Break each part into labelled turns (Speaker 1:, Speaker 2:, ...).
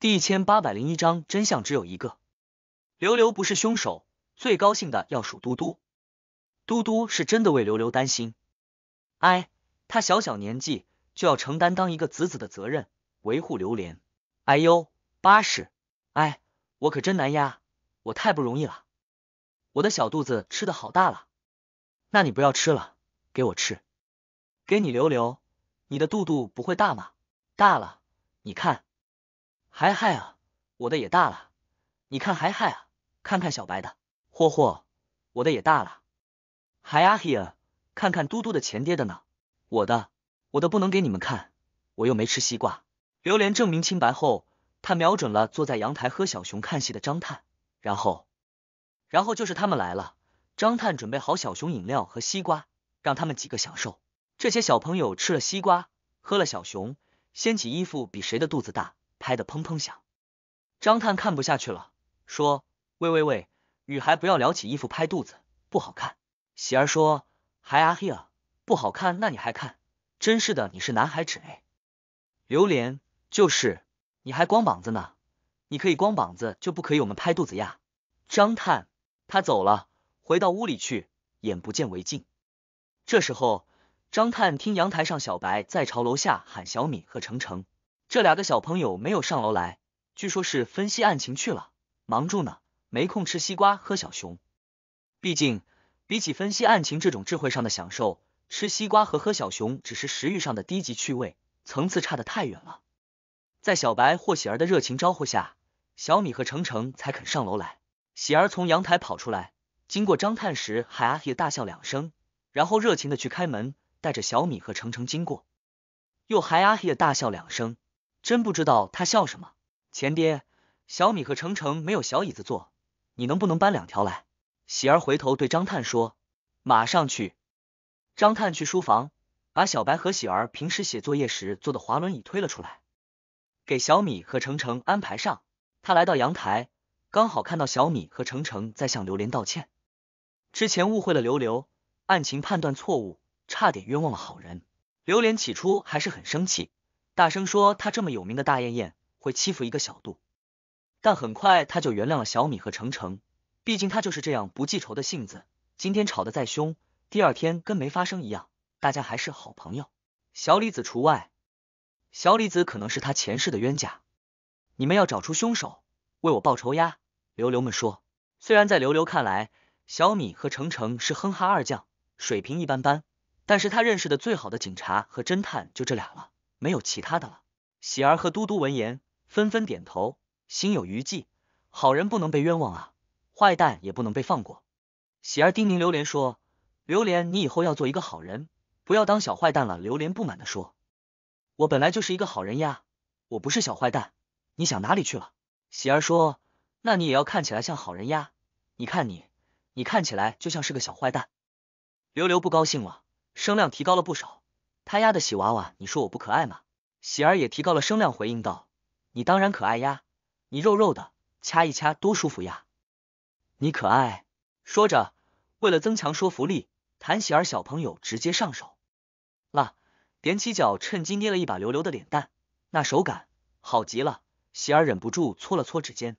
Speaker 1: 第一千八百零一章，真相只有一个。刘刘不是凶手，最高兴的要数嘟嘟。嘟嘟是真的为刘刘担心。哎，他小小年纪就要承担当一个子子的责任，维护榴莲。哎呦，巴适，哎，我可真难压，我太不容易了。我的小肚子吃的好大了。那你不要吃了，给我吃，给你刘刘。你的肚肚不会大吗？大了，你看。嗨嗨啊，我的也大了，你看嗨嗨啊，看看小白的，嚯嚯，我的也大了，嗨啊嘿啊，看看嘟嘟的前爹的呢，我的我的不能给你们看，我又没吃西瓜。榴莲证明清白后，他瞄准了坐在阳台喝小熊看戏的张探，然后然后就是他们来了，张探准备好小熊饮料和西瓜，让他们几个享受。这些小朋友吃了西瓜，喝了小熊，掀起衣服比谁的肚子大。拍得砰砰响，张探看不下去了，说：“喂喂喂，女孩不要撩起衣服拍肚子，不好看。”喜儿说：“还啊嘿啊，不好看那你还看？真是的，你是男孩子。”榴莲就是，你还光膀子呢，你可以光膀子就不可以我们拍肚子呀。张探他走了，回到屋里去，眼不见为净。这时候，张探听阳台上小白在朝楼下喊小米和程程，这俩个小朋友没有上楼来，据说是分析案情去了，忙住呢，没空吃西瓜喝小熊。毕竟，比起分析案情这种智慧上的享受，吃西瓜和喝小熊只是食欲上的低级趣味，层次差的太远了。在小白或喜儿的热情招呼下，小米和程程才肯上楼来。喜儿从阳台跑出来，经过张探时，还阿嘿大笑两声，然后热情的去开门，带着小米和程程经过，又还阿嘿大笑两声。真不知道他笑什么。前爹，小米和程程没有小椅子坐，你能不能搬两条来？喜儿回头对张探说：“马上去。”张探去书房，把小白和喜儿平时写作业时坐的滑轮椅推了出来，给小米和程程安排上。他来到阳台，刚好看到小米和程程在向榴莲道歉，之前误会了刘刘，案情判断错误，差点冤枉了好人。刘莲起初还是很生气。大声说：“他这么有名的大艳艳会欺负一个小杜。”但很快他就原谅了小米和程程，毕竟他就是这样不记仇的性子。今天吵得再凶，第二天跟没发生一样，大家还是好朋友，小李子除外。小李子可能是他前世的冤家。你们要找出凶手，为我报仇呀！刘刘们说，虽然在刘刘看来，小米和程程是哼哈二将，水平一般般，但是他认识的最好的警察和侦探就这俩了。没有其他的了。喜儿和嘟嘟闻言纷纷点头，心有余悸。好人不能被冤枉啊，坏蛋也不能被放过。喜儿叮咛榴莲说：“榴莲，你以后要做一个好人，不要当小坏蛋了。”榴莲不满的说：“我本来就是一个好人呀，我不是小坏蛋，你想哪里去了？”喜儿说：“那你也要看起来像好人呀，你看你，你看起来就像是个小坏蛋。”刘刘不高兴了，声量提高了不少。他丫的喜娃娃，你说我不可爱吗？喜儿也提高了声量回应道：“你当然可爱呀，你肉肉的，掐一掐多舒服呀，你可爱。”说着，为了增强说服力，谭喜儿小朋友直接上手了，踮起脚，趁机捏了一把刘刘的脸蛋，那手感好极了，喜儿忍不住搓了搓指尖。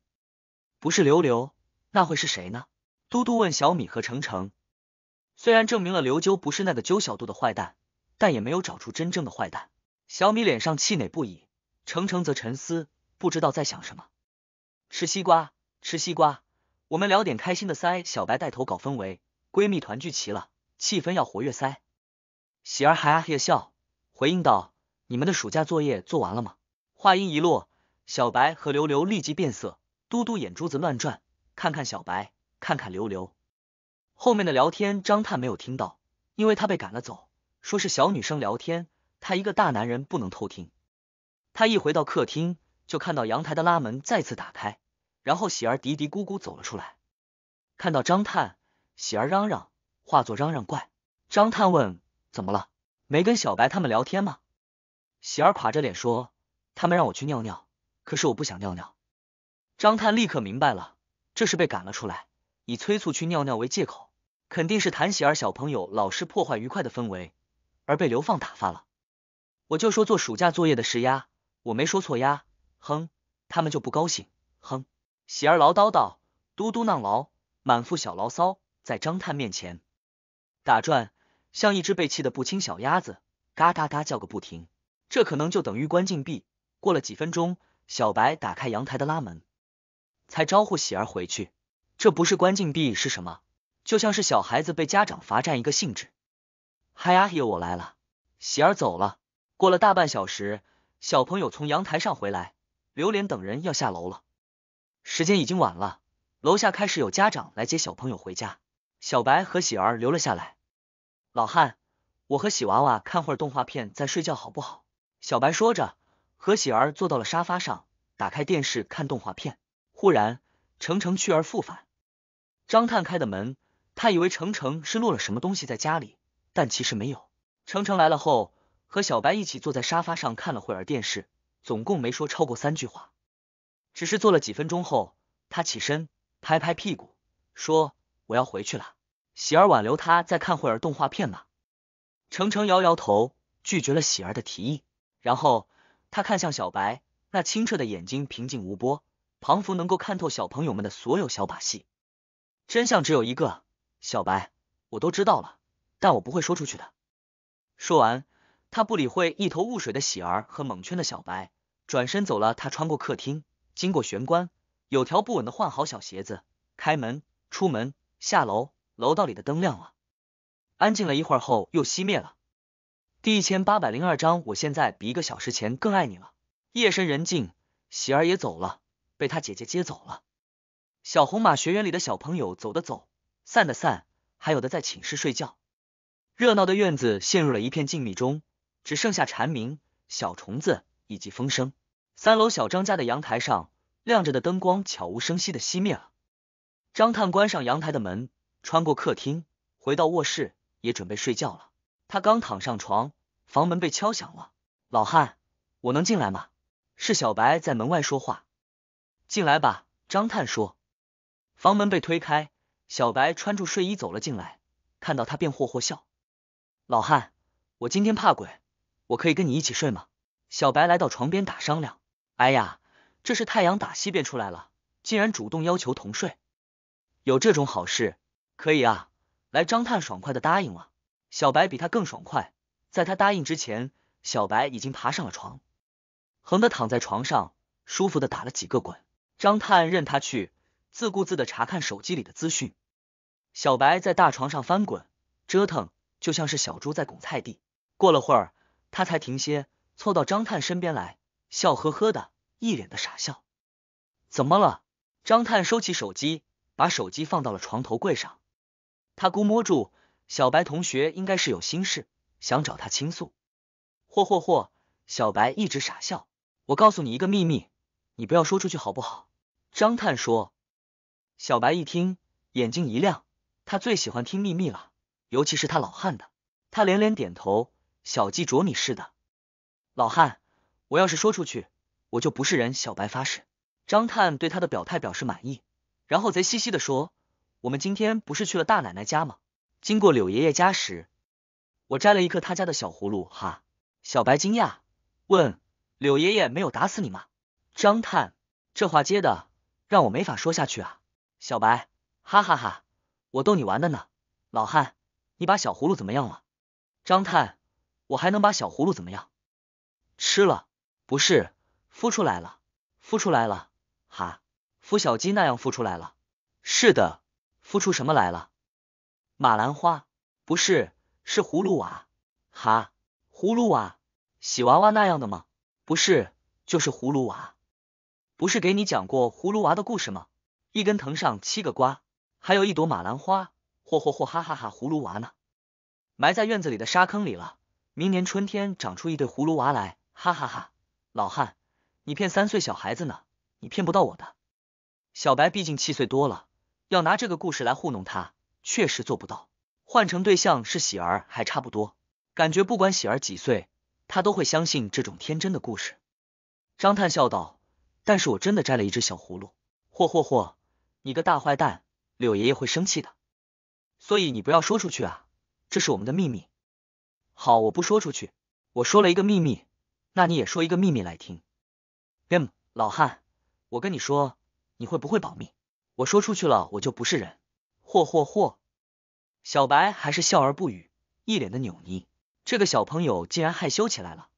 Speaker 1: 不是刘刘，那会是谁呢？嘟嘟问小米和程程。虽然证明了刘啾不是那个揪小度的坏蛋。但也没有找出真正的坏蛋。小米脸上气馁不已，程程则沉思，不知道在想什么。吃西瓜，吃西瓜，我们聊点开心的噻。小白带头搞氛围，闺蜜团聚齐了，气氛要活跃噻。喜儿哈哈嘿笑，回应道：“你们的暑假作业做完了吗？”话音一落，小白和刘刘立即变色，嘟嘟眼珠子乱转，看看小白，看看刘刘。后面的聊天张探没有听到，因为他被赶了走。说是小女生聊天，他一个大男人不能偷听。他一回到客厅，就看到阳台的拉门再次打开，然后喜儿嘀嘀咕咕走了出来。看到张探，喜儿嚷嚷，化作嚷嚷怪。张探问：“怎么了？没跟小白他们聊天吗？”喜儿垮着脸说：“他们让我去尿尿，可是我不想尿尿。”张探立刻明白了，这是被赶了出来，以催促去尿尿为借口，肯定是谭喜儿小朋友老是破坏愉快的氛围。而被流放打发了，我就说做暑假作业的是鸭，我没说错鸭。哼，他们就不高兴，哼。喜儿唠叨道，嘟嘟囔囔，满腹小牢骚，在张探面前打转，像一只被气得不轻小鸭子，嘎嘎嘎叫个不停。这可能就等于关禁闭。过了几分钟，小白打开阳台的拉门，才招呼喜儿回去。这不是关禁闭是什么？就像是小孩子被家长罚站一个性质。嗨呀，爷我来了。喜儿走了，过了大半小时，小朋友从阳台上回来，榴莲等人要下楼了。时间已经晚了，楼下开始有家长来接小朋友回家。小白和喜儿留了下来。老汉，我和喜娃娃看会儿动画片再睡觉好不好？小白说着，和喜儿坐到了沙发上，打开电视看动画片。忽然，程程去而复返，张探开的门，他以为程程是落了什么东西在家里。但其实没有。程程来了后，和小白一起坐在沙发上看了会儿电视，总共没说超过三句话，只是坐了几分钟后，他起身拍拍屁股，说：“我要回去了。”喜儿挽留他再看会儿动画片吧。”程程摇摇头，拒绝了喜儿的提议。然后他看向小白，那清澈的眼睛平静无波，仿佛能够看透小朋友们的所有小把戏，真相只有一个。小白，我都知道了。但我不会说出去的。说完，他不理会一头雾水的喜儿和蒙圈的小白，转身走了。他穿过客厅，经过玄关，有条不紊的换好小鞋子，开门，出门，下楼。楼道里的灯亮了，安静了一会儿后又熄灭了。第一千八百零二章，我现在比一个小时前更爱你了。夜深人静，喜儿也走了，被他姐姐接走了。小红马学园里的小朋友走的走，散的散，还有的在寝室睡觉。热闹的院子陷入了一片静谧中，只剩下蝉鸣、小虫子以及风声。三楼小张家的阳台上亮着的灯光悄无声息的熄灭了。张探关上阳台的门，穿过客厅回到卧室，也准备睡觉了。他刚躺上床，房门被敲响了。老汉，我能进来吗？是小白在门外说话。进来吧，张探说。房门被推开，小白穿着睡衣走了进来，看到他便霍霍笑。老汉，我今天怕鬼，我可以跟你一起睡吗？小白来到床边打商量。哎呀，这是太阳打西边出来了，竟然主动要求同睡，有这种好事可以啊！来，张探爽快的答应了。小白比他更爽快，在他答应之前，小白已经爬上了床，横的躺在床上，舒服的打了几个滚。张探任他去，自顾自的查看手机里的资讯。小白在大床上翻滚折腾。就像是小猪在拱菜地。过了会儿，他才停歇，凑到张探身边来，笑呵呵的，一脸的傻笑。怎么了？张探收起手机，把手机放到了床头柜上。他估摸住，小白同学应该是有心事，想找他倾诉。嚯嚯嚯！小白一直傻笑。我告诉你一个秘密，你不要说出去好不好？张探说。小白一听，眼睛一亮。他最喜欢听秘密了。尤其是他老汉的，他连连点头，小鸡啄米似的。老汉，我要是说出去，我就不是人。小白发誓。张探对他的表态表示满意，然后贼兮兮的说：“我们今天不是去了大奶奶家吗？经过柳爷爷家时，我摘了一颗他家的小葫芦。”哈，小白惊讶问：“柳爷爷没有打死你吗？”张探这话接的让我没法说下去啊。小白，哈哈哈，我逗你玩的呢，老汉。你把小葫芦怎么样了，张太，我还能把小葫芦怎么样？吃了？不是，孵出来了，孵出来了，哈，孵小鸡那样孵出来了。是的，孵出什么来了？马兰花？不是，是葫芦娃，哈，葫芦娃，喜娃娃那样的吗？不是，就是葫芦娃。不是给你讲过葫芦娃的故事吗？一根藤上七个瓜，还有一朵马兰花。嚯嚯嚯，哈哈哈！葫芦娃呢？埋在院子里的沙坑里了。明年春天长出一对葫芦娃来，哈哈哈！老汉，你骗三岁小孩子呢，你骗不到我的。小白毕竟七岁多了，要拿这个故事来糊弄他，确实做不到。换成对象是喜儿，还差不多。感觉不管喜儿几岁，他都会相信这种天真的故事。张探笑道：“但是我真的摘了一只小葫芦。”嚯嚯嚯，你个大坏蛋，柳爷爷会生气的。所以你不要说出去啊，这是我们的秘密。好，我不说出去。我说了一个秘密，那你也说一个秘密来听。M 老汉，我跟你说，你会不会保密？我说出去了，我就不是人。嚯嚯嚯！小白还是笑而不语，一脸的扭捏。这个小朋友竟然害羞起来了。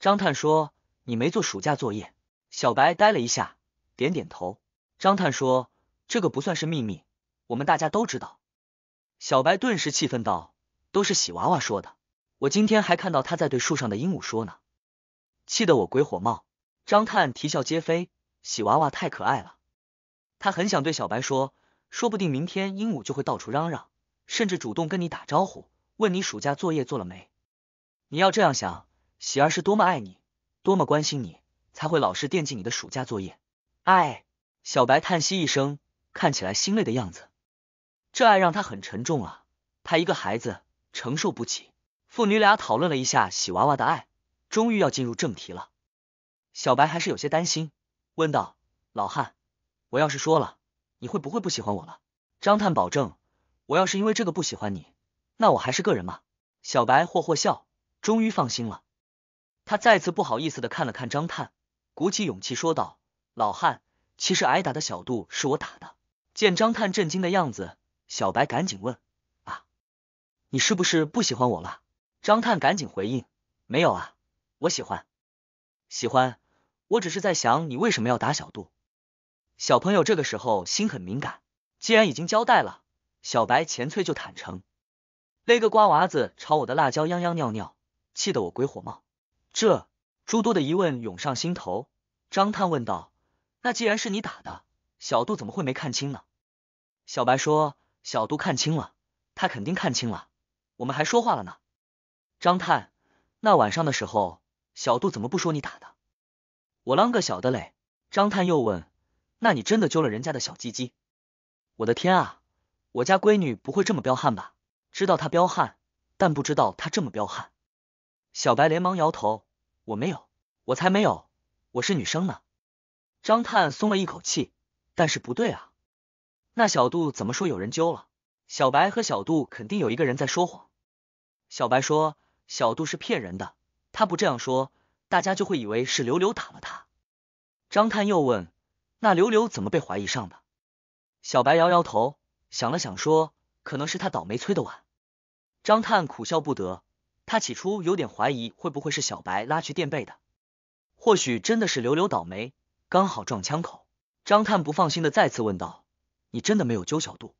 Speaker 1: 张探说：“你没做暑假作业。”小白呆了一下，点点头。张探说：“这个不算是秘密，我们大家都知道。”小白顿时气愤道：“都是喜娃娃说的，我今天还看到他在对树上的鹦鹉说呢。”气得我鬼火冒。张探啼笑皆非，喜娃娃太可爱了，他很想对小白说：“说不定明天鹦鹉就会到处嚷嚷，甚至主动跟你打招呼，问你暑假作业做了没。”你要这样想，喜儿是多么爱你，多么关心你，才会老是惦记你的暑假作业。哎，小白叹息一声，看起来心累的样子。这爱让他很沉重了，他一个孩子承受不起。父女俩讨论了一下喜娃娃的爱，终于要进入正题了。小白还是有些担心，问道：“老汉，我要是说了，你会不会不喜欢我了？”张探保证：“我要是因为这个不喜欢你，那我还是个人吗？”小白霍霍笑，终于放心了。他再次不好意思的看了看张探，鼓起勇气说道：“老汉，其实挨打的小杜是我打的。”见张探震惊的样子。小白赶紧问：“啊，你是不是不喜欢我了？”张探赶紧回应：“没有啊，我喜欢，喜欢。我只是在想你为什么要打小杜。”小朋友这个时候心很敏感，既然已经交代了，小白前脆就坦诚：“那个瓜娃子朝我的辣椒秧秧尿尿，气得我鬼火冒。”这诸多的疑问涌上心头，张探问道：“那既然是你打的，小杜怎么会没看清呢？”小白说。小杜看清了，他肯定看清了，我们还说话了呢。张探，那晚上的时候，小杜怎么不说你打的？我啷个晓得嘞？张探又问，那你真的揪了人家的小鸡鸡？我的天啊，我家闺女不会这么彪悍吧？知道她彪悍，但不知道她这么彪悍。小白连忙摇头，我没有，我才没有，我是女生呢。张探松了一口气，但是不对啊。那小杜怎么说？有人揪了小白和小杜，肯定有一个人在说谎。小白说小杜是骗人的，他不这样说，大家就会以为是刘刘打了他。张探又问，那刘刘怎么被怀疑上的？小白摇摇头，想了想说，可能是他倒霉催的晚。张探苦笑不得，他起初有点怀疑会不会是小白拉去垫背的，或许真的是刘刘倒霉，刚好撞枪口。张探不放心的再次问道。你真的没有揪小杜？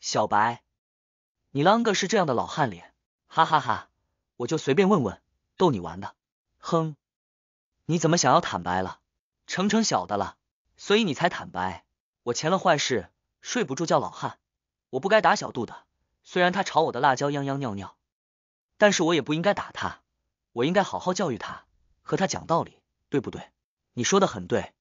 Speaker 1: 小白，你啷个是这样的老汉脸？哈哈哈，我就随便问问，逗你玩的。哼，你怎么想要坦白了？程程晓得了，所以你才坦白。我前了坏事，睡不住觉，老汉，我不该打小杜的。虽然他朝我的辣椒秧秧尿尿，但是我也不应该打他。我应该好好教育他，和他讲道理，对不对？你说的很对，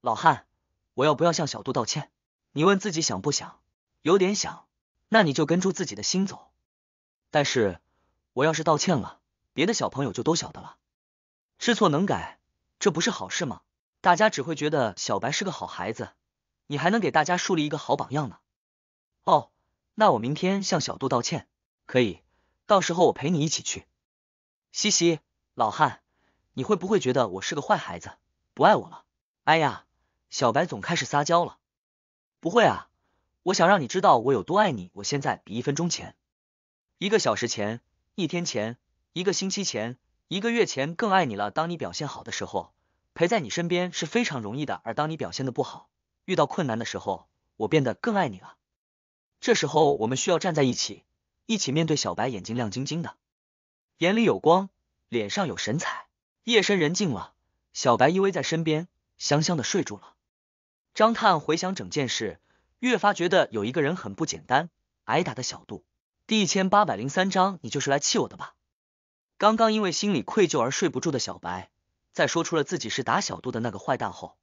Speaker 1: 老汉，我要不要向小杜道歉？你问自己想不想，有点想，那你就跟住自己的心走。但是我要是道歉了，别的小朋友就都晓得了。知错能改，这不是好事吗？大家只会觉得小白是个好孩子，你还能给大家树立一个好榜样呢。哦，那我明天向小杜道歉，可以，到时候我陪你一起去。嘻嘻，老汉，你会不会觉得我是个坏孩子，不爱我了？哎呀，小白总开始撒娇了。不会啊，我想让你知道我有多爱你。我现在比一分钟前、一个小时前、一天前、一个星期前、一个月前更爱你了。当你表现好的时候，陪在你身边是非常容易的；而当你表现的不好，遇到困难的时候，我变得更爱你了。这时候，我们需要站在一起，一起面对。小白眼睛亮晶晶的，眼里有光，脸上有神采。夜深人静了，小白依偎在身边，香香的睡住了。张探回想整件事，越发觉得有一个人很不简单。挨打的小杜，第一千八百零三章，你就是来气我的吧？刚刚因为心里愧疚而睡不住的小白，在说出了自己是打小杜的那个坏蛋后，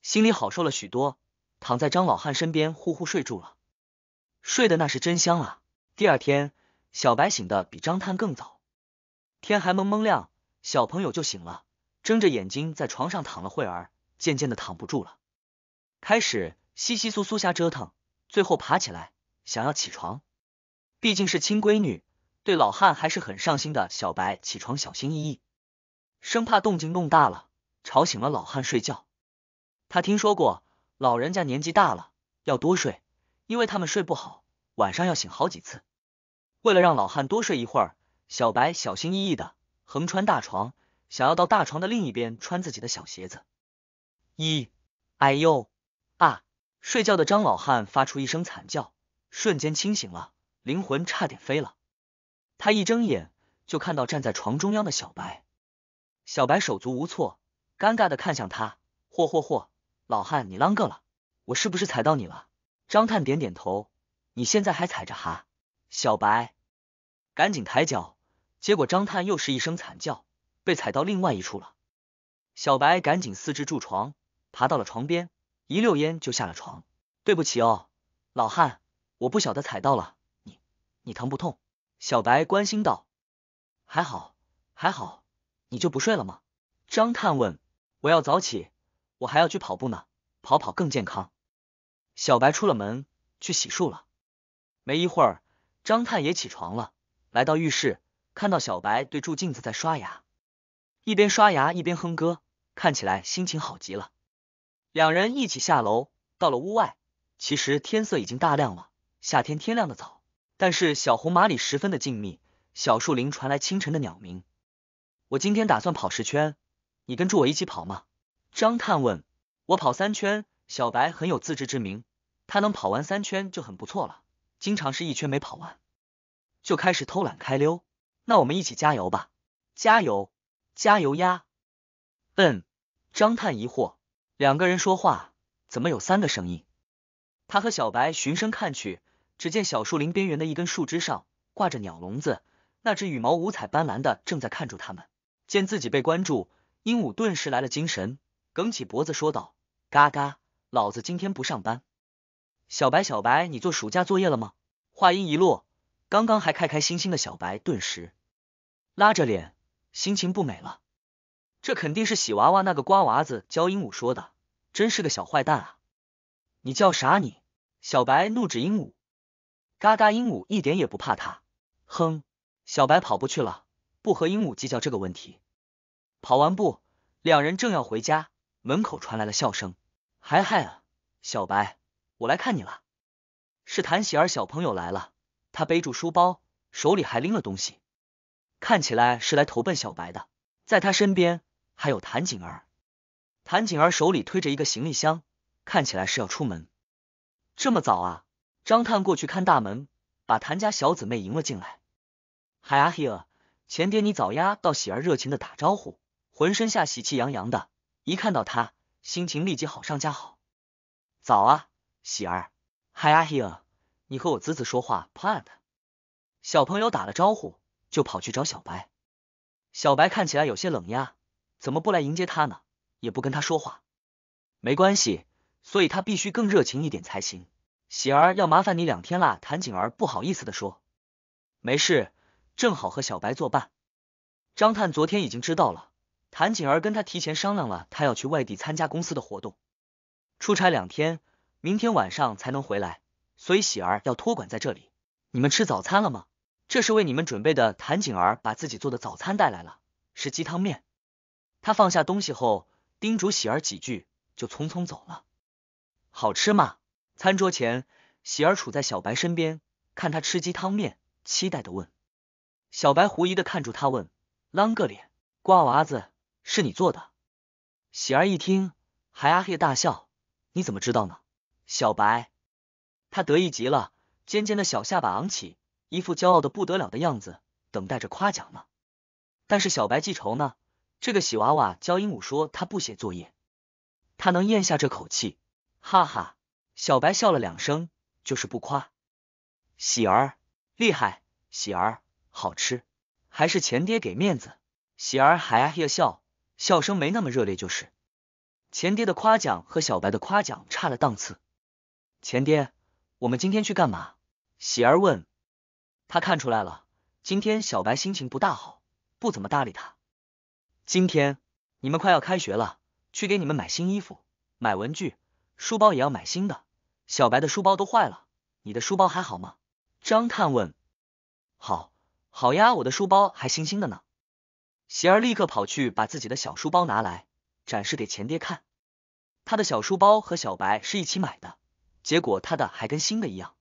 Speaker 1: 心里好受了许多，躺在张老汉身边呼呼睡住了，睡的那是真香啊。第二天，小白醒的比张探更早，天还蒙蒙亮，小朋友就醒了，睁着眼睛在床上躺了会儿，渐渐的躺不住了。开始稀稀疏疏瞎折腾，最后爬起来想要起床。毕竟是亲闺女，对老汉还是很上心的。小白起床小心翼翼，生怕动静弄大了，吵醒了老汉睡觉。他听说过老人家年纪大了要多睡，因为他们睡不好，晚上要醒好几次。为了让老汉多睡一会儿，小白小心翼翼的横穿大床，想要到大床的另一边穿自己的小鞋子。一，哎呦！睡觉的张老汉发出一声惨叫，瞬间清醒了，灵魂差点飞了。他一睁眼就看到站在床中央的小白，小白手足无措，尴尬的看向他。嚯嚯嚯，老汉你啷个了？我是不是踩到你了？张探点点头，你现在还踩着哈？小白赶紧抬脚，结果张探又是一声惨叫，被踩到另外一处了。小白赶紧四肢住床，爬到了床边。一溜烟就下了床，对不起哦，老汉，我不晓得踩到了你，你疼不痛？小白关心道。还好，还好，你就不睡了吗？张探问。我要早起，我还要去跑步呢，跑跑更健康。小白出了门去洗漱了，没一会儿，张探也起床了，来到浴室，看到小白对住镜子在刷牙，一边刷牙一边哼歌，看起来心情好极了。两人一起下楼，到了屋外。其实天色已经大亮了，夏天天亮的早。但是小红马里十分的静谧，小树林传来清晨的鸟鸣。我今天打算跑十圈，你跟住我一起跑吗？张探问。我跑三圈。小白很有自知之明，他能跑完三圈就很不错了。经常是一圈没跑完，就开始偷懒开溜。那我们一起加油吧！加油，加油呀！嗯，张探疑惑。两个人说话，怎么有三个声音？他和小白循声看去，只见小树林边缘的一根树枝上挂着鸟笼子，那只羽毛五彩斑斓的正在看住他们。见自己被关注，鹦鹉顿时来了精神，梗起脖子说道：“嘎嘎，老子今天不上班。”小白，小白，你做暑假作业了吗？话音一落，刚刚还开开心心的小白顿时拉着脸，心情不美了。这肯定是喜娃娃那个瓜娃子教鹦鹉说的，真是个小坏蛋啊！你叫啥？你小白怒指鹦鹉，嘎嘎！鹦鹉一点也不怕他，哼！小白跑步去了，不和鹦鹉计较这个问题。跑完步，两人正要回家，门口传来了笑声。嗨嗨，啊，小白，我来看你了！是谭喜儿小朋友来了，他背住书包，手里还拎了东西，看起来是来投奔小白的。在他身边。还有谭景儿，谭景儿手里推着一个行李箱，看起来是要出门。这么早啊！张探过去看大门，把谭家小姊妹迎了进来。嗨啊，希尔，前爹，你早呀！到喜儿热情的打招呼，浑身下喜气洋洋的。一看到他，心情立即好上加好。早啊，喜儿！嗨啊，希尔，你和我子子说话，plant。小朋友打了招呼，就跑去找小白。小白看起来有些冷呀。怎么不来迎接他呢？也不跟他说话，没关系，所以他必须更热情一点才行。喜儿要麻烦你两天啦。谭景儿不好意思的说：“没事，正好和小白作伴。”张探昨天已经知道了，谭景儿跟他提前商量了，他要去外地参加公司的活动，出差两天，明天晚上才能回来，所以喜儿要托管在这里。你们吃早餐了吗？这是为你们准备的。谭景儿把自己做的早餐带来了，是鸡汤面。他放下东西后，叮嘱喜儿几句，就匆匆走了。好吃吗？餐桌前，喜儿处在小白身边，看他吃鸡汤面，期待的问。小白狐疑的看住他，问：“啷个脸瓜娃子是你做的？”喜儿一听，还啊嘿大笑：“你怎么知道呢？”小白，他得意极了，尖尖的小下巴昂起，一副骄傲的不得了的样子，等待着夸奖呢。但是小白记仇呢。这个喜娃娃教鹦鹉说他不写作业，他能咽下这口气？哈哈，小白笑了两声，就是不夸。喜儿厉害，喜儿好吃，还是前爹给面子。喜儿还也笑，笑声没那么热烈，就是前爹的夸奖和小白的夸奖差了档次。前爹，我们今天去干嘛？喜儿问。他看出来了，今天小白心情不大好，不怎么搭理他。今天你们快要开学了，去给你们买新衣服、买文具、书包也要买新的。小白的书包都坏了，你的书包还好吗？张探问。好，好呀，我的书包还新新的呢。喜儿立刻跑去把自己的小书包拿来展示给钱爹看，他的小书包和小白是一起买的，结果他的还跟新的一样，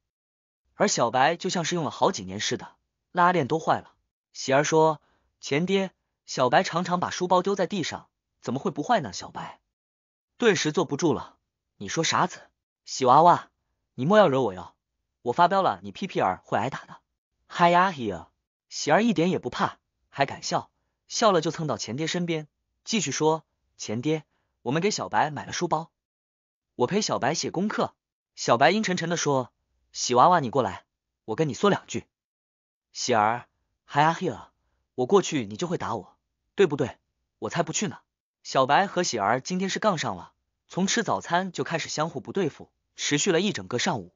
Speaker 1: 而小白就像是用了好几年似的，拉链都坏了。喜儿说，钱爹。小白常常把书包丢在地上，怎么会不坏呢？小白顿时坐不住了。你说啥子？喜娃娃，你莫要惹我哟，我发飙了，你屁屁儿会挨打的。嗨呀嘿，喜儿一点也不怕，还敢笑，笑了就蹭到前爹身边，继续说，前爹，我们给小白买了书包，我陪小白写功课。小白阴沉沉的说，喜娃娃，你过来，我跟你说两句。喜儿，嗨呀嘿，我过去你就会打我。对不对？我才不去呢！小白和喜儿今天是杠上了，从吃早餐就开始相互不对付，持续了一整个上午。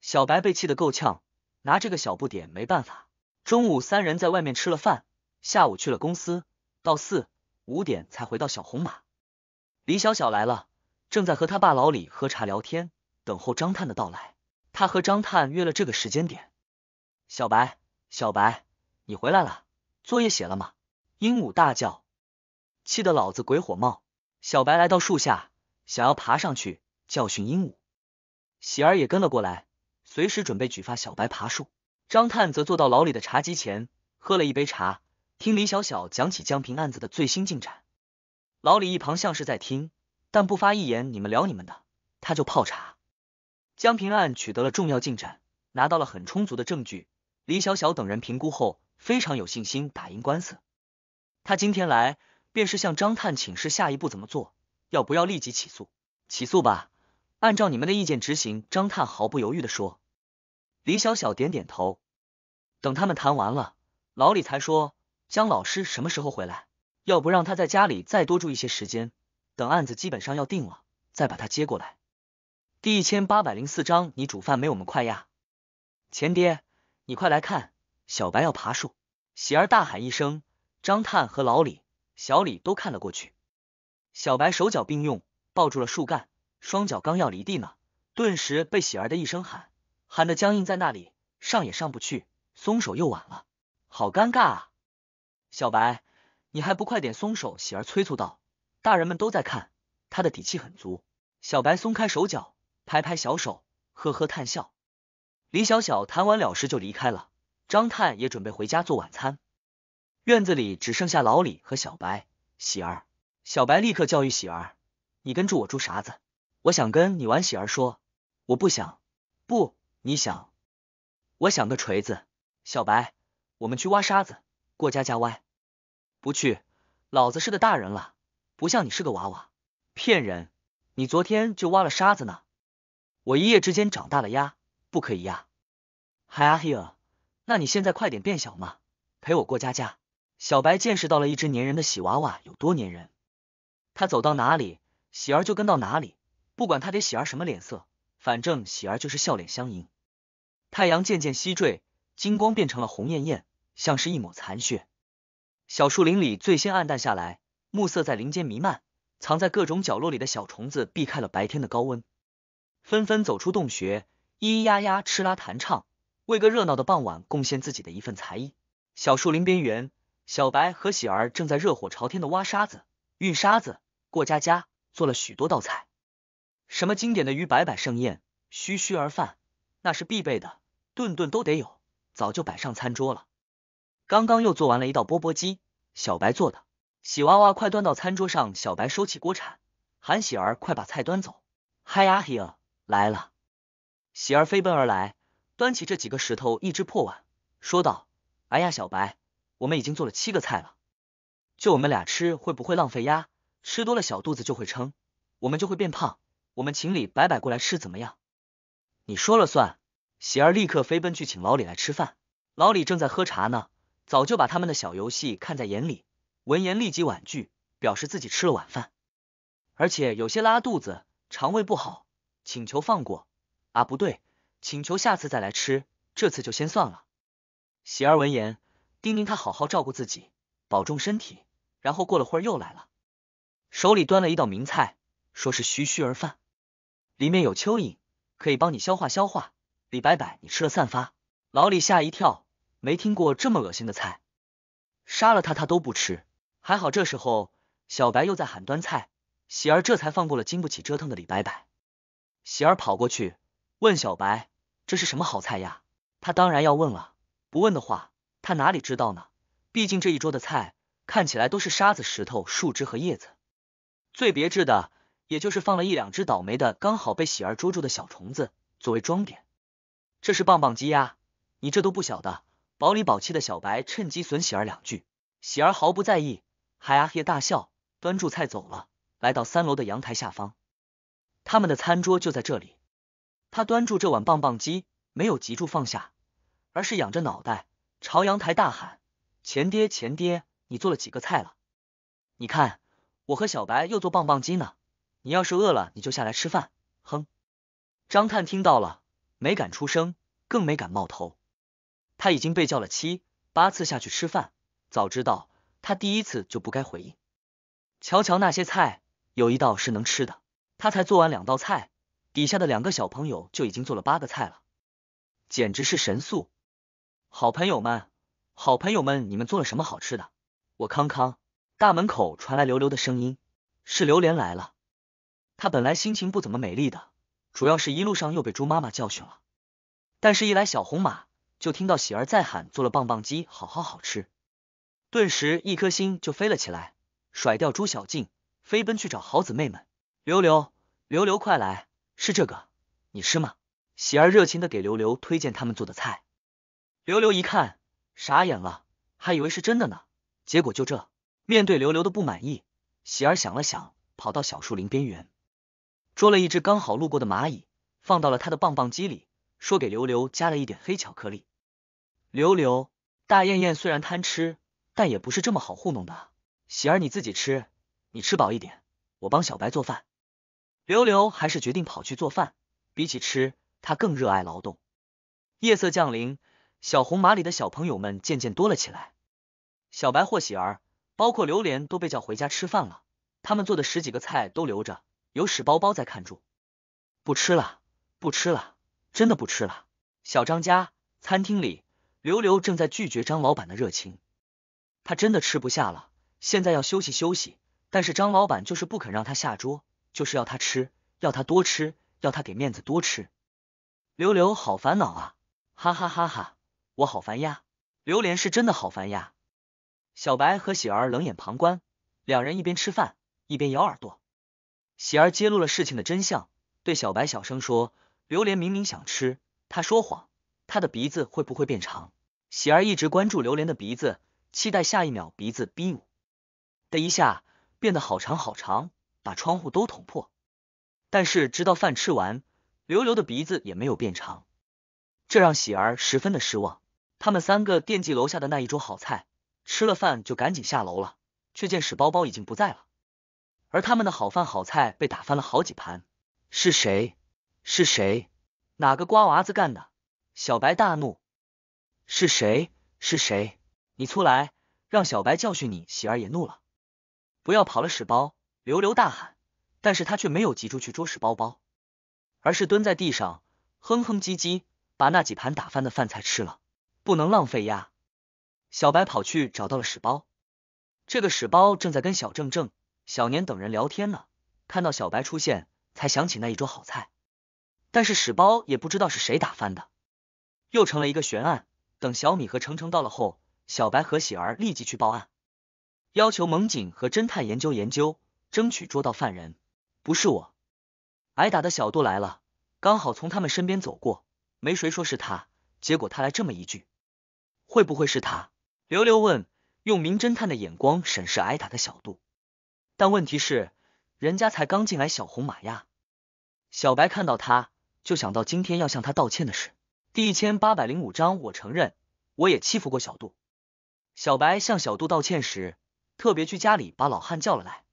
Speaker 1: 小白被气得够呛，拿这个小不点没办法。中午三人在外面吃了饭，下午去了公司，到四五点才回到小红马。李小小来了，正在和他爸老李喝茶聊天，等候张探的到来。他和张探约了这个时间点。小白，小白，你回来了，作业写了吗？鹦鹉大叫，气得老子鬼火冒。小白来到树下，想要爬上去教训鹦鹉。喜儿也跟了过来，随时准备举发小白爬树。张探则坐到老李的茶几前，喝了一杯茶，听李小小讲起江平案子的最新进展。老李一旁像是在听，但不发一言。你们聊你们的，他就泡茶。江平案取得了重要进展，拿到了很充足的证据。李小小等人评估后，非常有信心打赢官司。他今天来，便是向张探请示下一步怎么做，要不要立即起诉？起诉吧，按照你们的意见执行。张探毫不犹豫的说。李小小点点头。等他们谈完了，老李才说：“江老师什么时候回来？要不让他在家里再多住一些时间，等案子基本上要定了，再把他接过来。”第一千八百零四章你煮饭没我们快呀，钱爹，你快来看，小白要爬树！喜儿大喊一声。张探和老李、小李都看了过去。小白手脚并用，抱住了树干，双脚刚要离地呢，顿时被喜儿的一声喊喊得僵硬在那里，上也上不去，松手又晚了，好尴尬啊！小白，你还不快点松手！喜儿催促道。大人们都在看，他的底气很足。小白松开手脚，拍拍小手，呵呵叹笑。李小小谈完了事就离开了，张探也准备回家做晚餐。院子里只剩下老李和小白、喜儿。小白立刻教育喜儿：“你跟住我住啥子？我想跟你玩。”喜儿说：“我不想，不你想？我想个锤子！”小白：“我们去挖沙子，过家家歪。不去，老子是个大人了，不像你是个娃娃。”“骗人，你昨天就挖了沙子呢。”“我一夜之间长大了呀，不可以呀。”“ Hi, here 那你现在快点变小嘛，陪我过家家。”小白见识到了一只粘人的喜娃娃有多粘人，他走到哪里，喜儿就跟到哪里。不管他给喜儿什么脸色，反正喜儿就是笑脸相迎。太阳渐渐西坠，金光变成了红艳艳，像是一抹残血。小树林里最先暗淡下来，暮色在林间弥漫，藏在各种角落里的小虫子避开了白天的高温，纷纷走出洞穴，咿咿呀呀，吃拉弹唱，为个热闹的傍晚贡献自己的一份才艺。小树林边缘。小白和喜儿正在热火朝天的挖沙子、运沙子、过家家，做了许多道菜，什么经典的鱼摆摆盛宴、嘘嘘儿饭，那是必备的，顿顿都得有，早就摆上餐桌了。刚刚又做完了一道钵钵鸡，小白做的，喜娃娃快端到餐桌上。小白收起锅铲，喊喜儿快把菜端走。嗨呀嘿呀，来了！喜儿飞奔而来，端起这几个石头、一只破碗，说道：“哎呀，小白。”我们已经做了七个菜了，就我们俩吃会不会浪费呀？吃多了小肚子就会撑，我们就会变胖。我们请李摆摆过来吃怎么样？你说了算。喜儿立刻飞奔去请老李来吃饭。老李正在喝茶呢，早就把他们的小游戏看在眼里。闻言立即婉拒，表示自己吃了晚饭，而且有些拉肚子，肠胃不好，请求放过。啊，不对，请求下次再来吃，这次就先算了。喜儿闻言。叮咛他好好照顾自己，保重身体。然后过了会儿又来了，手里端了一道名菜，说是徐徐而饭，里面有蚯蚓，可以帮你消化消化。李白白，你吃了散发。老李吓一跳，没听过这么恶心的菜，杀了他他都不吃。还好这时候小白又在喊端菜，喜儿这才放过了经不起折腾的李白白。喜儿跑过去问小白这是什么好菜呀？他当然要问了，不问的话。他哪里知道呢？毕竟这一桌的菜看起来都是沙子、石头、树枝和叶子，最别致的也就是放了一两只倒霉的刚好被喜儿捉住的小虫子作为装点。这是棒棒鸡呀，你这都不晓得！宝里宝气的小白趁机损喜儿两句，喜儿毫不在意，还啊嘿大笑，端住菜走了，来到三楼的阳台下方，他们的餐桌就在这里。他端住这碗棒棒鸡，没有急住放下，而是仰着脑袋。朝阳台大喊：“钱爹，钱爹，你做了几个菜了？你看，我和小白又做棒棒鸡呢。你要是饿了，你就下来吃饭。哼！”张探听到了，没敢出声，更没敢冒头。他已经被叫了七八次下去吃饭，早知道他第一次就不该回应。瞧瞧那些菜，有一道是能吃的。他才做完两道菜，底下的两个小朋友就已经做了八个菜了，简直是神速。好朋友们，好朋友们，你们做了什么好吃的？我康康，大门口传来刘刘的声音，是榴莲来了。他本来心情不怎么美丽的，主要是一路上又被猪妈妈教训了。但是，一来小红马就听到喜儿在喊做了棒棒鸡，好好好吃，顿时一颗心就飞了起来，甩掉猪小静，飞奔去找好姊妹们。刘刘，刘刘，快来，是这个，你吃吗？喜儿热情的给刘刘推荐他们做的菜。刘刘一看，傻眼了，还以为是真的呢。结果就这，面对刘刘的不满意，喜儿想了想，跑到小树林边缘，捉了一只刚好路过的蚂蚁，放到了他的棒棒机里，说给刘刘加了一点黑巧克力。刘刘大雁雁虽然贪吃，但也不是这么好糊弄的。喜儿你自己吃，你吃饱一点，我帮小白做饭。刘刘还是决定跑去做饭，比起吃，他更热爱劳动。夜色降临。小红马里的小朋友们渐渐多了起来，小白或喜儿，包括榴莲都被叫回家吃饭了。他们做的十几个菜都留着，有屎包包在看住。不吃了，不吃了，真的不吃了。小张家餐厅里，刘刘正在拒绝张老板的热情。他真的吃不下了，现在要休息休息。但是张老板就是不肯让他下桌，就是要他吃，要他多吃，要他给面子多吃。刘刘好烦恼啊，哈哈哈哈。我好烦呀，榴莲是真的好烦呀。小白和喜儿冷眼旁观，两人一边吃饭一边咬耳朵。喜儿揭露了事情的真相，对小白小声说：“榴莲明明想吃，他说谎，他的鼻子会不会变长？”喜儿一直关注榴莲的鼻子，期待下一秒鼻子 B 五的一下变得好长好长，把窗户都捅破。但是直到饭吃完，刘刘的鼻子也没有变长，这让喜儿十分的失望。他们三个惦记楼下的那一桌好菜，吃了饭就赶紧下楼了，却见屎包包已经不在了，而他们的好饭好菜被打翻了好几盘。是谁？是谁？哪个瓜娃子干的？小白大怒。是谁？是谁？你出来，让小白教训你！喜儿也怒了，不要跑了，屎包！刘刘大喊，但是他却没有急着去捉屎包包，而是蹲在地上哼哼唧唧，把那几盘打翻的饭菜吃了。不能浪费呀！小白跑去找到了屎包，这个屎包正在跟小正正、小年等人聊天呢。看到小白出现，才想起那一桌好菜，但是屎包也不知道是谁打翻的，又成了一个悬案。等小米和程程到了后，小白和喜儿立即去报案，要求猛警和侦探研究研究，争取捉到犯人。不是我挨打的小杜来了，刚好从他们身边走过，没谁说是他，结果他来这么一句。会不会是他？刘刘问，用名侦探的眼光审视挨打的小杜。但问题是，人家才刚进来小红马呀。小白看到他，就想到今天要向他道歉的事。第一千八百零五章，我承认我也欺负过小杜。小白向小杜道歉时，特别去家里把老汉叫了来。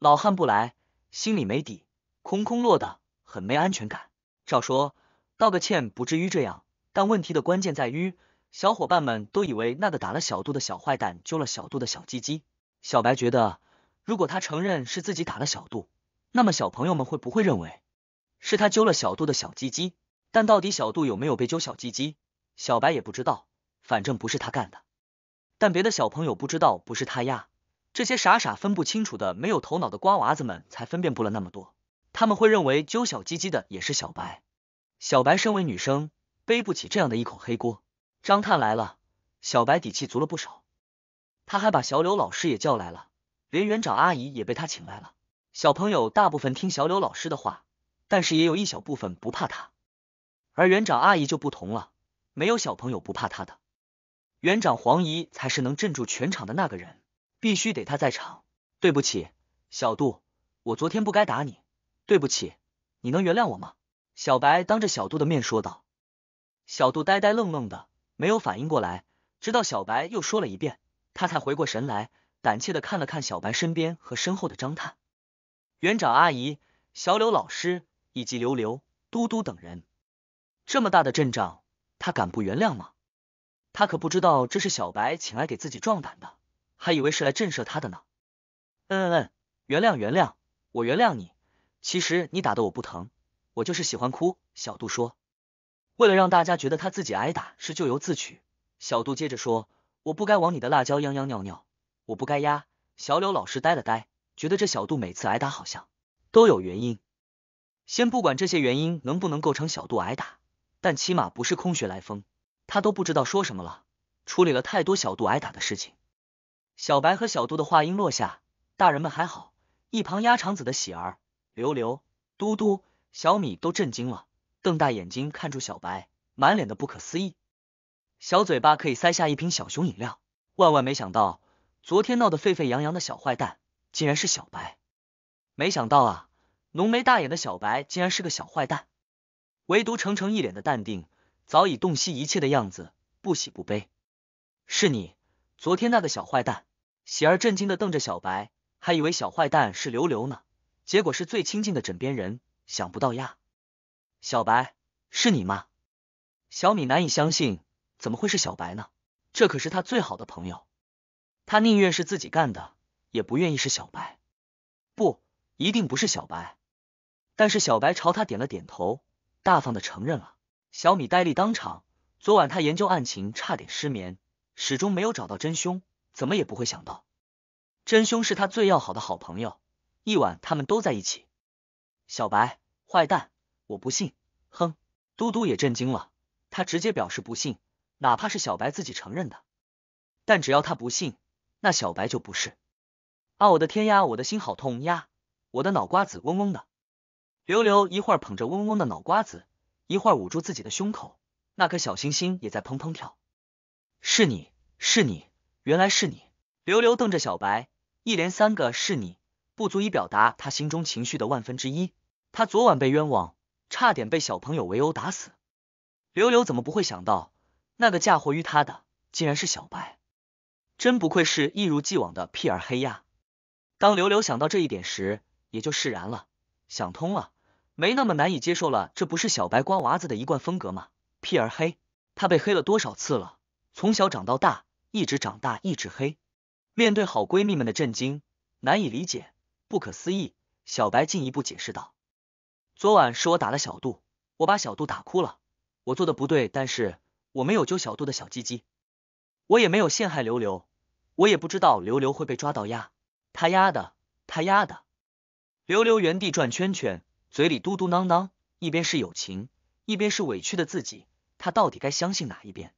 Speaker 1: 老汉不来，心里没底，空空落的，很没安全感。照说，道个歉不至于这样，但问题的关键在于。小伙伴们都以为那个打了小杜的小坏蛋揪了小杜的小鸡鸡。小白觉得，如果他承认是自己打了小杜，那么小朋友们会不会认为是他揪了小杜的小鸡鸡？但到底小杜有没有被揪小鸡鸡，小白也不知道。反正不是他干的。但别的小朋友不知道不是他呀，这些傻傻分不清楚的、没有头脑的瓜娃子们才分辨不了那么多。他们会认为揪小鸡鸡的也是小白。小白身为女生，背不起这样的一口黑锅。张探来了，小白底气足了不少。他还把小柳老师也叫来了，连园长阿姨也被他请来了。小朋友大部分听小柳老师的话，但是也有一小部分不怕他。而园长阿姨就不同了，没有小朋友不怕他的。园长黄姨才是能镇住全场的那个人，必须得他在场。对不起，小杜，我昨天不该打你，对不起，你能原谅我吗？小白当着小杜的面说道。小杜呆呆愣愣的。没有反应过来，直到小白又说了一遍，他才回过神来，胆怯的看了看小白身边和身后的张探园长阿姨、小柳老师以及刘刘、嘟嘟等人，这么大的阵仗，他敢不原谅吗？他可不知道这是小白请来给自己壮胆的，还以为是来震慑他的呢。嗯嗯嗯，原谅原谅，我原谅你，其实你打的我不疼，我就是喜欢哭。小杜说。为了让大家觉得他自己挨打是咎由自取，小杜接着说：“我不该往你的辣椒秧秧尿尿，我不该压。”小柳老师呆了呆，觉得这小杜每次挨打好像都有原因。先不管这些原因能不能构成小杜挨打，但起码不是空穴来风。他都不知道说什么了，处理了太多小杜挨打的事情。小白和小杜的话音落下，大人们还好，一旁鸭肠子的喜儿、刘刘、嘟嘟、小米都震惊了。瞪大眼睛看住小白，满脸的不可思议，小嘴巴可以塞下一瓶小熊饮料。万万没想到，昨天闹得沸沸扬扬的小坏蛋，竟然是小白！没想到啊，浓眉大眼的小白，竟然是个小坏蛋。唯独程程一脸的淡定，早已洞悉一切的样子，不喜不悲。是你，昨天那个小坏蛋！喜儿震惊的瞪着小白，还以为小坏蛋是刘刘呢，结果是最亲近的枕边人，想不到呀。小白，是你吗？小米难以相信，怎么会是小白呢？这可是他最好的朋友，他宁愿是自己干的，也不愿意是小白。不一定不是小白，但是小白朝他点了点头，大方的承认了。小米呆立当场，昨晚他研究案情，差点失眠，始终没有找到真凶，怎么也不会想到，真凶是他最要好的好朋友。一晚他们都在一起，小白，坏蛋。我不信，哼！嘟嘟也震惊了，他直接表示不信，哪怕是小白自己承认的，但只要他不信，那小白就不是。啊，我的天呀，我的心好痛呀，我的脑瓜子嗡嗡的。刘刘一会儿捧着嗡嗡的脑瓜子，一会儿捂住自己的胸口，那颗小星星也在砰砰跳。是你，是你，原来是你！刘刘瞪着小白，一连三个是你，不足以表达他心中情绪的万分之一。他昨晚被冤枉。差点被小朋友围殴打死，刘柳怎么不会想到，那个嫁祸于他的，竟然是小白，真不愧是一如既往的屁儿黑呀。当刘柳想到这一点时，也就释然了，想通了，没那么难以接受了。这不是小白瓜娃子的一贯风格吗？屁儿黑，他被黑了多少次了？从小长到大，一直长大，一直黑。面对好闺蜜们的震惊、难以理解、不可思议，小白进一步解释道。昨晚是我打了小杜，我把小杜打哭了，我做的不对，但是我没有揪小杜的小鸡鸡，我也没有陷害刘刘，我也不知道刘刘会被抓到呀，他丫的，他丫的！刘刘原地转圈圈，嘴里嘟嘟囔囔，一边是友情，一边是委屈的自己，他到底该相信哪一边？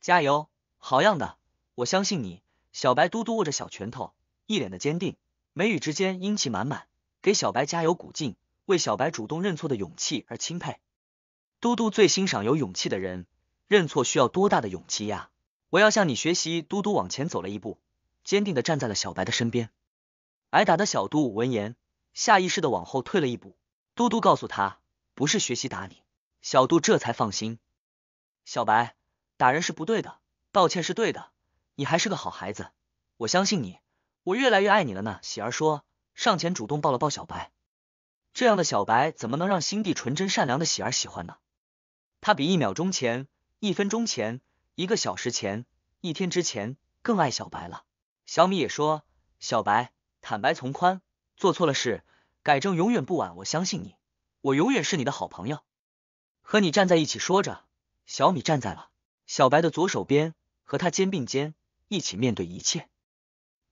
Speaker 1: 加油，好样的，我相信你！小白嘟嘟握着小拳头，一脸的坚定，眉宇之间英气满满，给小白加油鼓劲。为小白主动认错的勇气而钦佩，嘟嘟最欣赏有勇气的人，认错需要多大的勇气呀？我要向你学习。嘟嘟往前走了一步，坚定的站在了小白的身边。挨打的小杜闻言，下意识的往后退了一步。嘟嘟告诉他，不是学习打你。小杜这才放心。小白打人是不对的，道歉是对的，你还是个好孩子，我相信你，我越来越爱你了呢。喜儿说，上前主动抱了抱小白。这样的小白怎么能让心地纯真善良的喜儿喜欢呢？他比一秒钟前、一分钟前、一个小时前、一天之前更爱小白了。小米也说：“小白，坦白从宽，做错了事，改正永远不晚。我相信你，我永远是你的好朋友。”和你站在一起，说着，小米站在了小白的左手边，和他肩并肩，一起面对一切。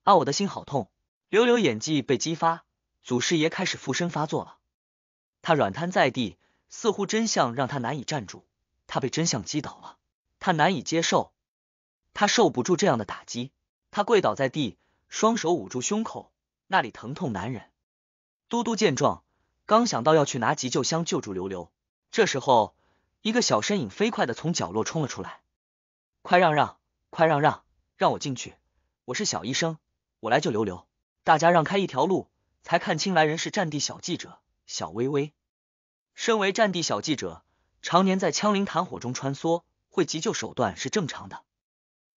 Speaker 1: 啊，我的心好痛。刘柳演技被激发。祖师爷开始附身发作了，他软瘫在地，似乎真相让他难以站住。他被真相击倒了，他难以接受，他受不住这样的打击，他跪倒在地，双手捂住胸口，那里疼痛难忍。嘟嘟见状，刚想到要去拿急救箱救助刘刘，这时候一个小身影飞快的从角落冲了出来，快让让，快让让，让我进去，我是小医生，我来救刘刘，大家让开一条路。才看清来人是战地小记者小薇薇。身为战地小记者，常年在枪林弹火中穿梭，会急救手段是正常的。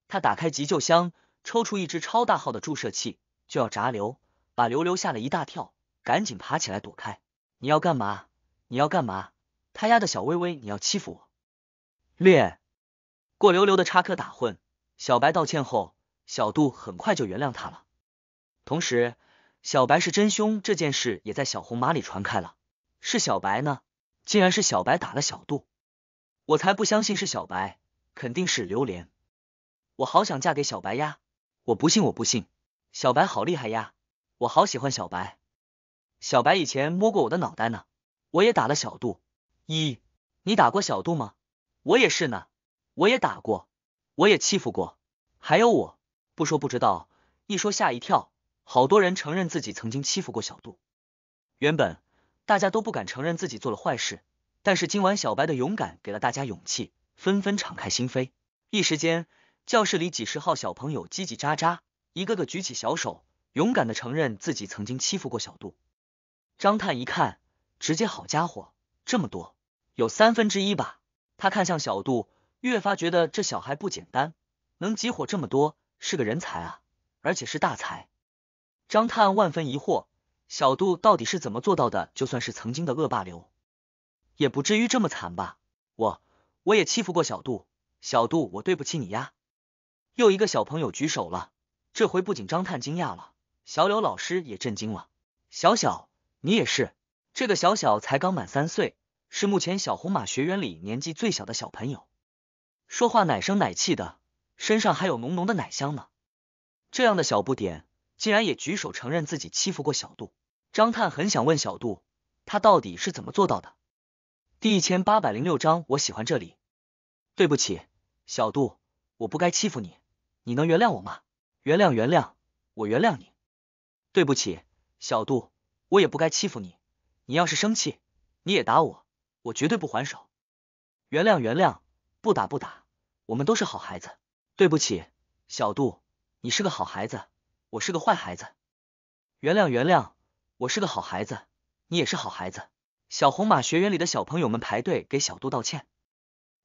Speaker 1: 他打开急救箱，抽出一支超大号的注射器，就要炸刘，把刘刘吓了一大跳，赶紧爬起来躲开。你要干嘛？你要干嘛？他丫的，小薇薇，你要欺负我？练过刘刘的插科打诨，小白道歉后，小杜很快就原谅他了，同时。小白是真凶这件事也在小红马里传开了，是小白呢？竟然是小白打了小杜，我才不相信是小白，肯定是榴莲。我好想嫁给小白呀！我不信，我不信，小白好厉害呀！我好喜欢小白，小白以前摸过我的脑袋呢。我也打了小杜，一，你打过小杜吗？我也是呢，我也打过，我也欺负过，还有我，不说不知道，一说吓一跳。好多人承认自己曾经欺负过小杜。原本大家都不敢承认自己做了坏事，但是今晚小白的勇敢给了大家勇气，纷纷敞开心扉。一时间，教室里几十号小朋友叽叽喳喳，一个个举起小手，勇敢的承认自己曾经欺负过小杜。张探一看，直接好家伙，这么多，有三分之一吧。他看向小杜，越发觉得这小孩不简单，能集火这么多，是个人才啊，而且是大才。张探万分疑惑，小杜到底是怎么做到的？就算是曾经的恶霸刘，也不至于这么惨吧？我，我也欺负过小杜，小杜，我对不起你呀！又一个小朋友举手了，这回不仅张探惊讶了，小柳老师也震惊了。小小，你也是？这个小小才刚满三岁，是目前小红马学员里年纪最小的小朋友，说话奶声奶气的，身上还有浓浓的奶香呢。这样的小不点。竟然也举手承认自己欺负过小杜，张探很想问小杜，他到底是怎么做到的？第一千八百零六章我喜欢这里。对不起，小杜，我不该欺负你，你能原谅我吗？原谅，原谅，我原谅你。对不起，小杜，我也不该欺负你，你要是生气，你也打我，我绝对不还手。原谅，原谅，不打不打，我们都是好孩子。对不起，小杜，你是个好孩子。我是个坏孩子，原谅原谅，我是个好孩子，你也是好孩子。小红马学园里的小朋友们排队给小杜道歉，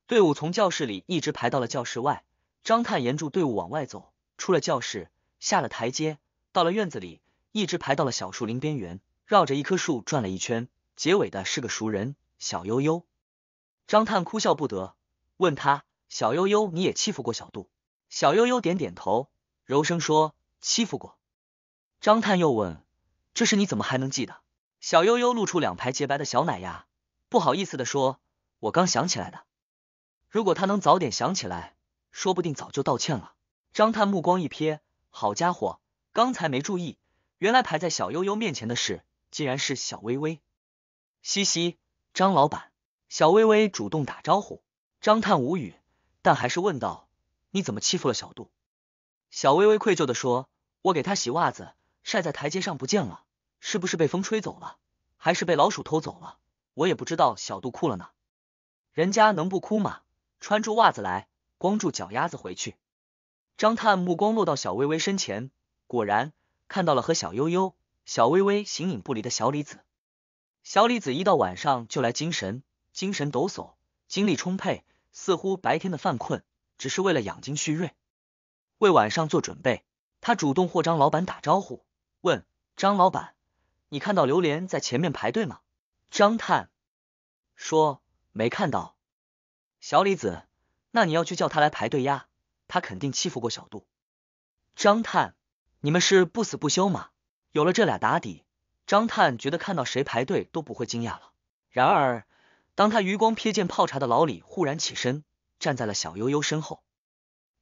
Speaker 1: 队伍从教室里一直排到了教室外。张探沿住队伍往外走，出了教室，下了台阶，到了院子里，一直排到了小树林边缘，绕着一棵树转了一圈。结尾的是个熟人，小悠悠。张探哭笑不得，问他：“小悠悠，你也欺负过小杜？”小悠悠点点头，柔声说。欺负过，张探又问，这事你怎么还能记得？小悠悠露出两排洁白的小奶牙，不好意思的说，我刚想起来的。如果他能早点想起来，说不定早就道歉了。张探目光一瞥，好家伙，刚才没注意，原来排在小悠悠面前的是，竟然是小薇薇。嘻嘻，张老板，小薇薇主动打招呼。张探无语，但还是问道，你怎么欺负了小杜？小薇薇愧疚的说：“我给他洗袜子，晒在台阶上不见了，是不是被风吹走了，还是被老鼠偷走了？我也不知道，小杜哭了呢，人家能不哭吗？穿住袜子来，光住脚丫子回去。”张探目光落到小薇薇身前，果然看到了和小悠悠、小薇薇形影不离的小李子。小李子一到晚上就来精神，精神抖擞，精力充沛，似乎白天的犯困只是为了养精蓄锐。为晚上做准备，他主动和张老板打招呼，问张老板：“你看到榴莲在前面排队吗？”张探说：“没看到。”小李子，那你要去叫他来排队呀？他肯定欺负过小杜。张探，你们是不死不休吗？有了这俩打底，张探觉得看到谁排队都不会惊讶了。然而，当他余光瞥见泡茶的老李忽然起身，站在了小悠悠身后，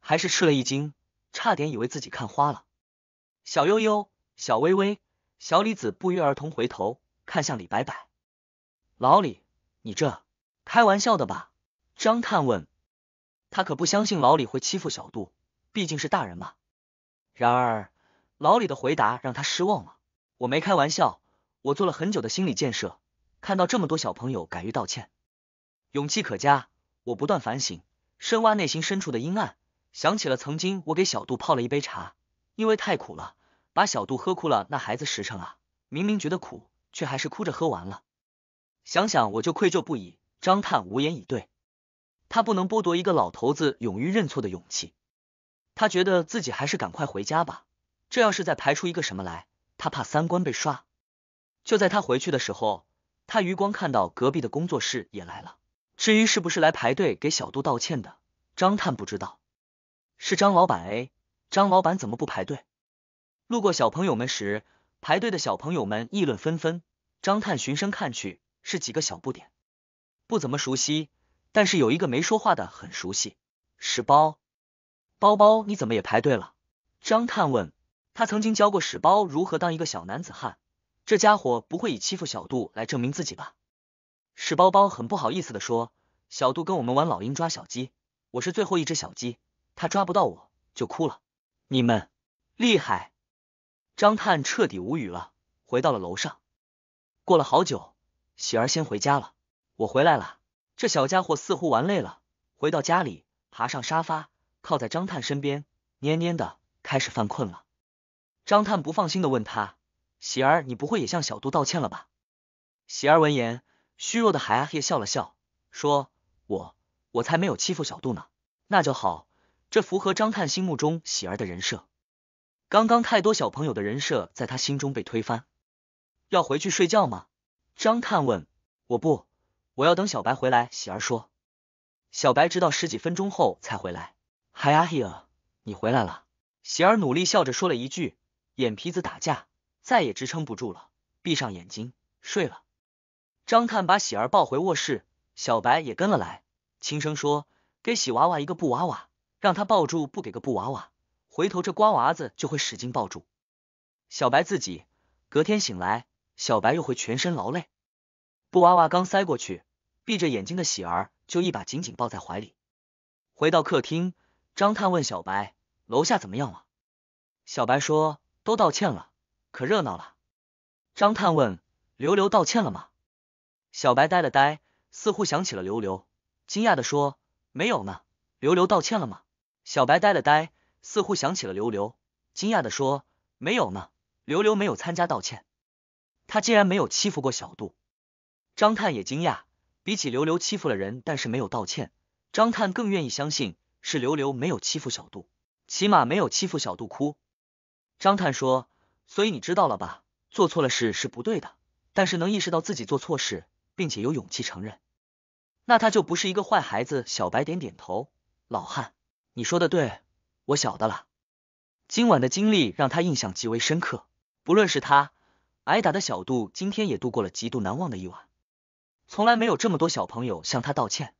Speaker 1: 还是吃了一惊。差点以为自己看花了，小悠悠、小微微、小李子不约而同回头看向李白白，老李，你这开玩笑的吧？张探问，他可不相信老李会欺负小杜，毕竟是大人嘛。然而老李的回答让他失望了，我没开玩笑，我做了很久的心理建设，看到这么多小朋友敢于道歉，勇气可嘉，我不断反省，深挖内心深处的阴暗。想起了曾经，我给小杜泡了一杯茶，因为太苦了，把小杜喝哭了。那孩子实诚啊，明明觉得苦，却还是哭着喝完了。想想我就愧疚不已。张探无言以对，他不能剥夺一个老头子勇于认错的勇气。他觉得自己还是赶快回家吧，这要是再排出一个什么来，他怕三观被刷。就在他回去的时候，他余光看到隔壁的工作室也来了。至于是不是来排队给小杜道歉的，张探不知道。是张老板 a 张老板怎么不排队？路过小朋友们时，排队的小朋友们议论纷纷。张探循声看去，是几个小不点，不怎么熟悉，但是有一个没说话的很熟悉，屎包。包包你怎么也排队了？张探问。他曾经教过屎包如何当一个小男子汉，这家伙不会以欺负小杜来证明自己吧？屎包包很不好意思的说，小杜跟我们玩老鹰抓小鸡，我是最后一只小鸡。他抓不到我，就哭了。你们厉害！张探彻底无语了，回到了楼上。过了好久，喜儿先回家了。我回来了。这小家伙似乎玩累了，回到家里，爬上沙发，靠在张探身边，蔫蔫的，开始犯困了。张探不放心的问他：“喜儿，你不会也向小杜道歉了吧？”喜儿闻言，虚弱的海啊嘿笑了笑，说：“我，我才没有欺负小杜呢，那就好。”这符合张探心目中喜儿的人设。刚刚太多小朋友的人设在他心中被推翻。要回去睡觉吗？张探问。我不，我要等小白回来。喜儿说。小白直到十几分钟后才回来。h i y a h i a 你回来了。喜儿努力笑着说了一句，眼皮子打架，再也支撑不住了，闭上眼睛睡了。张探把喜儿抱回卧室，小白也跟了来，轻声说：“给喜娃娃一个布娃娃。”让他抱住，不给个布娃娃，回头这瓜娃子就会使劲抱住。小白自己隔天醒来，小白又会全身劳累。布娃娃刚塞过去，闭着眼睛的喜儿就一把紧紧抱在怀里。回到客厅，张探问小白，楼下怎么样了？小白说都道歉了，可热闹了。张探问刘刘道歉了吗？小白呆了呆，似乎想起了刘刘，惊讶的说没有呢，刘刘道歉了吗？小白呆了呆，似乎想起了刘刘，惊讶地说：“没有呢，刘刘没有参加道歉。他竟然没有欺负过小杜。”张探也惊讶，比起刘刘欺负了人但是没有道歉，张探更愿意相信是刘刘没有欺负小杜，起码没有欺负小杜哭。张探说：“所以你知道了吧？做错了事是不对的，但是能意识到自己做错事，并且有勇气承认，那他就不是一个坏孩子。”小白点点头，老汉。你说的对，我晓得了。今晚的经历让他印象极为深刻。不论是他挨打的小杜，今天也度过了极度难忘的一晚。从来没有这么多小朋友向他道歉，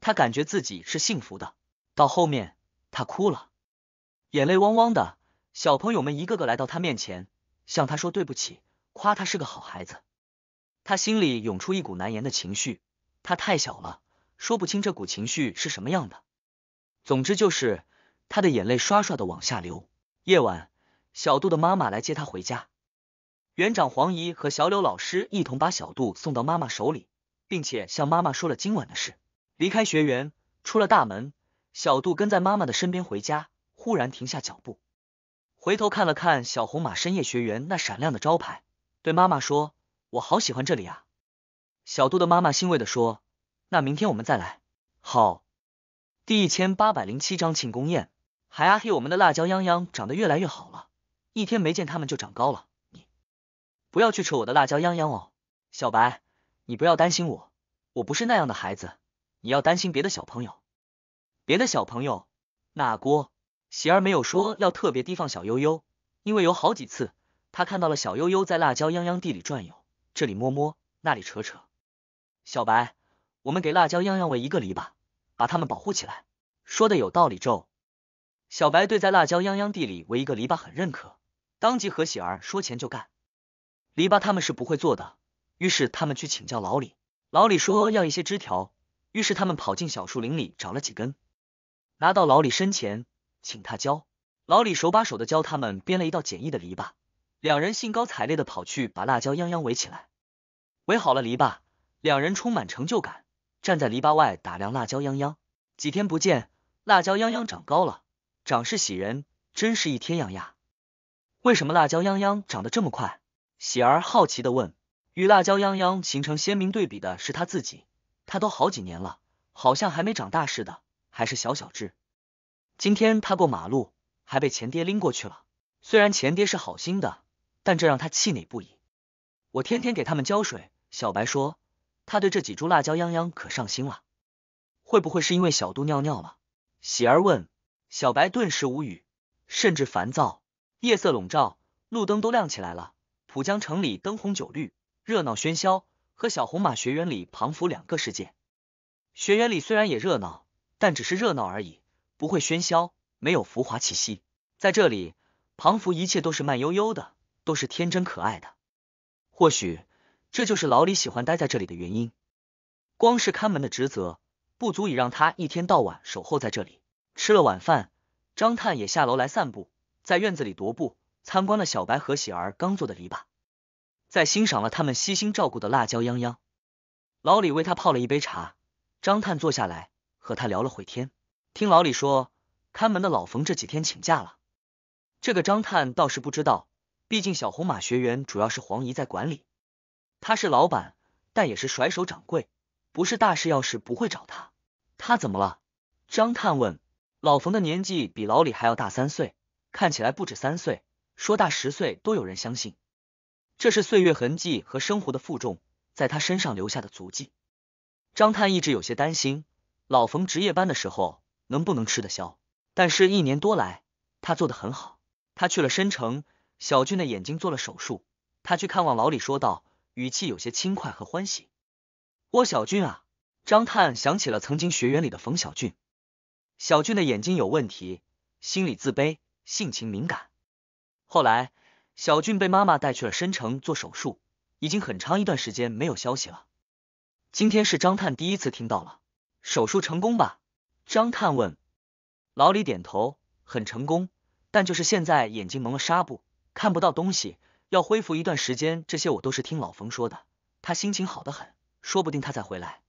Speaker 1: 他感觉自己是幸福的。到后面，他哭了，眼泪汪汪的。小朋友们一个个来到他面前，向他说对不起，夸他是个好孩子。他心里涌出一股难言的情绪。他太小了，说不清这股情绪是什么样的。总之就是，他的眼泪刷刷的往下流。夜晚，小杜的妈妈来接他回家，园长黄姨和小柳老师一同把小杜送到妈妈手里，并且向妈妈说了今晚的事。离开学园，出了大门，小杜跟在妈妈的身边回家，忽然停下脚步，回头看了看小红马深夜学园那闪亮的招牌，对妈妈说：“我好喜欢这里啊！”小杜的妈妈欣慰的说：“那明天我们再来。”好。第一千八百零七章庆功宴。还阿黑，我们的辣椒秧秧长得越来越好了，一天没见他们就长高了。你不要去扯我的辣椒秧秧哦，小白，你不要担心我，我不是那样的孩子。你要担心别的小朋友，别的小朋友。那锅喜儿没有说要特别提防小悠悠，因为有好几次，他看到了小悠悠在辣椒秧秧地里转悠，这里摸摸，那里扯扯。小白，我们给辣椒秧秧围一个篱笆。把他们保护起来，说的有道理。皱小白对在辣椒秧秧地里围一个篱笆很认可，当即和喜儿说钱就干。篱笆他们是不会做的，于是他们去请教老李。老李说要一些枝条，于是他们跑进小树林里找了几根，拿到老李身前，请他教。老李手把手的教他们编了一道简易的篱笆，两人兴高采烈的跑去把辣椒秧秧围起来。围好了篱笆，两人充满成就感。站在篱笆外打量辣椒秧秧，几天不见，辣椒秧秧长高了，长势喜人，真是一天养呀。为什么辣椒秧秧长得这么快？喜儿好奇的问。与辣椒秧秧形成鲜明对比的是他自己，他都好几年了，好像还没长大似的，还是小小智。今天他过马路还被前爹拎过去了，虽然前爹是好心的，但这让他气馁不已。我天天给他们浇水，小白说。他对这几株辣椒秧秧可上心了，会不会是因为小杜尿尿了？喜儿问。小白顿时无语，甚至烦躁。夜色笼罩，路灯都亮起来了。浦江城里灯红酒绿，热闹喧嚣，和小红马学园里庞佛两个世界。学园里虽然也热闹，但只是热闹而已，不会喧嚣，没有浮华气息。在这里，庞佛一切都是慢悠悠的，都是天真可爱的。或许。这就是老李喜欢待在这里的原因，光是看门的职责不足以让他一天到晚守候在这里。吃了晚饭，张探也下楼来散步，在院子里踱步，参观了小白和喜儿刚做的篱笆，在欣赏了他们悉心照顾的辣椒秧秧。老李为他泡了一杯茶，张探坐下来和他聊了会天。听老李说，看门的老冯这几天请假了，这个张探倒是不知道，毕竟小红马学员主要是黄姨在管理。他是老板，但也是甩手掌柜，不是大事要事不会找他。他怎么了？张探问。老冯的年纪比老李还要大三岁，看起来不止三岁，说大十岁都有人相信。这是岁月痕迹和生活的负重在他身上留下的足迹。张探一直有些担心老冯值夜班的时候能不能吃得消，但是一年多来他做的很好。他去了深城，小俊的眼睛做了手术，他去看望老李，说道。语气有些轻快和欢喜。我小俊啊，张探想起了曾经学员里的冯小俊。小俊的眼睛有问题，心理自卑，性情敏感。后来，小俊被妈妈带去了申城做手术，已经很长一段时间没有消息了。今天是张探第一次听到了，手术成功吧？张探问。老李点头，很成功，但就是现在眼睛蒙了纱布，看不到东西。要恢复一段时间，这些我都是听老冯说的。他心情好得很，说不定他再回来，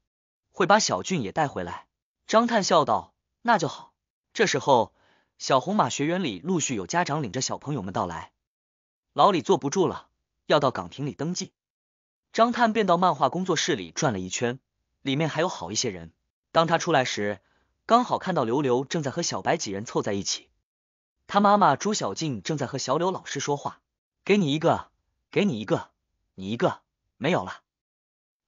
Speaker 1: 会把小俊也带回来。张探笑道：“那就好。”这时候，小红马学园里陆续有家长领着小朋友们到来。老李坐不住了，要到岗亭里登记。张探便到漫画工作室里转了一圈，里面还有好一些人。当他出来时，刚好看到刘刘正在和小白几人凑在一起，他妈妈朱小静正在和小柳老师说话。给你一个，给你一个，你一个，没有了。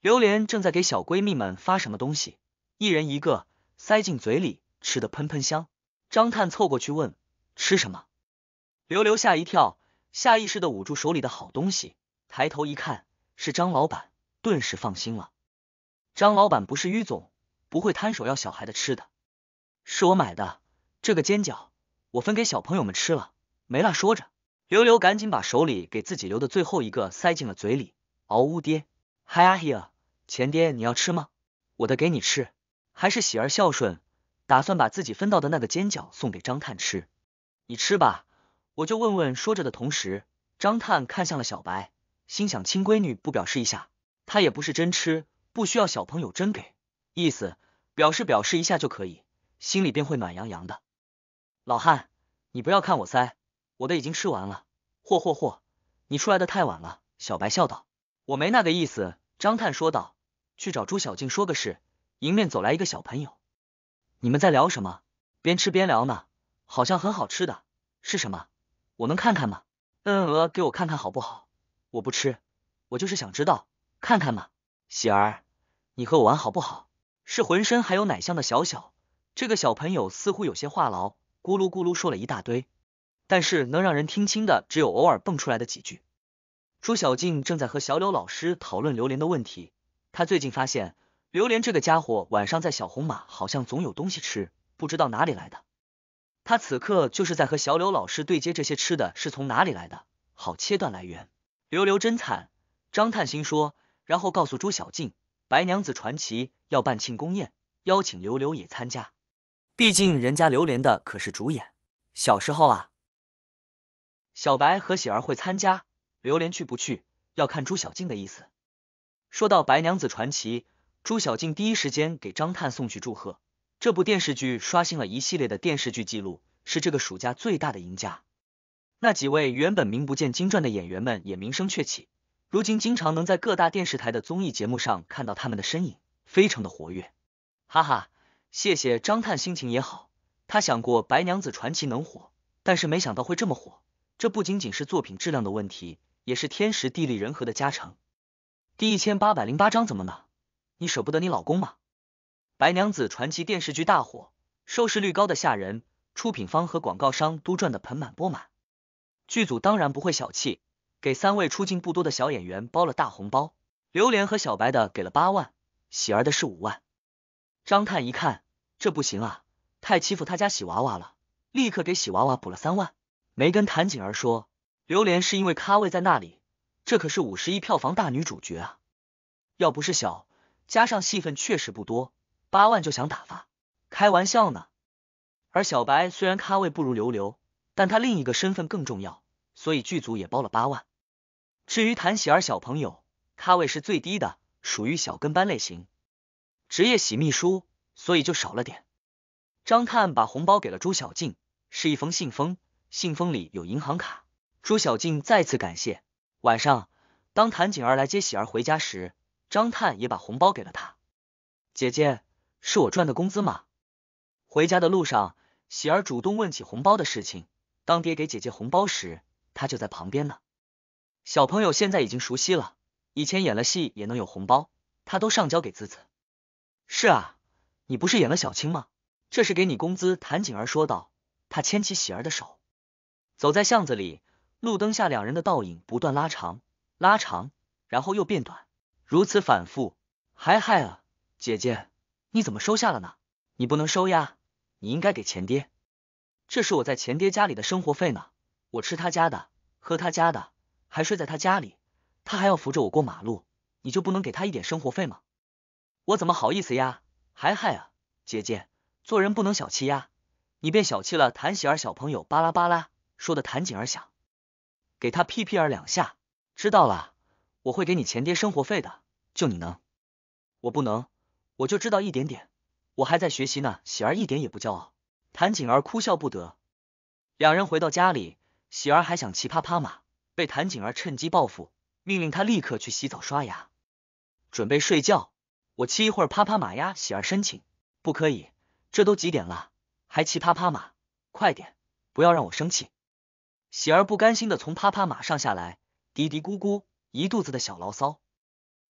Speaker 1: 榴莲正在给小闺蜜们发什么东西，一人一个，塞进嘴里吃的喷喷香。张探凑过去问吃什么，刘刘吓一跳，下意识的捂住手里的好东西，抬头一看是张老板，顿时放心了。张老板不是于总，不会摊手要小孩的吃的，是我买的这个煎饺，我分给小朋友们吃了，没拉说着。刘流赶紧把手里给自己留的最后一个塞进了嘴里，嗷呜爹，嗨呀嘿，钱爹你要吃吗？我的给你吃，还是喜儿孝顺，打算把自己分到的那个煎饺送给张探吃，你吃吧，我就问问。说着的同时，张探看向了小白，心想亲闺女不表示一下，他也不是真吃，不需要小朋友真给意思，表示表示一下就可以，心里便会暖洋洋的。老汉，你不要看我塞。我的已经吃完了，嚯嚯嚯！你出来的太晚了，小白笑道。我没那个意思，张探说道。去找朱小静说个事。迎面走来一个小朋友，你们在聊什么？边吃边聊呢，好像很好吃的，是什么？我能看看吗？嗯嗯，给我看看好不好？我不吃，我就是想知道，看看嘛。喜儿，你和我玩好不好？是浑身还有奶香的小小，这个小朋友似乎有些话痨，咕噜咕噜说了一大堆。但是能让人听清的只有偶尔蹦出来的几句。朱小静正在和小柳老师讨论榴莲的问题。她最近发现榴莲这个家伙晚上在小红马好像总有东西吃，不知道哪里来的。他此刻就是在和小柳老师对接这些吃的是从哪里来的，好切断来源。刘刘真惨，张探心说，然后告诉朱小静，白娘子传奇要办庆功宴，邀请刘刘也参加，毕竟人家榴莲的可是主演。小时候啊。小白和喜儿会参加，榴莲去不去要看朱小静的意思。说到《白娘子传奇》，朱小静第一时间给张探送去祝贺。这部电视剧刷新了一系列的电视剧记录，是这个暑假最大的赢家。那几位原本名不见经传的演员们也名声鹊起，如今经常能在各大电视台的综艺节目上看到他们的身影，非常的活跃。哈哈，谢谢张探，心情也好。他想过《白娘子传奇》能火，但是没想到会这么火。这不仅仅是作品质量的问题，也是天时地利人和的加成。第一千八百零八章怎么呢？你舍不得你老公吗？《白娘子传奇》电视剧大火，收视率高的吓人，出品方和广告商都赚得盆满钵满。剧组当然不会小气，给三位出镜不多的小演员包了大红包。榴莲和小白的给了八万，喜儿的是五万。张探一看这不行啊，太欺负他家喜娃娃了，立刻给喜娃娃补了三万。没跟谭锦儿说，榴莲是因为咖位在那里，这可是五十亿票房大女主角啊！要不是小，加上戏份确实不多，八万就想打发？开玩笑呢。而小白虽然咖位不如刘刘，但他另一个身份更重要，所以剧组也包了八万。至于谭喜儿小朋友，咖位是最低的，属于小跟班类型，职业喜秘书，所以就少了点。张探把红包给了朱小静，是一封信封。信封里有银行卡，朱小静再次感谢。晚上，当谭景儿来接喜儿回家时，张探也把红包给了他。姐姐，是我赚的工资吗？回家的路上，喜儿主动问起红包的事情。当爹给姐姐红包时，他就在旁边呢。小朋友现在已经熟悉了，以前演了戏也能有红包，他都上交给自子。是啊，你不是演了小青吗？这是给你工资。谭景儿说道，他牵起喜儿的手。走在巷子里，路灯下两人的倒影不断拉长、拉长，然后又变短，如此反复。嗨嗨啊，姐姐，你怎么收下了呢？你不能收呀，你应该给钱爹。这是我在钱爹家里的生活费呢，我吃他家的，喝他家的，还睡在他家里，他还要扶着我过马路，你就不能给他一点生活费吗？我怎么好意思呀？嗨嗨啊，姐姐，做人不能小气呀，你变小气了，谭喜儿小朋友，巴拉巴拉。说的谭景儿想给他屁屁儿两下，知道了，我会给你前爹生活费的。就你能，我不能，我就知道一点点，我还在学习呢。喜儿一点也不骄傲。谭景儿哭笑不得。两人回到家里，喜儿还想骑啪啪马，被谭景儿趁机报复，命令他立刻去洗澡刷牙，准备睡觉。我骑一会儿啪啪马呀！喜儿申请不可以，这都几点了，还骑啪啪马？快点，不要让我生气。喜儿不甘心的从趴趴马上下来，嘀嘀咕咕一肚子的小牢骚。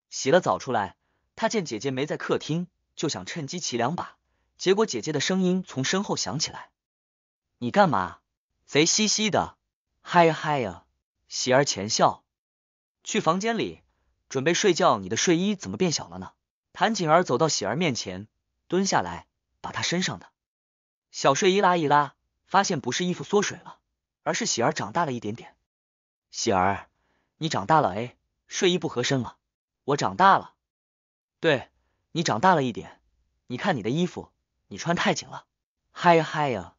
Speaker 1: 洗了澡出来，她见姐姐没在客厅，就想趁机骑两把。结果姐姐的声音从身后响起来：“你干嘛？贼兮兮的！”嗨呀嗨呀！喜儿浅笑，去房间里准备睡觉。你的睡衣怎么变小了呢？谭锦儿走到喜儿面前，蹲下来把她身上的小睡衣拉一拉，发现不是衣服缩水了。而是喜儿长大了一点点，喜儿，你长大了哎，睡衣不合身了。我长大了，对，你长大了一点。你看你的衣服，你穿太紧了。嗨呀嗨呀！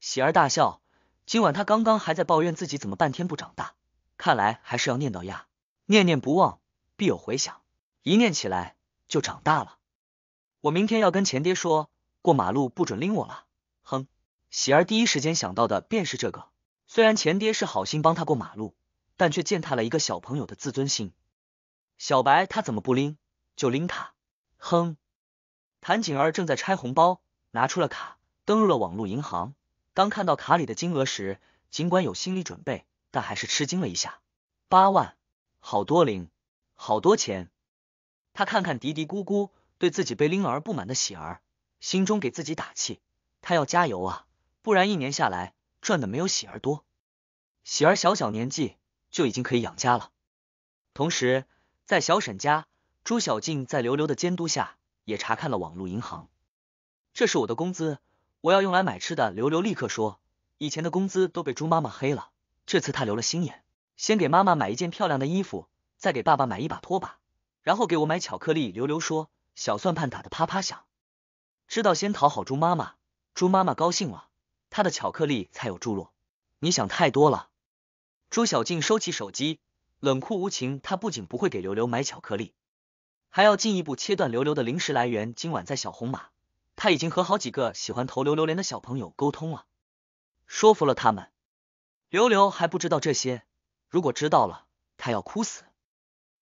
Speaker 1: 喜儿大笑。今晚他刚刚还在抱怨自己怎么半天不长大，看来还是要念叨呀，念念不忘必有回响，一念起来就长大了。我明天要跟前爹说，过马路不准拎我了。哼，喜儿第一时间想到的便是这个。虽然前爹是好心帮他过马路，但却践踏了一个小朋友的自尊心。小白他怎么不拎就拎他？哼！谭景儿正在拆红包，拿出了卡，登录了网络银行。当看到卡里的金额时，尽管有心理准备，但还是吃惊了一下。八万，好多零，好多钱。他看看，嘀嘀咕咕，对自己被拎而不满的喜儿，心中给自己打气：他要加油啊，不然一年下来。赚的没有喜儿多，喜儿小小年纪就已经可以养家了。同时，在小沈家，朱小静在刘刘的监督下，也查看了网络银行。这是我的工资，我要用来买吃的。刘刘立刻说，以前的工资都被猪妈妈黑了，这次他留了心眼，先给妈妈买一件漂亮的衣服，再给爸爸买一把拖把，然后给我买巧克力。刘刘说，小算盘打得啪啪响，知道先讨好猪妈妈，猪妈妈高兴了。他的巧克力才有注入，你想太多了。朱小静收起手机，冷酷无情。她不仅不会给刘刘买巧克力，还要进一步切断刘刘的零食来源。今晚在小红马，她已经和好几个喜欢投刘刘莲的小朋友沟通了，说服了他们。刘刘还不知道这些，如果知道了，她要哭死。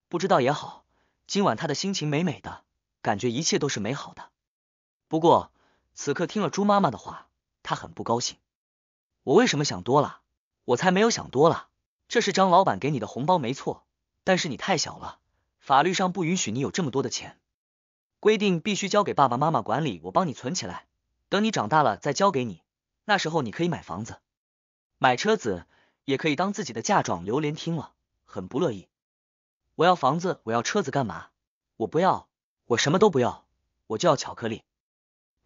Speaker 1: 不知道也好，今晚她的心情美美的，感觉一切都是美好的。不过此刻听了朱妈妈的话。他很不高兴，我为什么想多了？我才没有想多了，这是张老板给你的红包没错，但是你太小了，法律上不允许你有这么多的钱，规定必须交给爸爸妈妈管理，我帮你存起来，等你长大了再交给你，那时候你可以买房子，买车子，也可以当自己的嫁妆。刘莲听了很不乐意，我要房子，我要车子干嘛？我不要，我什么都不要，我就要巧克力。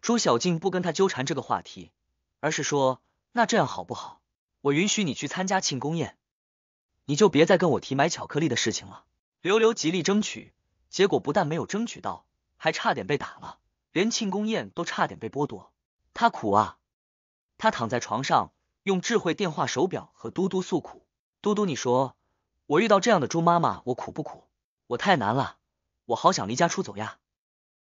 Speaker 1: 朱小静不跟他纠缠这个话题。而是说，那这样好不好？我允许你去参加庆功宴，你就别再跟我提买巧克力的事情了。刘刘极力争取，结果不但没有争取到，还差点被打了，连庆功宴都差点被剥夺。他苦啊！他躺在床上，用智慧电话手表和嘟嘟诉苦：“嘟嘟，你说我遇到这样的猪妈妈，我苦不苦？我太难了，我好想离家出走呀！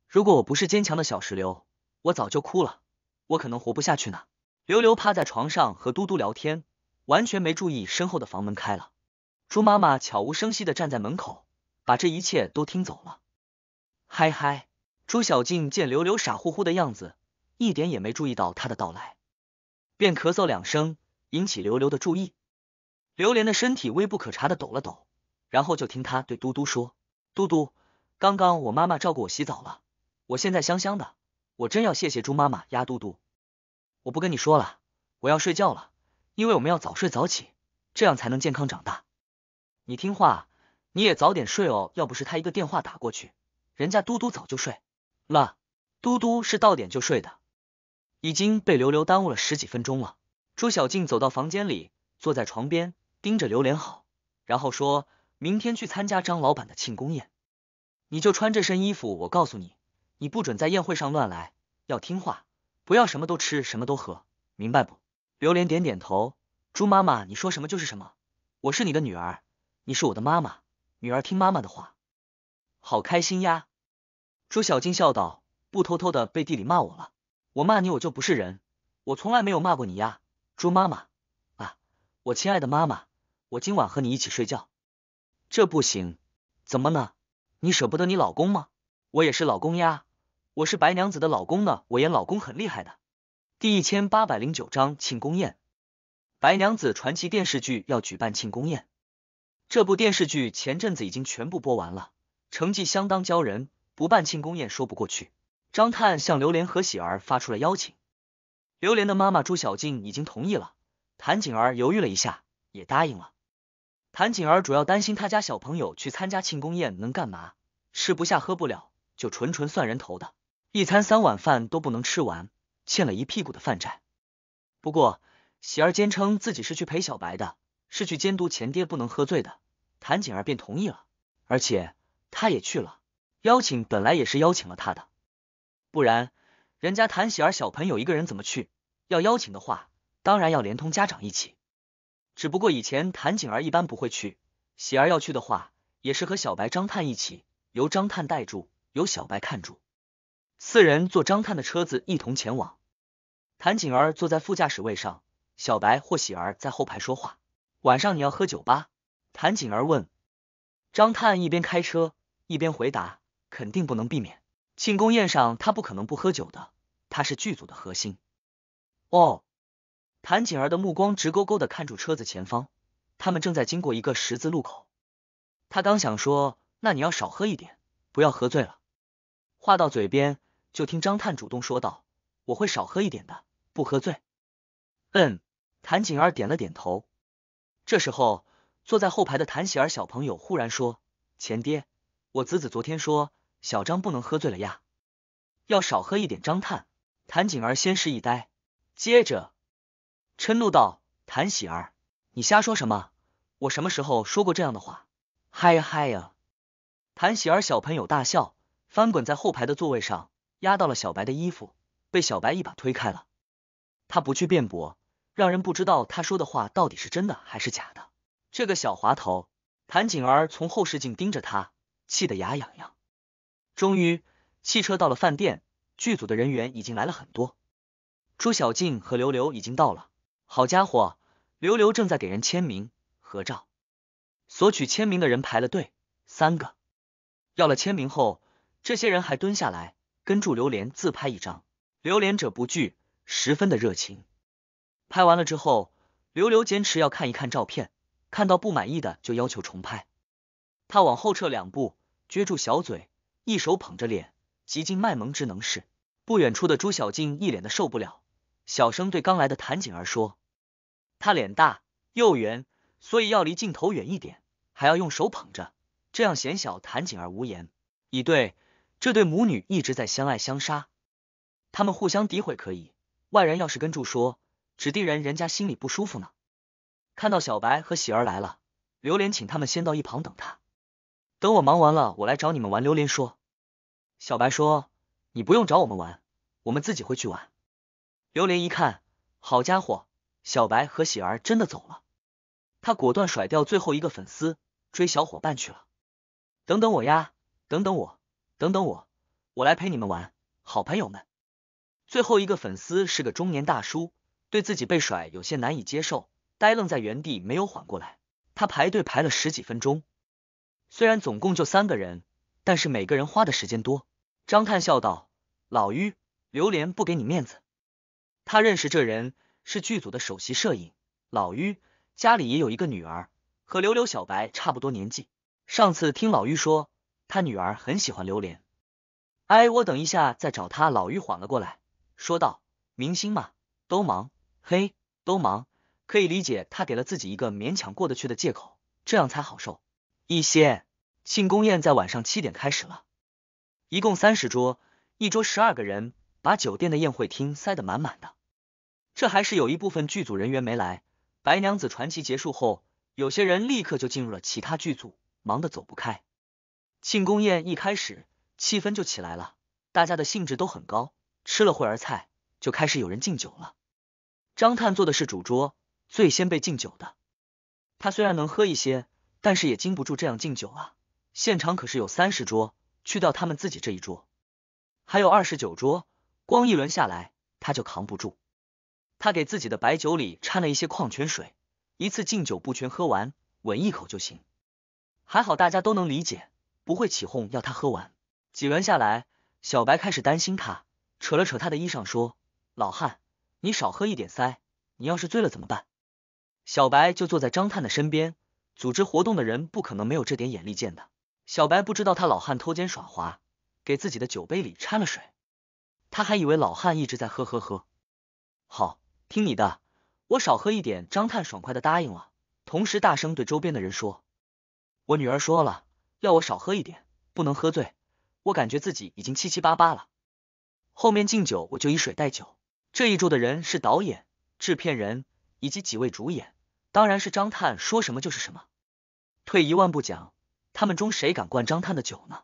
Speaker 1: 如果我不是坚强的小石榴，我早就哭了，我可能活不下去呢。”刘刘趴在床上和嘟嘟聊天，完全没注意身后的房门开了。猪妈妈悄无声息的站在门口，把这一切都听走了。嗨嗨，朱小静见刘刘傻乎乎的样子，一点也没注意到他的到来，便咳嗽两声，引起刘刘的注意。刘莲的身体微不可察的抖了抖，然后就听他对嘟嘟说：“嘟嘟，刚刚我妈妈照顾我洗澡了，我现在香香的，我真要谢谢猪妈妈呀，嘟嘟。”我不跟你说了，我要睡觉了，因为我们要早睡早起，这样才能健康长大。你听话，你也早点睡哦。要不是他一个电话打过去，人家嘟嘟早就睡了。嘟嘟是到点就睡的，已经被刘刘耽误了十几分钟了。朱小静走到房间里，坐在床边盯着刘莲好，然后说明天去参加张老板的庆功宴，你就穿这身衣服。我告诉你，你不准在宴会上乱来，要听话。不要什么都吃，什么都喝，明白不？榴莲点点头。猪妈妈，你说什么就是什么。我是你的女儿，你是我的妈妈，女儿听妈妈的话。好开心呀！猪小金笑道，不偷偷的背地里骂我了，我骂你我就不是人，我从来没有骂过你呀，猪妈妈啊，我亲爱的妈妈，我今晚和你一起睡觉，这不行，怎么呢？你舍不得你老公吗？我也是老公呀。我是白娘子的老公呢，我演老公很厉害的。第一千八百零九章庆功宴，白娘子传奇电视剧要举办庆功宴。这部电视剧前阵子已经全部播完了，成绩相当骄人，不办庆功宴说不过去。张探向刘莲和喜儿发出了邀请，刘莲的妈妈朱小静已经同意了，谭锦儿犹豫了一下也答应了。谭锦儿主要担心他家小朋友去参加庆功宴能干嘛，吃不下喝不了，就纯纯算人头的。一餐三碗饭都不能吃完，欠了一屁股的饭债。不过喜儿坚称自己是去陪小白的，是去监督前爹不能喝醉的。谭景儿便同意了，而且他也去了。邀请本来也是邀请了他的，不然人家谭喜儿小朋友一个人怎么去？要邀请的话，当然要连同家长一起。只不过以前谭景儿一般不会去，喜儿要去的话，也是和小白、张探一起，由张探带住，由小白看住。四人坐张探的车子一同前往，谭锦儿坐在副驾驶位上，小白或喜儿在后排说话。晚上你要喝酒吧？谭锦儿问。张探一边开车一边回答：“肯定不能避免，庆功宴上他不可能不喝酒的。他是剧组的核心。”哦，谭锦儿的目光直勾勾的看住车子前方，他们正在经过一个十字路口。他刚想说：“那你要少喝一点，不要喝醉了。”话到嘴边。就听张探主动说道：“我会少喝一点的，不喝醉。”嗯，谭景儿点了点头。这时候，坐在后排的谭喜儿小朋友忽然说：“钱爹，我子子昨天说小张不能喝醉了呀，要少喝一点。”张探、谭景儿先是一呆，接着嗔怒道：“谭喜儿，你瞎说什么？我什么时候说过这样的话？”嗨呀嗨呀！谭喜儿小朋友大笑，翻滚在后排的座位上。压到了小白的衣服，被小白一把推开了。他不去辩驳，让人不知道他说的话到底是真的还是假的。这个小滑头，谭景儿从后视镜盯着他，气得牙痒痒。终于，汽车到了饭店，剧组的人员已经来了很多。朱小静和刘刘已经到了。好家伙，刘刘正在给人签名、合照，索取签名的人排了队，三个。要了签名后，这些人还蹲下来。跟住榴莲自拍一张，榴莲者不惧，十分的热情。拍完了之后，刘刘坚持要看一看照片，看到不满意的就要求重拍。他往后撤两步，撅住小嘴，一手捧着脸，极尽卖萌之能事。不远处的朱小静一脸的受不了，小声对刚来的谭景儿说：“他脸大又圆，所以要离镜头远一点，还要用手捧着，这样显小。”谭景儿无言以对。这对母女一直在相爱相杀，他们互相诋毁可以，外人要是跟住说，指定人人家心里不舒服呢。看到小白和喜儿来了，榴莲请他们先到一旁等他，等我忙完了，我来找你们玩。榴莲说：“小白说你不用找我们玩，我们自己会去玩。”榴莲一看，好家伙，小白和喜儿真的走了，他果断甩掉最后一个粉丝，追小伙伴去了。等等我呀，等等我。等等我，我来陪你们玩，好朋友们。最后一个粉丝是个中年大叔，对自己被甩有些难以接受，呆愣在原地没有缓过来。他排队排了十几分钟，虽然总共就三个人，但是每个人花的时间多。张探笑道：“老于，榴莲不给你面子。”他认识这人，是剧组的首席摄影老于，家里也有一个女儿，和刘刘小白差不多年纪。上次听老于说。他女儿很喜欢榴莲，哎，我等一下再找他。老玉缓了过来，说道：“明星嘛，都忙，嘿，都忙，可以理解。”他给了自己一个勉强过得去的借口，这样才好受一些。庆功宴在晚上七点开始了，一共三十桌，一桌十二个人，把酒店的宴会厅塞得满满的。这还是有一部分剧组人员没来，《白娘子传奇》结束后，有些人立刻就进入了其他剧组，忙得走不开。庆功宴一开始，气氛就起来了，大家的兴致都很高。吃了会儿菜，就开始有人敬酒了。张探坐的是主桌，最先被敬酒的。他虽然能喝一些，但是也经不住这样敬酒啊。现场可是有三十桌，去掉他们自己这一桌，还有二十九桌。光一轮下来，他就扛不住。他给自己的白酒里掺了一些矿泉水，一次敬酒不全喝完，吻一口就行。还好大家都能理解。不会起哄，要他喝完。几轮下来，小白开始担心他，扯了扯他的衣裳，说：“老汉，你少喝一点噻，你要是醉了怎么办？”小白就坐在张探的身边。组织活动的人不可能没有这点眼力见的。小白不知道他老汉偷奸耍滑，给自己的酒杯里掺了水。他还以为老汉一直在喝喝喝。好，听你的，我少喝一点。张探爽快的答应了，同时大声对周边的人说：“我女儿说了。”要我少喝一点，不能喝醉。我感觉自己已经七七八八了。后面敬酒我就以水代酒。这一桌的人是导演、制片人以及几位主演，当然是张探说什么就是什么。退一万步讲，他们中谁敢灌张探的酒呢？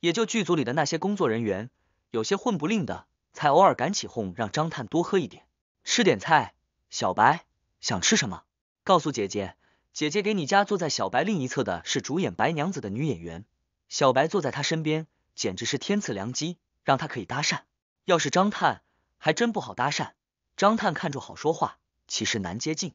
Speaker 1: 也就剧组里的那些工作人员，有些混不吝的，才偶尔敢起哄，让张探多喝一点，吃点菜。小白想吃什么，告诉姐姐。姐姐给你家坐在小白另一侧的是主演白娘子的女演员，小白坐在她身边，简直是天赐良机，让她可以搭讪。要是张探还真不好搭讪，张探看着好说话，其实难接近？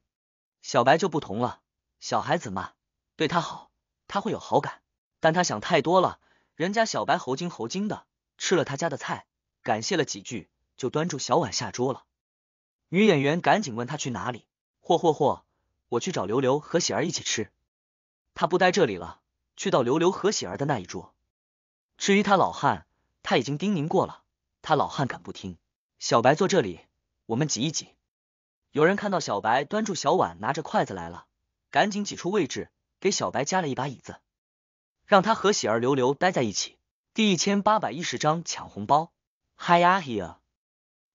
Speaker 1: 小白就不同了，小孩子嘛，对他好，他会有好感。但他想太多了，人家小白猴精猴精的，吃了他家的菜，感谢了几句，就端住小碗下桌了。女演员赶紧问他去哪里，嚯嚯嚯！我去找刘刘和喜儿一起吃，他不待这里了，去到刘刘和喜儿的那一桌。至于他老汉，他已经叮咛过了，他老汉敢不听？小白坐这里，我们挤一挤。有人看到小白端住小碗，拿着筷子来了，赶紧挤出位置，给小白加了一把椅子，让他和喜儿、刘刘待在一起。第一千八百一十章抢红包。Hi 呀 Hi 呀！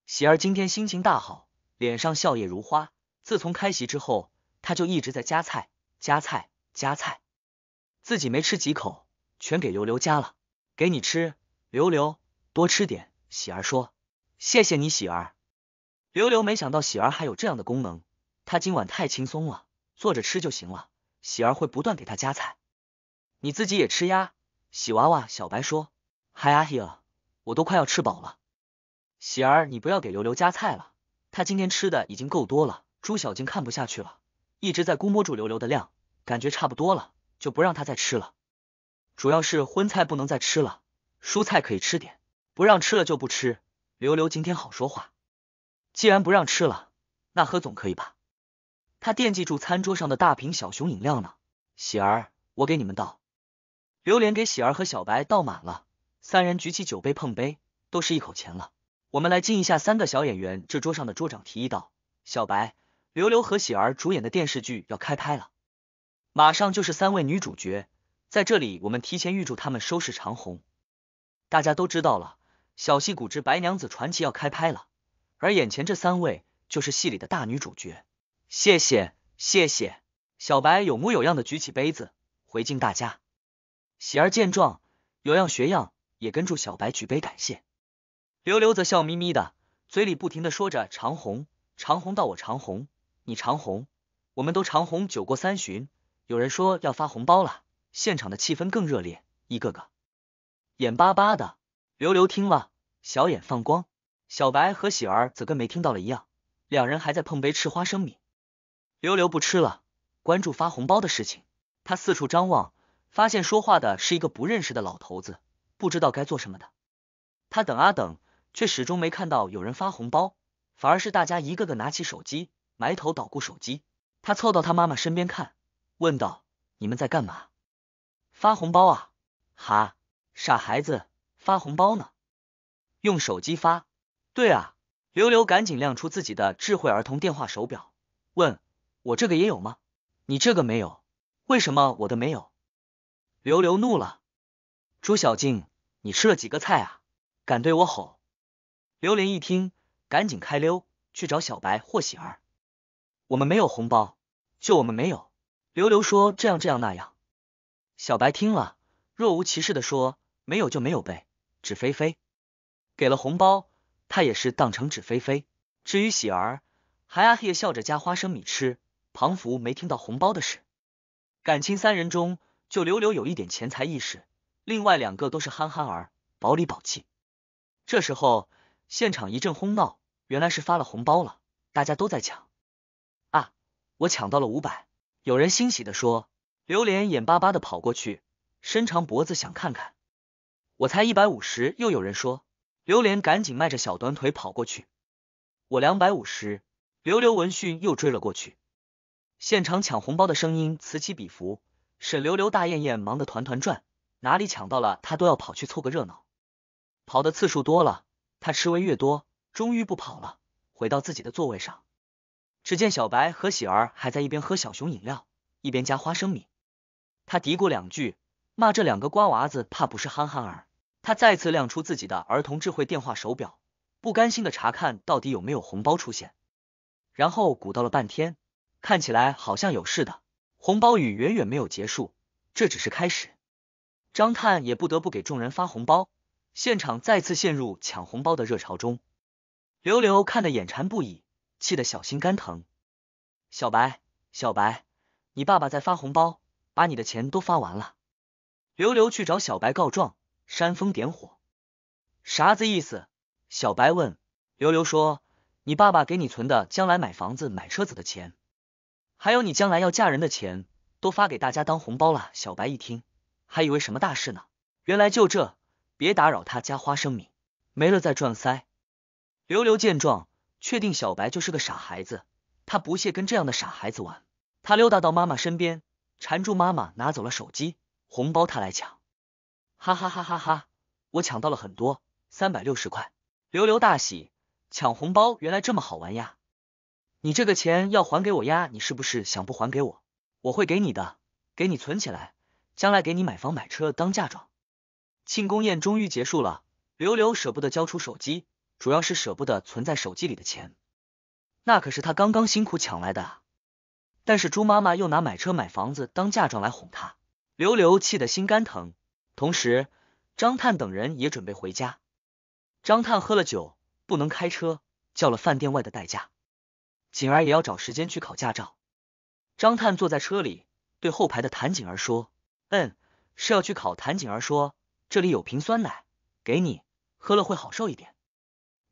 Speaker 1: 喜儿今天心情大好，脸上笑靥如花。自从开席之后。他就一直在夹菜、夹菜、夹菜，自己没吃几口，全给刘刘夹了。给你吃，刘刘，多吃点。喜儿说：“谢谢你，喜儿。”刘刘没想到喜儿还有这样的功能，他今晚太轻松了，坐着吃就行了。喜儿会不断给他夹菜，你自己也吃呀。喜娃娃小白说：“嗨呀，我都快要吃饱了。”喜儿，你不要给刘刘夹菜了，他今天吃的已经够多了。朱小静看不下去了。一直在估摸住刘刘的量，感觉差不多了，就不让他再吃了。主要是荤菜不能再吃了，蔬菜可以吃点，不让吃了就不吃。刘刘今天好说话，既然不让吃了，那喝总可以吧？他惦记住餐桌上的大瓶小熊饮料呢。喜儿，我给你们倒。刘莲给喜儿和小白倒满了，三人举起酒杯碰杯，都是一口钱了。我们来敬一下三个小演员。这桌上的桌长提议道：“小白。”刘刘和喜儿主演的电视剧要开拍了，马上就是三位女主角，在这里我们提前预祝他们收视长虹。大家都知道了，《小戏骨之白娘子传奇》要开拍了，而眼前这三位就是戏里的大女主角。谢谢，谢谢！小白有模有样的举起杯子回敬大家。喜儿见状，有样学样，也跟住小白举杯感谢。刘刘则笑眯眯的，嘴里不停的说着“长虹，长虹到我长虹”。你长虹，我们都长虹酒过三巡，有人说要发红包了，现场的气氛更热烈，一个个眼巴巴的。刘刘听了，小眼放光。小白和喜儿则跟没听到了一样，两人还在碰杯吃花生米。刘刘不吃了，关注发红包的事情。他四处张望，发现说话的是一个不认识的老头子，不知道该做什么的。他等啊等，却始终没看到有人发红包，反而是大家一个个拿起手机。埋头捣鼓手机，他凑到他妈妈身边看，问道：“你们在干嘛？发红包啊？哈，傻孩子，发红包呢，用手机发。对啊。”刘刘赶紧亮出自己的智慧儿童电话手表，问：“我这个也有吗？你这个没有，为什么我的没有？”刘刘怒了：“朱小静，你吃了几个菜啊？敢对我吼！”刘莲一听，赶紧开溜，去找小白或喜儿。我们没有红包，就我们没有。刘刘说这样这样那样，小白听了若无其事的说没有就没有呗。纸飞飞给了红包，他也是当成纸飞飞。至于喜儿，还阿嘿笑着夹花生米吃。庞福没听到红包的事，感情三人中就刘刘有一点钱财意识，另外两个都是憨憨儿，宝里宝气。这时候现场一阵哄闹，原来是发了红包了，大家都在抢。我抢到了五百，有人欣喜的说。榴莲眼巴巴的跑过去，伸长脖子想看看。我才一百五十，又有人说，榴莲赶紧迈着小短腿跑过去。我两百五十，刘刘闻讯又追了过去。现场抢红包的声音此起彼伏，沈刘刘、大艳艳忙得团团转，哪里抢到了，他都要跑去凑个热闹。跑的次数多了，他吃亏越多，终于不跑了，回到自己的座位上。只见小白和喜儿还在一边喝小熊饮料，一边夹花生米。他嘀咕两句，骂这两个瓜娃子怕不是憨憨儿。他再次亮出自己的儿童智慧电话手表，不甘心的查看到底有没有红包出现，然后鼓捣了半天，看起来好像有似的。红包雨远远没有结束，这只是开始。张探也不得不给众人发红包，现场再次陷入抢红包的热潮中。刘刘看得眼馋不已。气得小心肝疼。小白，小白，你爸爸在发红包，把你的钱都发完了。刘刘去找小白告状，煽风点火，啥子意思？小白问。刘刘说：“你爸爸给你存的将来买房子、买车子的钱，还有你将来要嫁人的钱，都发给大家当红包了。”小白一听，还以为什么大事呢？原来就这，别打扰他家花生米，没了再赚塞。刘刘见状。确定小白就是个傻孩子，他不屑跟这样的傻孩子玩。他溜达到妈妈身边，缠住妈妈，拿走了手机红包，他来抢。哈哈哈哈哈！我抢到了很多，三百六十块。刘刘大喜，抢红包原来这么好玩呀！你这个钱要还给我呀？你是不是想不还给我？我会给你的，给你存起来，将来给你买房买车当嫁妆。庆功宴终于结束了，刘刘舍不得交出手机。主要是舍不得存在手机里的钱，那可是他刚刚辛苦抢来的。但是朱妈妈又拿买车买房子当嫁妆来哄他，刘刘气得心肝疼。同时，张探等人也准备回家。张探喝了酒不能开车，叫了饭店外的代驾。景儿也要找时间去考驾照。张探坐在车里，对后排的谭景儿说：“嗯，是要去考。”谭景儿说：“这里有瓶酸奶，给你喝了会好受一点。”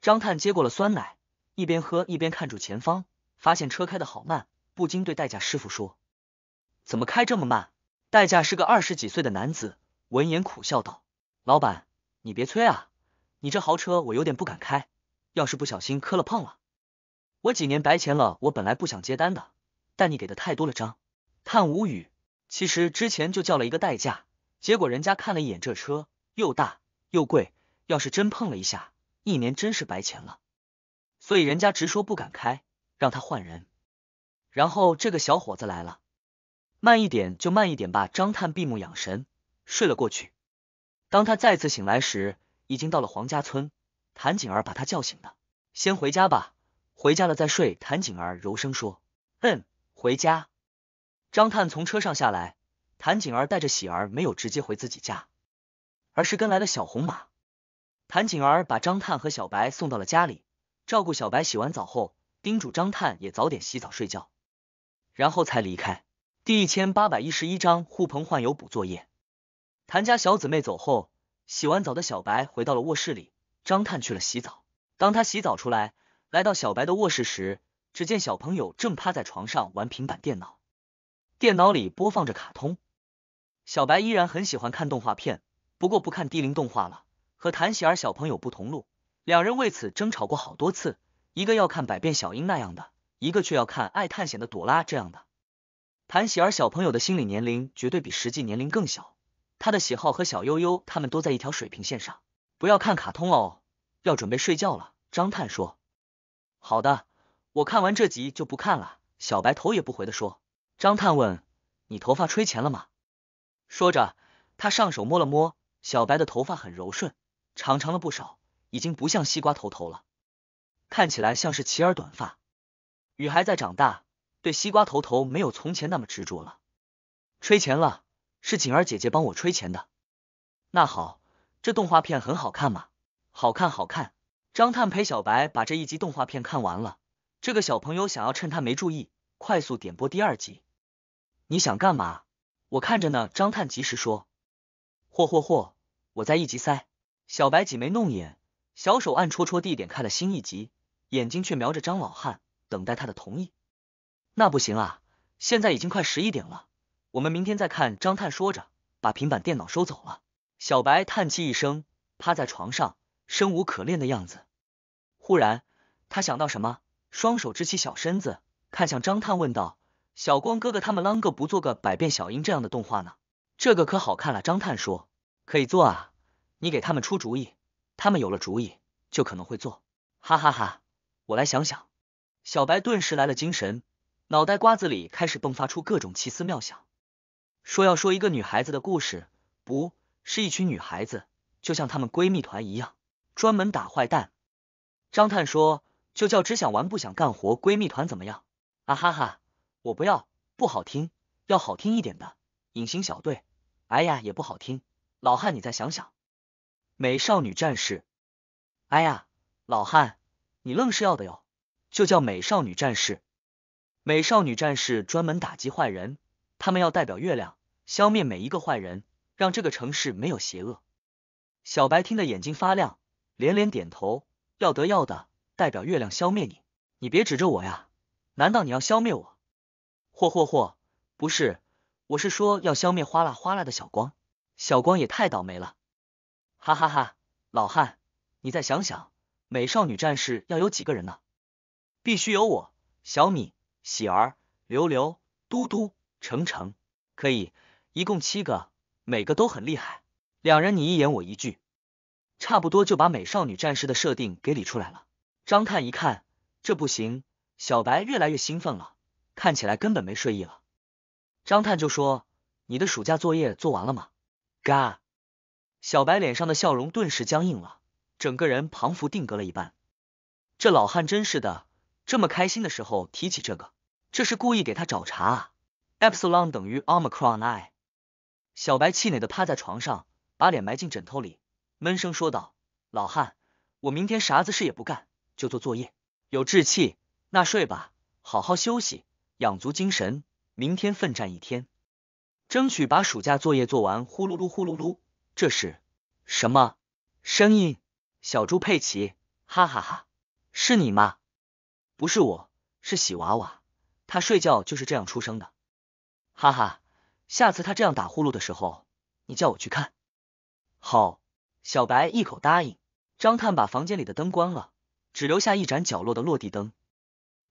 Speaker 1: 张探接过了酸奶，一边喝一边看住前方，发现车开的好慢，不禁对代驾师傅说：“怎么开这么慢？”代驾是个二十几岁的男子，闻言苦笑道：“老板，你别催啊，你这豪车我有点不敢开，要是不小心磕了碰了，我几年白钱了。我本来不想接单的，但你给的太多了。”张探无语，其实之前就叫了一个代驾，结果人家看了一眼这车，又大又贵，要是真碰了一下。一年真是白钱了，所以人家直说不敢开，让他换人。然后这个小伙子来了，慢一点就慢一点吧。张探闭目养神，睡了过去。当他再次醒来时，已经到了黄家村，谭景儿把他叫醒的。先回家吧，回家了再睡。谭景儿柔声说。嗯，回家。张探从车上下来，谭景儿带着喜儿没有直接回自己家，而是跟来了小红马。谭景儿把张探和小白送到了家里，照顾小白洗完澡后，叮嘱张探也早点洗澡睡觉，然后才离开。第一千八百一十一章互朋换友补作业。谭家小姊妹走后，洗完澡的小白回到了卧室里，张探去了洗澡。当他洗澡出来，来到小白的卧室时，只见小朋友正趴在床上玩平板电脑，电脑里播放着卡通。小白依然很喜欢看动画片，不过不看低龄动画了。和谭喜儿小朋友不同路，两人为此争吵过好多次。一个要看《百变小樱》那样的，一个却要看《爱探险的朵拉》这样的。谭喜儿小朋友的心理年龄绝对比实际年龄更小，他的喜好和小悠悠他们都在一条水平线上。不要看卡通哦，要准备睡觉了。张探说：“好的，我看完这集就不看了。”小白头也不回的说。张探问：“你头发吹前了吗？”说着，他上手摸了摸小白的头发，很柔顺。长长了不少，已经不像西瓜头头了，看起来像是齐耳短发。雨还在长大，对西瓜头头没有从前那么执着了。吹钱了，是景儿姐姐帮我吹钱的。那好，这动画片很好看吗？好看，好看。张探陪小白把这一集动画片看完了。这个小朋友想要趁他没注意，快速点播第二集。你想干嘛？我看着呢。张探及时说。嚯嚯嚯，我在一集塞。小白挤眉弄眼，小手暗戳戳地点开了新一集，眼睛却瞄着张老汉，等待他的同意。那不行啊，现在已经快十一点了，我们明天再看。张探说着，把平板电脑收走了。小白叹气一声，趴在床上，生无可恋的样子。忽然，他想到什么，双手支起小身子，看向张探问道：“小光哥哥，他们啷个不做个百变小樱这样的动画呢？这个可好看了。”张探说：“可以做啊。”你给他们出主意，他们有了主意就可能会做。哈哈哈！我来想想。小白顿时来了精神，脑袋瓜子里开始迸发出各种奇思妙想，说要说一个女孩子的故事，不是一群女孩子，就像她们闺蜜团一样，专门打坏蛋。张探说，就叫只想玩不想干活闺蜜团怎么样？啊哈哈！我不要，不好听，要好听一点的。隐形小队，哎呀，也不好听。老汉，你再想想。美少女战士，哎呀，老汉，你愣是要的哟，就叫美少女战士。美少女战士专门打击坏人，他们要代表月亮，消灭每一个坏人，让这个城市没有邪恶。小白听得眼睛发亮，连连点头，要得要的，代表月亮消灭你，你别指着我呀，难道你要消灭我？嚯嚯嚯，不是，我是说要消灭哗啦哗啦的小光，小光也太倒霉了。哈哈哈，老汉，你再想想，美少女战士要有几个人呢？必须有我、小米、喜儿、刘刘、嘟嘟、程程，可以，一共七个，每个都很厉害。两人你一言我一句，差不多就把美少女战士的设定给理出来了。张探一看，这不行。小白越来越兴奋了，看起来根本没睡意了。张探就说：“你的暑假作业做完了吗？”嘎。小白脸上的笑容顿时僵硬了，整个人彷佛定格了一般。这老汉真是的，这么开心的时候提起这个，这是故意给他找茬啊！Epsilon 等于 o m a c r o n i 小白气馁的趴在床上，把脸埋进枕头里，闷声说道：“老汉，我明天啥子事也不干，就做作业。有志气，那睡吧，好好休息，养足精神，明天奋战一天，争取把暑假作业做完。”呼噜噜，呼噜噜。这是什么声音？小猪佩奇，哈哈哈，是你吗？不是我，是喜娃娃，他睡觉就是这样出生的。哈哈，下次他这样打呼噜的时候，你叫我去看。好，小白一口答应。张探把房间里的灯关了，只留下一盏角落的落地灯，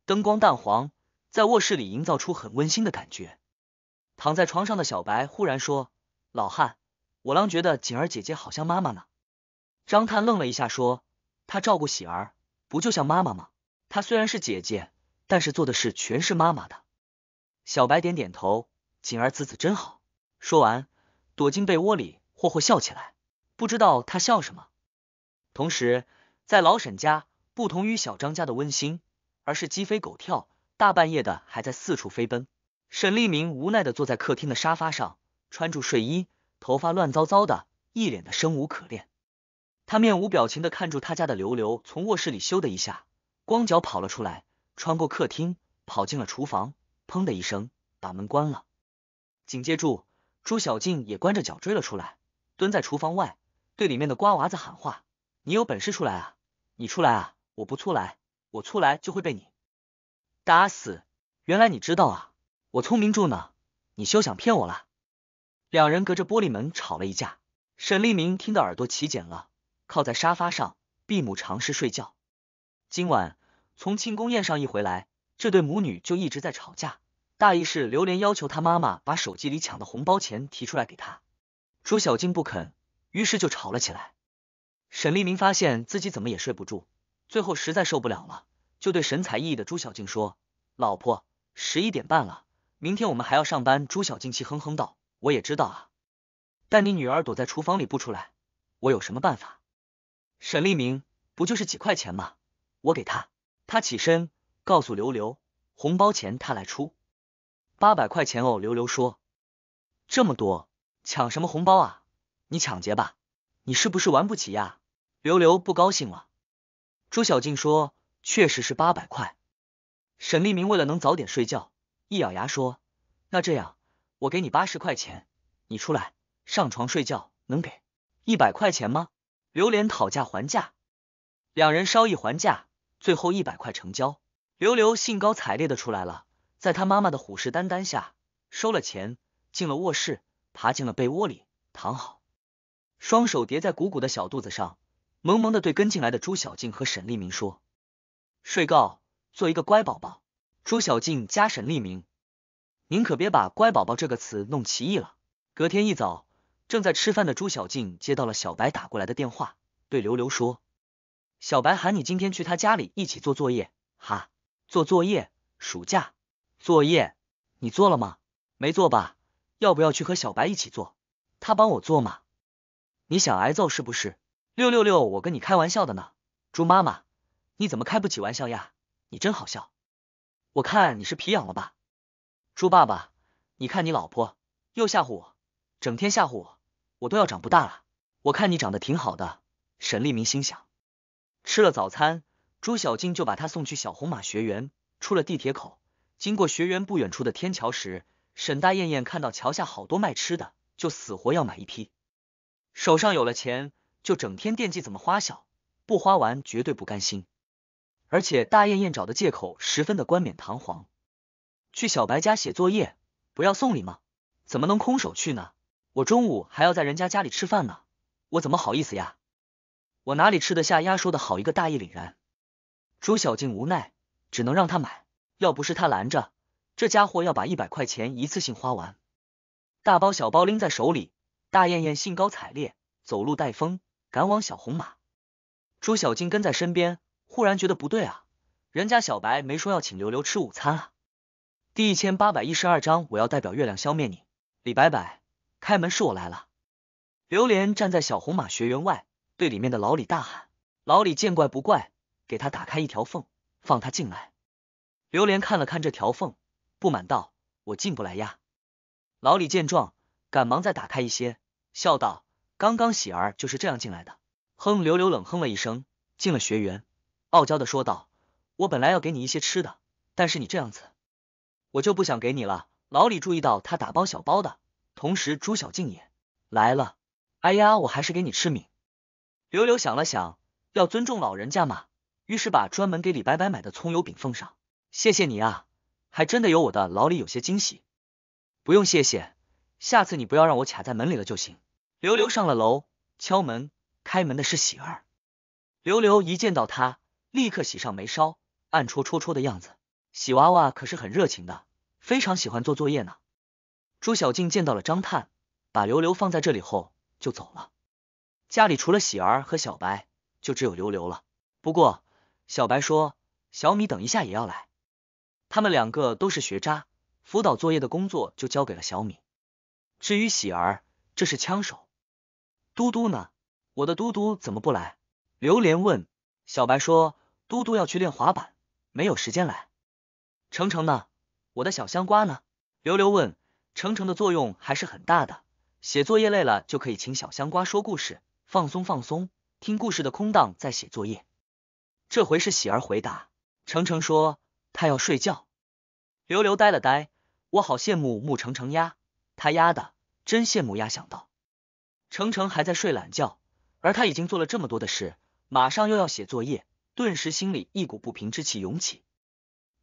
Speaker 1: 灯光淡黄，在卧室里营造出很温馨的感觉。躺在床上的小白忽然说：“老汉。”我郎觉得景儿姐姐好像妈妈呢。张探愣了一下，说：“他照顾喜儿，不就像妈妈吗？她虽然是姐姐，但是做的事全是妈妈的。”小白点点头，景儿子子真好。说完，躲进被窝里，霍霍笑起来，不知道他笑什么。同时，在老沈家，不同于小张家的温馨，而是鸡飞狗跳，大半夜的还在四处飞奔。沈立明无奈的坐在客厅的沙发上，穿着睡衣。头发乱糟糟的，一脸的生无可恋。他面无表情的看住他家的刘刘，从卧室里咻的一下，光脚跑了出来，穿过客厅，跑进了厨房，砰的一声把门关了。紧接住，朱小静也光着脚追了出来，蹲在厨房外，对里面的瓜娃子喊话：“你有本事出来啊！你出来啊！我不出来，我出来就会被你打死！原来你知道啊！我聪明住呢，你休想骗我了。”两人隔着玻璃门吵了一架，沈立明听得耳朵起茧了，靠在沙发上闭目尝试睡觉。今晚从庆功宴上一回来，这对母女就一直在吵架，大意是刘莲要求他妈妈把手机里抢的红包钱提出来给他，朱小静不肯，于是就吵了起来。沈立明发现自己怎么也睡不住，最后实在受不了了，就对神采奕奕的朱小静说：“老婆，十一点半了，明天我们还要上班。”朱小静气哼哼道。我也知道啊，但你女儿躲在厨房里不出来，我有什么办法？沈立明不就是几块钱吗？我给他。他起身告诉刘刘，红包钱他来出，八百块钱哦。刘刘说，这么多抢什么红包啊？你抢劫吧？你是不是玩不起呀？刘刘不高兴了。朱小静说，确实是八百块。沈立明为了能早点睡觉，一咬牙说，那这样。我给你八十块钱，你出来上床睡觉，能给一百块钱吗？榴莲讨价还价，两人稍一还价，最后一百块成交。刘刘兴高采烈的出来了，在他妈妈的虎视眈眈下收了钱，进了卧室，爬进了被窝里，躺好，双手叠在鼓鼓的小肚子上，萌萌的对跟进来的朱小静和沈立明说：“睡告，做一个乖宝宝。”朱小静加沈立明。您可别把“乖宝宝”这个词弄歧义了。隔天一早，正在吃饭的朱小静接到了小白打过来的电话，对刘刘说：“小白喊你今天去他家里一起做作业，哈，做作业，暑假作业，你做了吗？没做吧？要不要去和小白一起做？他帮我做吗？你想挨揍是不是？六六六，我跟你开玩笑的呢，猪妈妈，你怎么开不起玩笑呀？你真好笑，我看你是皮痒了吧？”猪爸爸，你看你老婆又吓唬我，整天吓唬我，我都要长不大了。我看你长得挺好的，沈立明心想。吃了早餐，朱小静就把他送去小红马学园。出了地铁口，经过学园不远处的天桥时，沈大燕燕看到桥下好多卖吃的，就死活要买一批。手上有了钱，就整天惦记怎么花销，不花完绝对不甘心。而且大燕燕找的借口十分的冠冕堂皇。去小白家写作业，不要送礼吗？怎么能空手去呢？我中午还要在人家家里吃饭呢，我怎么好意思呀？我哪里吃得下呀？说的好一个大义凛然。朱小静无奈，只能让他买。要不是他拦着，这家伙要把一百块钱一次性花完，大包小包拎在手里。大艳艳兴高采烈，走路带风，赶往小红马。朱小静跟在身边，忽然觉得不对啊，人家小白没说要请刘刘吃午餐啊。第一千八百一十二章，我要代表月亮消灭你！李白白，开门是我来了。榴莲站在小红马学员外，对里面的老李大喊。老李见怪不怪，给他打开一条缝，放他进来。榴莲看了看这条缝，不满道：“我进不来呀！”老李见状，赶忙再打开一些，笑道：“刚刚喜儿就是这样进来的。”哼，刘刘冷哼了一声，进了学员，傲娇的说道：“我本来要给你一些吃的，但是你这样子。”我就不想给你了。老李注意到他打包小包的，同时朱小静也来了。哎呀，我还是给你吃米。刘刘想了想，要尊重老人家嘛，于是把专门给李白白买的葱油饼奉上。谢谢你啊，还真的有我的。老李有些惊喜，不用谢谢，下次你不要让我卡在门里了就行。刘刘上了楼，敲门，开门的是喜儿。刘刘一见到他，立刻喜上眉梢，暗戳戳戳的样子。喜娃娃可是很热情的，非常喜欢做作业呢。朱小静见到了张探，把刘刘放在这里后就走了。家里除了喜儿和小白，就只有刘刘了。不过小白说小米等一下也要来，他们两个都是学渣，辅导作业的工作就交给了小米。至于喜儿，这是枪手。嘟嘟呢？我的嘟嘟怎么不来？刘莲问。小白说嘟嘟要去练滑板，没有时间来。程程呢？我的小香瓜呢？刘刘问。程程的作用还是很大的，写作业累了就可以请小香瓜说故事，放松放松。听故事的空档再写作业。这回是喜儿回答。程程说他要睡觉。刘刘呆了呆，我好羡慕慕程程呀，他丫的真羡慕呀！想到程程还在睡懒觉，而他已经做了这么多的事，马上又要写作业，顿时心里一股不平之气涌起。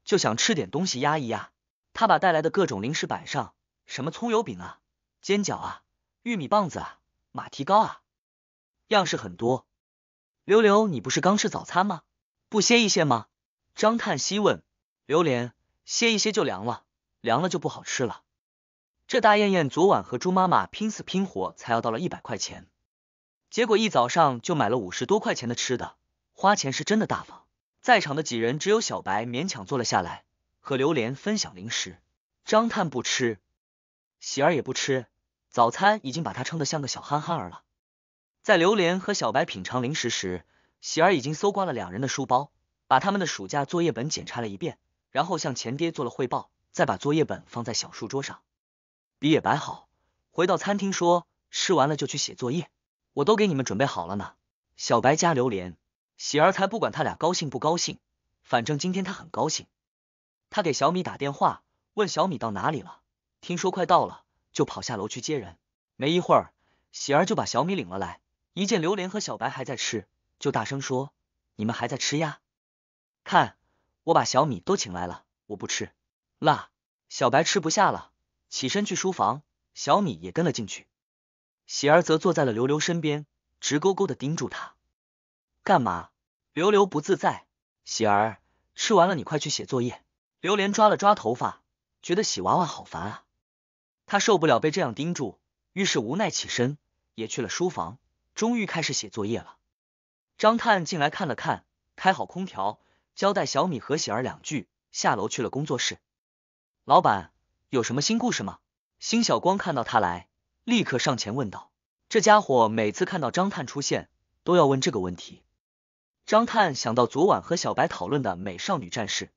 Speaker 1: 就想吃点东西压一压，他把带来的各种零食摆上，什么葱油饼啊、煎饺啊、玉米棒子啊、马蹄糕啊，样式很多。刘刘，你不是刚吃早餐吗？不歇一歇吗？张叹息问。榴莲，歇一歇就凉了，凉了就不好吃了。这大燕燕昨晚和猪妈妈拼死拼活才要到了一百块钱，结果一早上就买了五十多块钱的吃的，花钱是真的大方。在场的几人只有小白勉强坐了下来，和榴莲分享零食。张探不吃，喜儿也不吃。早餐已经把他撑得像个小憨憨儿了。在榴莲和小白品尝零食时，喜儿已经搜刮了两人的书包，把他们的暑假作业本检查了一遍，然后向前爹做了汇报，再把作业本放在小书桌上，笔也摆好，回到餐厅说：“吃完了就去写作业，我都给你们准备好了呢。”小白加榴莲。喜儿才不管他俩高兴不高兴，反正今天他很高兴。他给小米打电话，问小米到哪里了，听说快到了，就跑下楼去接人。没一会儿，喜儿就把小米领了来，一见榴莲和小白还在吃，就大声说：“你们还在吃呀？看我把小米都请来了，我不吃辣。”小白吃不下了，起身去书房，小米也跟了进去，喜儿则坐在了刘刘身边，直勾勾的盯住他，干嘛？刘刘不自在，喜儿吃完了，你快去写作业。刘莲抓了抓头发，觉得洗娃娃好烦啊，她受不了被这样盯住，于是无奈起身，也去了书房，终于开始写作业了。张探进来看了看，开好空调，交代小米和喜儿两句，下楼去了工作室。老板有什么新故事吗？辛小光看到他来，立刻上前问道，这家伙每次看到张探出现，都要问这个问题。张探想到昨晚和小白讨论的美少女战士，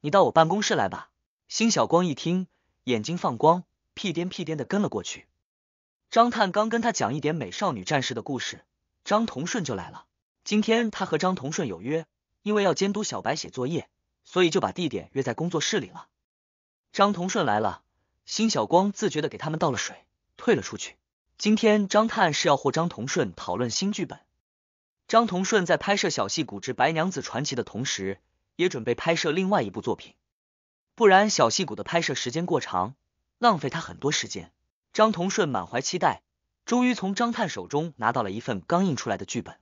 Speaker 1: 你到我办公室来吧。辛小光一听，眼睛放光，屁颠屁颠的跟了过去。张探刚跟他讲一点美少女战士的故事，张同顺就来了。今天他和张同顺有约，因为要监督小白写作业，所以就把地点约在工作室里了。张同顺来了，辛小光自觉的给他们倒了水，退了出去。今天张探是要和张同顺讨论新剧本。张同顺在拍摄小戏骨之《白娘子传奇》的同时，也准备拍摄另外一部作品，不然小戏骨的拍摄时间过长，浪费他很多时间。张同顺满怀期待，终于从张探手中拿到了一份刚印出来的剧本。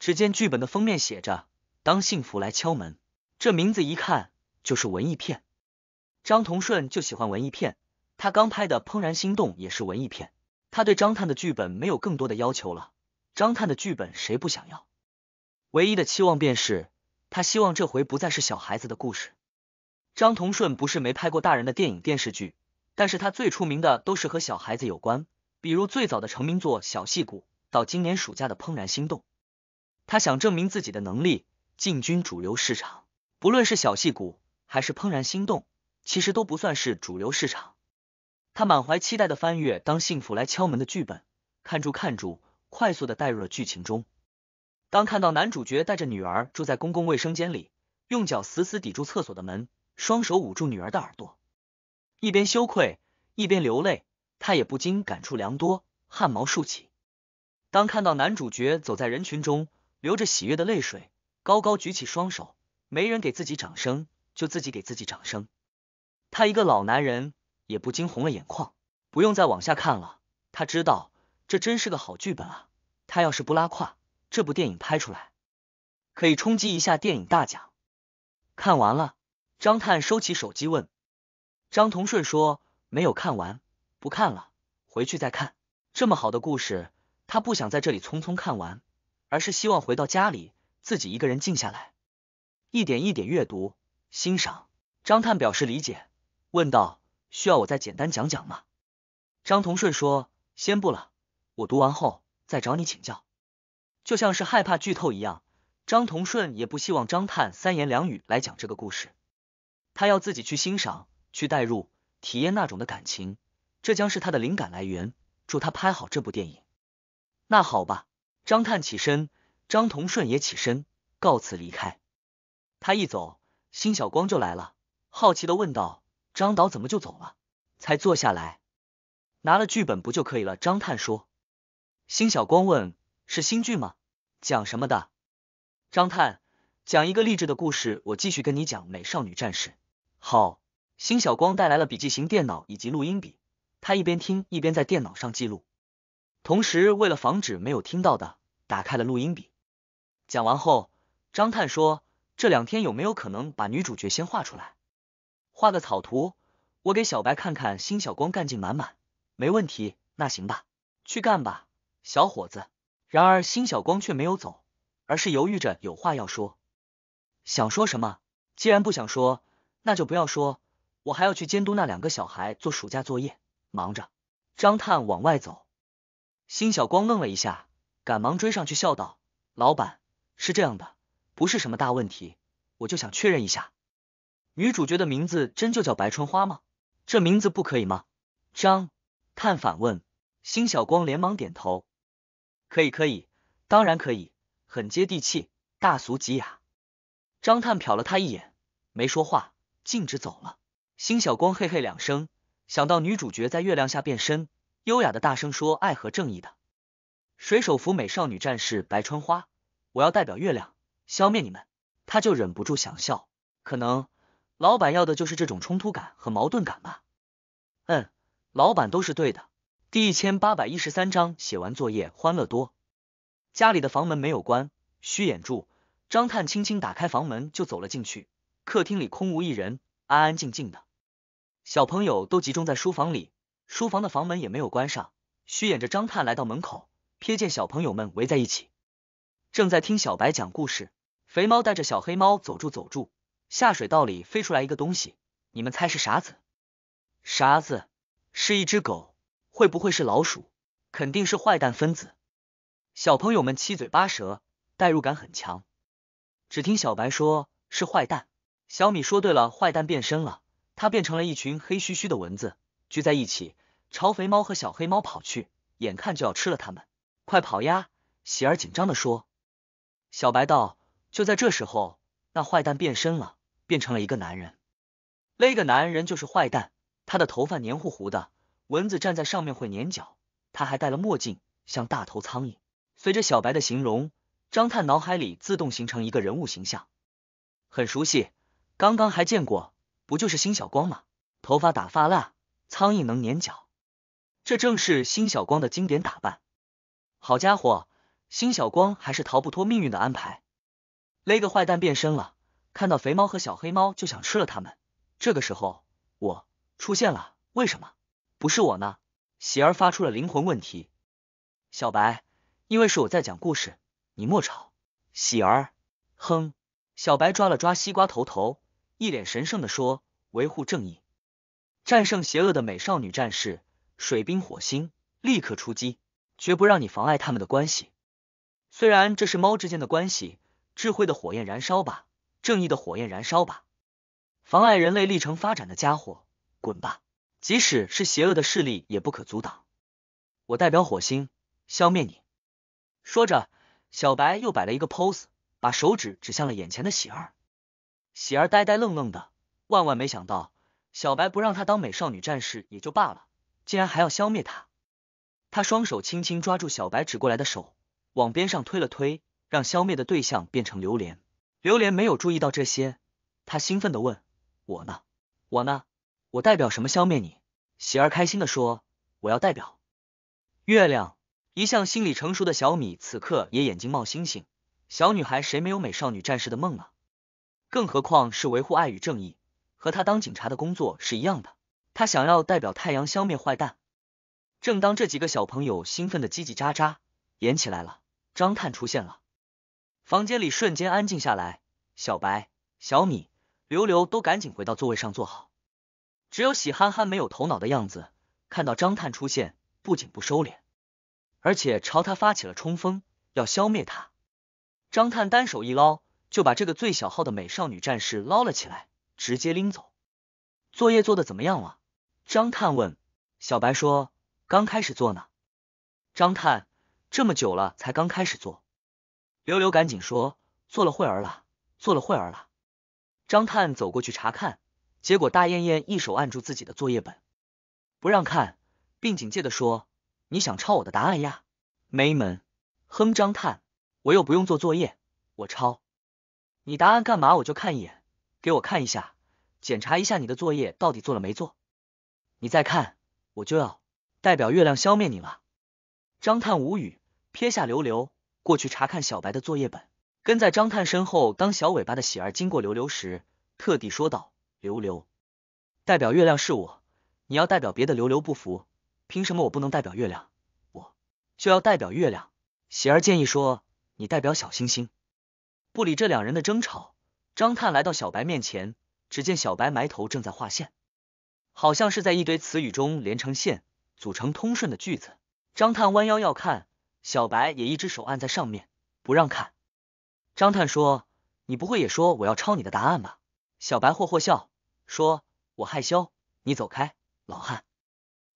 Speaker 1: 只见剧本的封面写着“当幸福来敲门”，这名字一看就是文艺片。张同顺就喜欢文艺片，他刚拍的《怦然心动》也是文艺片。他对张探的剧本没有更多的要求了。张探的剧本谁不想要？唯一的期望便是他希望这回不再是小孩子的故事。张同顺不是没拍过大人的电影电视剧，但是他最出名的都是和小孩子有关，比如最早的成名作《小戏骨》，到今年暑假的《怦然心动》。他想证明自己的能力，进军主流市场。不论是《小戏骨》还是《怦然心动》，其实都不算是主流市场。他满怀期待的翻阅《当幸福来敲门》的剧本，看住看住。快速的带入了剧情中。当看到男主角带着女儿住在公共卫生间里，用脚死死抵住厕所的门，双手捂住女儿的耳朵，一边羞愧一边流泪，他也不禁感触良多，汗毛竖起。当看到男主角走在人群中，流着喜悦的泪水，高高举起双手，没人给自己掌声，就自己给自己掌声。他一个老男人也不禁红了眼眶。不用再往下看了，他知道这真是个好剧本啊。他要是不拉胯，这部电影拍出来可以冲击一下电影大奖。看完了，张探收起手机问张同顺说：“没有看完，不看了，回去再看。”这么好的故事，他不想在这里匆匆看完，而是希望回到家里自己一个人静下来，一点一点阅读欣赏。张探表示理解，问道：“需要我再简单讲讲吗？”张同顺说：“先不了，我读完后。”在找你请教，就像是害怕剧透一样。张同顺也不希望张探三言两语来讲这个故事，他要自己去欣赏、去代入、体验那种的感情，这将是他的灵感来源，祝他拍好这部电影。那好吧，张探起身，张同顺也起身告辞离开。他一走，辛小光就来了，好奇的问道：“张导怎么就走了？”才坐下来，拿了剧本不就可以了？张探说。辛小光问：“是新剧吗？讲什么的？”张探讲一个励志的故事。我继续跟你讲《美少女战士》。好，辛小光带来了笔记型电脑以及录音笔。他一边听一边在电脑上记录，同时为了防止没有听到的，打开了录音笔。讲完后，张探说：“这两天有没有可能把女主角先画出来？画个草图，我给小白看看。”辛小光干劲满满：“没问题，那行吧，去干吧。”小伙子，然而辛小光却没有走，而是犹豫着有话要说。想说什么？既然不想说，那就不要说。我还要去监督那两个小孩做暑假作业，忙着。张探往外走，辛小光愣了一下，赶忙追上去笑道：“老板，是这样的，不是什么大问题，我就想确认一下，女主角的名字真就叫白春花吗？这名字不可以吗？”张探反问，辛小光连忙点头。可以可以，当然可以，很接地气，大俗即雅。张探瞟了他一眼，没说话，径直走了。辛晓光嘿嘿两声，想到女主角在月亮下变身，优雅的大声说：“爱和正义的水手服美少女战士白春花，我要代表月亮消灭你们。”他就忍不住想笑，可能老板要的就是这种冲突感和矛盾感吧。嗯，老板都是对的。第一千八百一十三章写完作业欢乐多。家里的房门没有关，虚掩住。张探轻轻打开房门就走了进去。客厅里空无一人，安安静静的。小朋友都集中在书房里，书房的房门也没有关上，虚掩着。张探来到门口，瞥见小朋友们围在一起，正在听小白讲故事。肥猫带着小黑猫走住走住，下水道里飞出来一个东西，你们猜是啥子？啥子？是一只狗。会不会是老鼠？肯定是坏蛋分子。小朋友们七嘴八舌，代入感很强。只听小白说：“是坏蛋。”小米说：“对了，坏蛋变身了，他变成了一群黑黢黢的蚊子，聚在一起朝肥猫和小黑猫跑去，眼看就要吃了它们，快跑呀！”喜儿紧张的说。小白道：“就在这时候，那坏蛋变身了，变成了一个男人。那个男人就是坏蛋，他的头发黏糊糊的。”蚊子站在上面会粘脚，他还戴了墨镜，像大头苍蝇。随着小白的形容，张探脑海里自动形成一个人物形象，很熟悉，刚刚还见过，不就是辛小光吗？头发打发蜡，苍蝇能粘脚，这正是辛小光的经典打扮。好家伙，辛小光还是逃不脱命运的安排，勒个坏蛋变身了，看到肥猫和小黑猫就想吃了他们。这个时候我出现了，为什么？不是我呢，喜儿发出了灵魂问题。小白，因为是我在讲故事，你莫吵。喜儿，哼！小白抓了抓西瓜头头，一脸神圣的说：“维护正义，战胜邪恶的美少女战士，水冰火星，立刻出击，绝不让你妨碍他们的关系。虽然这是猫之间的关系，智慧的火焰燃烧吧，正义的火焰燃烧吧，妨碍人类历程发展的家伙，滚吧！”即使是邪恶的势力也不可阻挡，我代表火星消灭你。说着，小白又摆了一个 pose，把手指指向了眼前的喜儿。喜儿呆呆愣愣的，万万没想到小白不让她当美少女战士也就罢了，竟然还要消灭她。他双手轻轻抓住小白指过来的手，往边上推了推，让消灭的对象变成榴莲。榴莲没有注意到这些，他兴奋的问我呢，我呢？我代表什么消灭你？喜儿开心的说：“我要代表月亮。”一向心理成熟的小米此刻也眼睛冒星星。小女孩谁没有美少女战士的梦呢？更何况是维护爱与正义，和他当警察的工作是一样的。他想要代表太阳消灭坏蛋。正当这几个小朋友兴奋的叽叽喳喳演起来了，张探出现了，房间里瞬间安静下来。小白、小米、刘刘都赶紧回到座位上坐好。只有喜憨憨没有头脑的样子，看到张探出现，不仅不收敛，而且朝他发起了冲锋，要消灭他。张探单手一捞，就把这个最小号的美少女战士捞了起来，直接拎走。作业做的怎么样了？张探问。小白说：“刚开始做呢。”张探这么久了才刚开始做。刘刘赶紧说：“做了会儿了，做了会儿了。”张探走过去查看。结果大艳艳一手按住自己的作业本，不让看，并警戒的说：“你想抄我的答案呀？没门！哼，张探，我又不用做作业，我抄你答案干嘛？我就看一眼，给我看一下，检查一下你的作业到底做了没做。你再看，我就要代表月亮消灭你了。”张探无语，撇下刘刘，过去查看小白的作业本。跟在张探身后当小尾巴的喜儿经过刘刘时，特地说道。刘流，代表月亮是我，你要代表别的流流不服，凭什么我不能代表月亮？我就要代表月亮。喜儿建议说，你代表小星星。不理这两人的争吵，张探来到小白面前，只见小白埋头正在画线，好像是在一堆词语中连成线，组成通顺的句子。张探弯腰要看，小白也一只手按在上面不让看。张探说，你不会也说我要抄你的答案吧？小白霍霍笑说：“我害羞，你走开。”老汉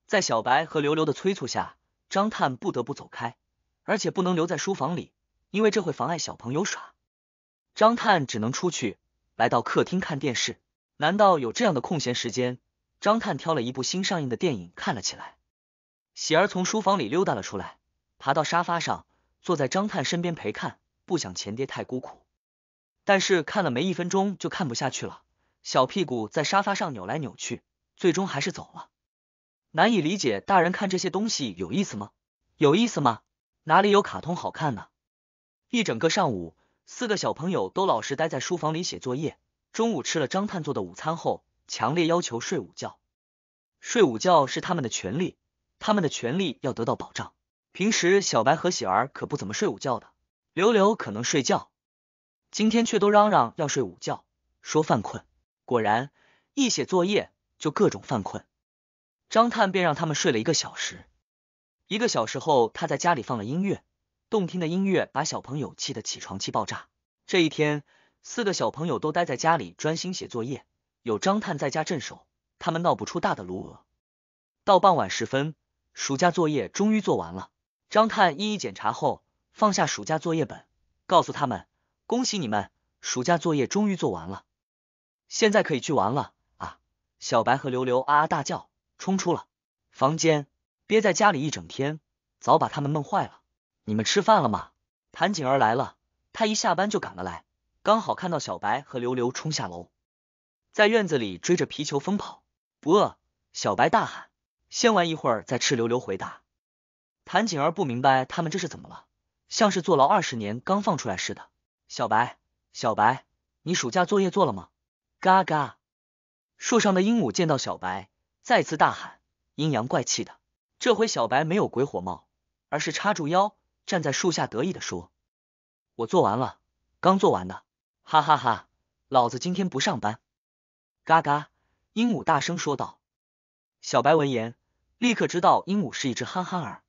Speaker 1: 在小白和刘刘的催促下，张探不得不走开，而且不能留在书房里，因为这会妨碍小朋友耍。张探只能出去，来到客厅看电视。难道有这样的空闲时间？张探挑了一部新上映的电影看了起来。喜儿从书房里溜达了出来，爬到沙发上，坐在张探身边陪看，不想前爹太孤苦。但是看了没一分钟就看不下去了，小屁股在沙发上扭来扭去，最终还是走了。难以理解大人看这些东西有意思吗？有意思吗？哪里有卡通好看呢？一整个上午，四个小朋友都老实待在书房里写作业。中午吃了张探做的午餐后，强烈要求睡午觉。睡午觉是他们的权利，他们的权利要得到保障。平时小白和喜儿可不怎么睡午觉的，刘刘可能睡觉。今天却都嚷嚷要睡午觉，说犯困。果然，一写作业就各种犯困。张探便让他们睡了一个小时。一个小时后，他在家里放了音乐，动听的音乐把小朋友气得起床气爆炸。这一天，四个小朋友都待在家里专心写作业，有张探在家镇守，他们闹不出大的炉鹅。到傍晚时分，暑假作业终于做完了。张探一一检查后，放下暑假作业本，告诉他们。恭喜你们，暑假作业终于做完了，现在可以去玩了啊！小白和刘刘啊啊大叫，冲出了房间，憋在家里一整天，早把他们闷坏了。你们吃饭了吗？谭景儿来了，他一下班就赶了来，刚好看到小白和刘刘冲下楼，在院子里追着皮球疯跑。不饿，小白大喊，先玩一会儿再吃。刘刘回答。谭景儿不明白他们这是怎么了，像是坐牢二十年刚放出来似的。小白，小白，你暑假作业做了吗？嘎嘎，树上的鹦鹉见到小白，再次大喊，阴阳怪气的。这回小白没有鬼火帽，而是叉住腰，站在树下得意的说：“我做完了，刚做完的。”哈哈哈，老子今天不上班。嘎嘎，鹦鹉大声说道。小白闻言，立刻知道鹦鹉是一只憨憨儿。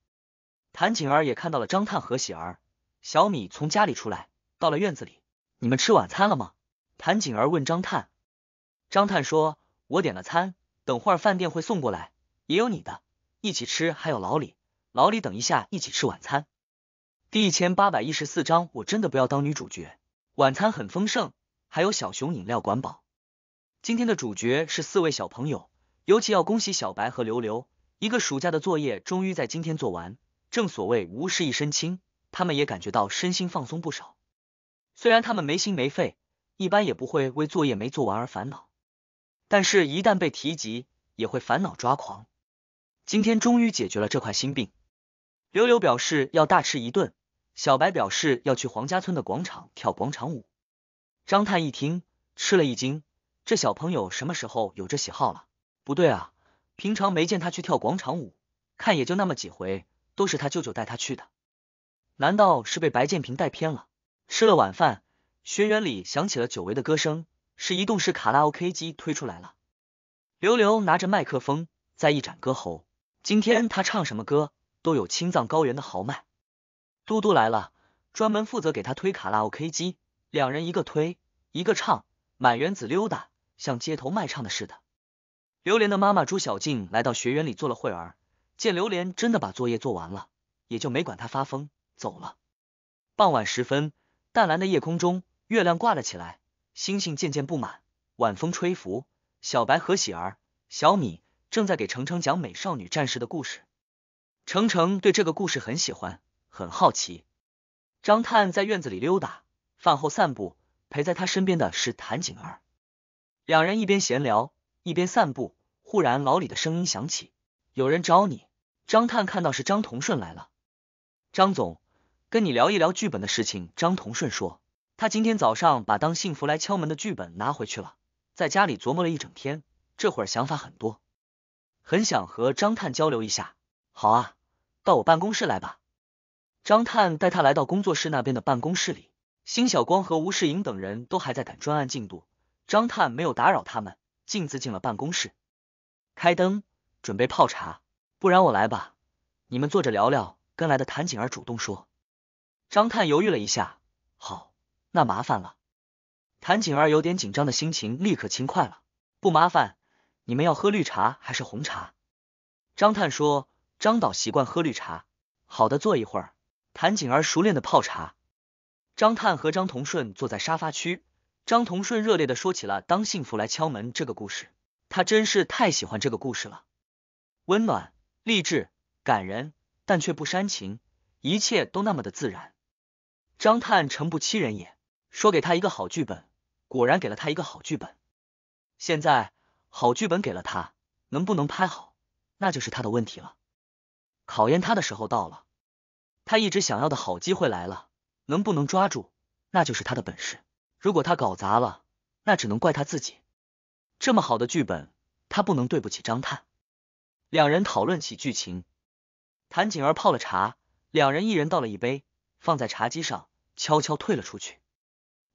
Speaker 1: 谭景儿也看到了张探和喜儿，小米从家里出来。到了院子里，你们吃晚餐了吗？谭景儿问张探。张探说：“我点了餐，等会儿饭店会送过来，也有你的，一起吃。还有老李，老李等一下一起吃晚餐。”第一千八百一十四章，我真的不要当女主角。晚餐很丰盛，还有小熊饮料管饱。今天的主角是四位小朋友，尤其要恭喜小白和刘刘，一个暑假的作业终于在今天做完。正所谓无事一身轻，他们也感觉到身心放松不少。虽然他们没心没肺，一般也不会为作业没做完而烦恼，但是，一旦被提及，也会烦恼抓狂。今天终于解决了这块心病。刘柳表示要大吃一顿，小白表示要去黄家村的广场跳广场舞。张探一听，吃了一惊，这小朋友什么时候有这喜好了？不对啊，平常没见他去跳广场舞，看也就那么几回，都是他舅舅带他去的。难道是被白建平带偏了？吃了晚饭，学员里响起了久违的歌声，是移动式卡拉 OK 机推出来了。刘刘拿着麦克风在一展歌喉，今天他唱什么歌都有青藏高原的豪迈。嘟嘟来了，专门负责给他推卡拉 OK 机，两人一个推一个唱，满园子溜达，像街头卖唱的似的。榴莲的妈妈朱小静来到学员里坐了会儿，见榴莲真的把作业做完了，也就没管他发疯走了。傍晚时分。淡蓝的夜空中，月亮挂了起来，星星渐渐布满。晚风吹拂，小白和喜儿、小米正在给程程讲《美少女战士》的故事。程程对这个故事很喜欢，很好奇。张探在院子里溜达，饭后散步，陪在他身边的是谭景儿。两人一边闲聊，一边散步。忽然，老李的声音响起：“有人找你。”张探看到是张同顺来了，张总。跟你聊一聊剧本的事情，张同顺说，他今天早上把《当幸福来敲门》的剧本拿回去了，在家里琢磨了一整天，这会儿想法很多，很想和张探交流一下。好啊，到我办公室来吧。张探带他来到工作室那边的办公室里，辛晓光和吴世颖等人都还在赶专案进度，张探没有打扰他们，径自进了办公室，开灯，准备泡茶，不然我来吧，你们坐着聊聊。跟来的谭景儿主动说。张探犹豫了一下，好，那麻烦了。谭景儿有点紧张的心情立刻轻快了，不麻烦。你们要喝绿茶还是红茶？张探说：“张导习惯喝绿茶。”好的，坐一会儿。谭景儿熟练的泡茶。张探和张同顺坐在沙发区，张同顺热烈的说起了《当幸福来敲门》这个故事，他真是太喜欢这个故事了，温暖、励志、感人，但却不煽情，一切都那么的自然。张探诚不欺人也，说给他一个好剧本，果然给了他一个好剧本。现在好剧本给了他，能不能拍好，那就是他的问题了。考验他的时候到了，他一直想要的好机会来了，能不能抓住，那就是他的本事。如果他搞砸了，那只能怪他自己。这么好的剧本，他不能对不起张探。两人讨论起剧情，谭景儿泡了茶，两人一人倒了一杯，放在茶几上。悄悄退了出去。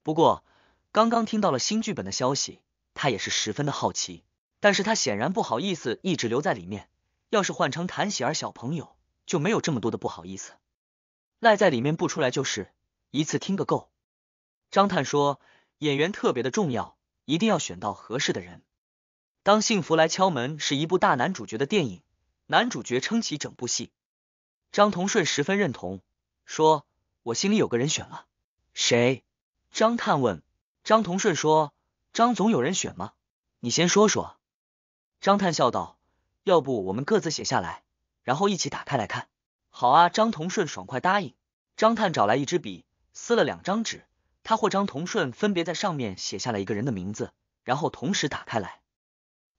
Speaker 1: 不过，刚刚听到了新剧本的消息，他也是十分的好奇。但是他显然不好意思一直留在里面。要是换成谭喜儿小朋友，就没有这么多的不好意思，赖在里面不出来，就是一次听个够。张探说，演员特别的重要，一定要选到合适的人。《当幸福来敲门》是一部大男主角的电影，男主角撑起整部戏。张同顺十分认同，说。我心里有个人选了，谁？张探问。张同顺说：“张总有人选吗？你先说说。”张探笑道：“要不我们各自写下来，然后一起打开来看。”好啊！张同顺爽快答应。张探找来一支笔，撕了两张纸，他或张同顺分别在上面写下了一个人的名字，然后同时打开来。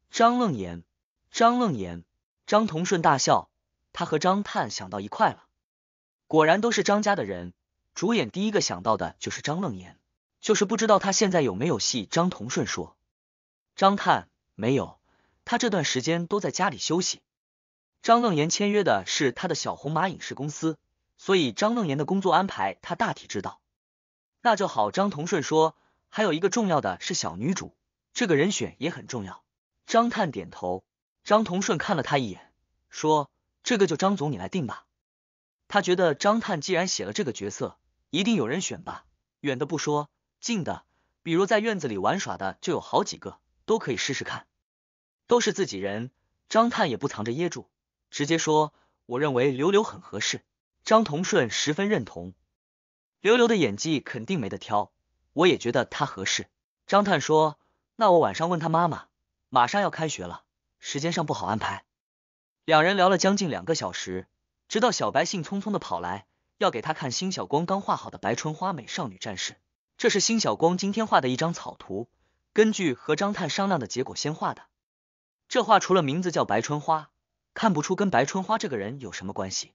Speaker 1: 张愣眼，张愣眼，张同顺大笑，他和张探想到一块了，果然都是张家的人。主演第一个想到的就是张愣岩，就是不知道他现在有没有戏。张同顺说：“张探没有，他这段时间都在家里休息。”张愣岩签约的是他的小红马影视公司，所以张愣岩的工作安排他大体知道。那就好，张同顺说。还有一个重要的是小女主，这个人选也很重要。张探点头。张同顺看了他一眼，说：“这个就张总你来定吧。”他觉得张探既然写了这个角色。一定有人选吧，远的不说，近的，比如在院子里玩耍的就有好几个，都可以试试看，都是自己人。张探也不藏着掖住，直接说，我认为刘刘很合适。张同顺十分认同，刘刘的演技肯定没得挑，我也觉得他合适。张探说，那我晚上问他妈妈，马上要开学了，时间上不好安排。两人聊了将近两个小时，直到小白兴冲冲的跑来。要给他看辛小光刚画好的白春花美少女战士，这是辛小光今天画的一张草图，根据和张探商量的结果先画的。这画除了名字叫白春花，看不出跟白春花这个人有什么关系。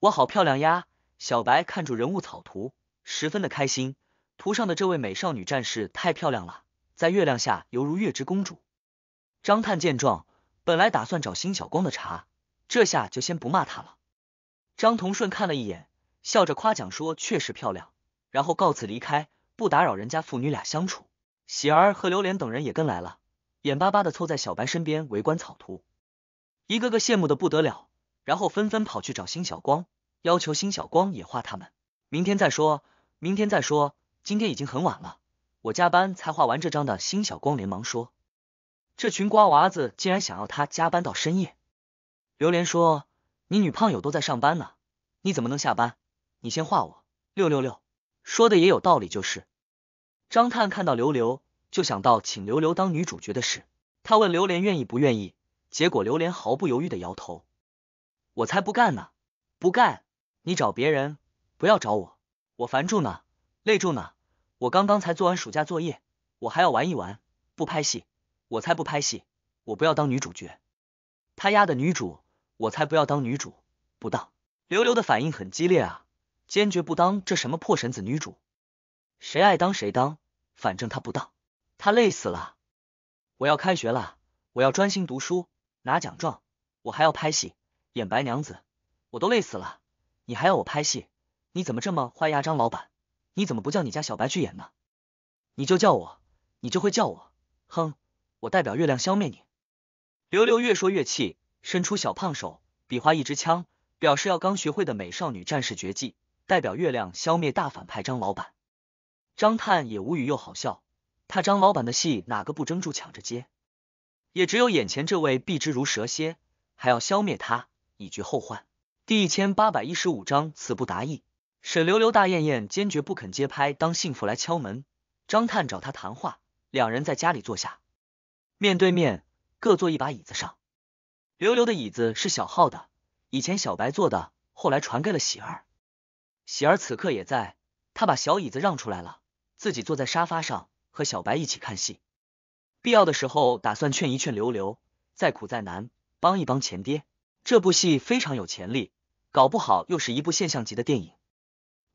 Speaker 1: 我好漂亮呀！小白看住人物草图，十分的开心。图上的这位美少女战士太漂亮了，在月亮下犹如月之公主。张探见状，本来打算找辛小光的茬，这下就先不骂他了。张同顺看了一眼。笑着夸奖说：“确实漂亮。”然后告辞离开，不打扰人家父女俩相处。喜儿和榴莲等人也跟来了，眼巴巴的凑在小白身边围观草图，一个个羡慕的不得了。然后纷纷跑去找辛小光，要求辛小光也画他们。明天再说，明天再说，今天已经很晚了，我加班才画完这张的。辛小光连忙说：“这群瓜娃子竟然想要他加班到深夜。”榴莲说：“你女胖友都在上班呢，你怎么能下班？”你先画我六六六，说的也有道理。就是张探看到刘刘，就想到请刘刘当女主角的事。他问刘莲愿意不愿意，结果刘莲毫不犹豫的摇头：“我才不干呢！不干，你找别人，不要找我。我烦住呢，累住呢。我刚刚才做完暑假作业，我还要玩一玩，不拍戏，我才不拍戏。我不要当女主角，他丫的女主，我才不要当女主，不当。”刘刘的反应很激烈啊！坚决不当这什么破神子女主，谁爱当谁当，反正他不当，他累死了。我要开学了，我要专心读书拿奖状，我还要拍戏演白娘子，我都累死了。你还要我拍戏？你怎么这么坏呀，张老板？你怎么不叫你家小白去演呢？你就叫我，你就会叫我。哼，我代表月亮消灭你！刘流越说越气，伸出小胖手比划一支枪，表示要刚学会的美少女战士绝技。代表月亮消灭大反派张老板，张探也无语又好笑。他张老板的戏哪个不争住抢着接？也只有眼前这位避之如蛇蝎，还要消灭他以绝后患。第一千八百一十五章词不达意。沈流流大艳艳坚决不肯接拍，当幸福来敲门。张探找他谈话，两人在家里坐下，面对面各坐一把椅子上。流流的椅子是小号的，以前小白坐的，后来传给了喜儿。喜儿此刻也在，他把小椅子让出来了，自己坐在沙发上和小白一起看戏。必要的时候，打算劝一劝刘流，再苦再难，帮一帮前爹。这部戏非常有潜力，搞不好又是一部现象级的电影。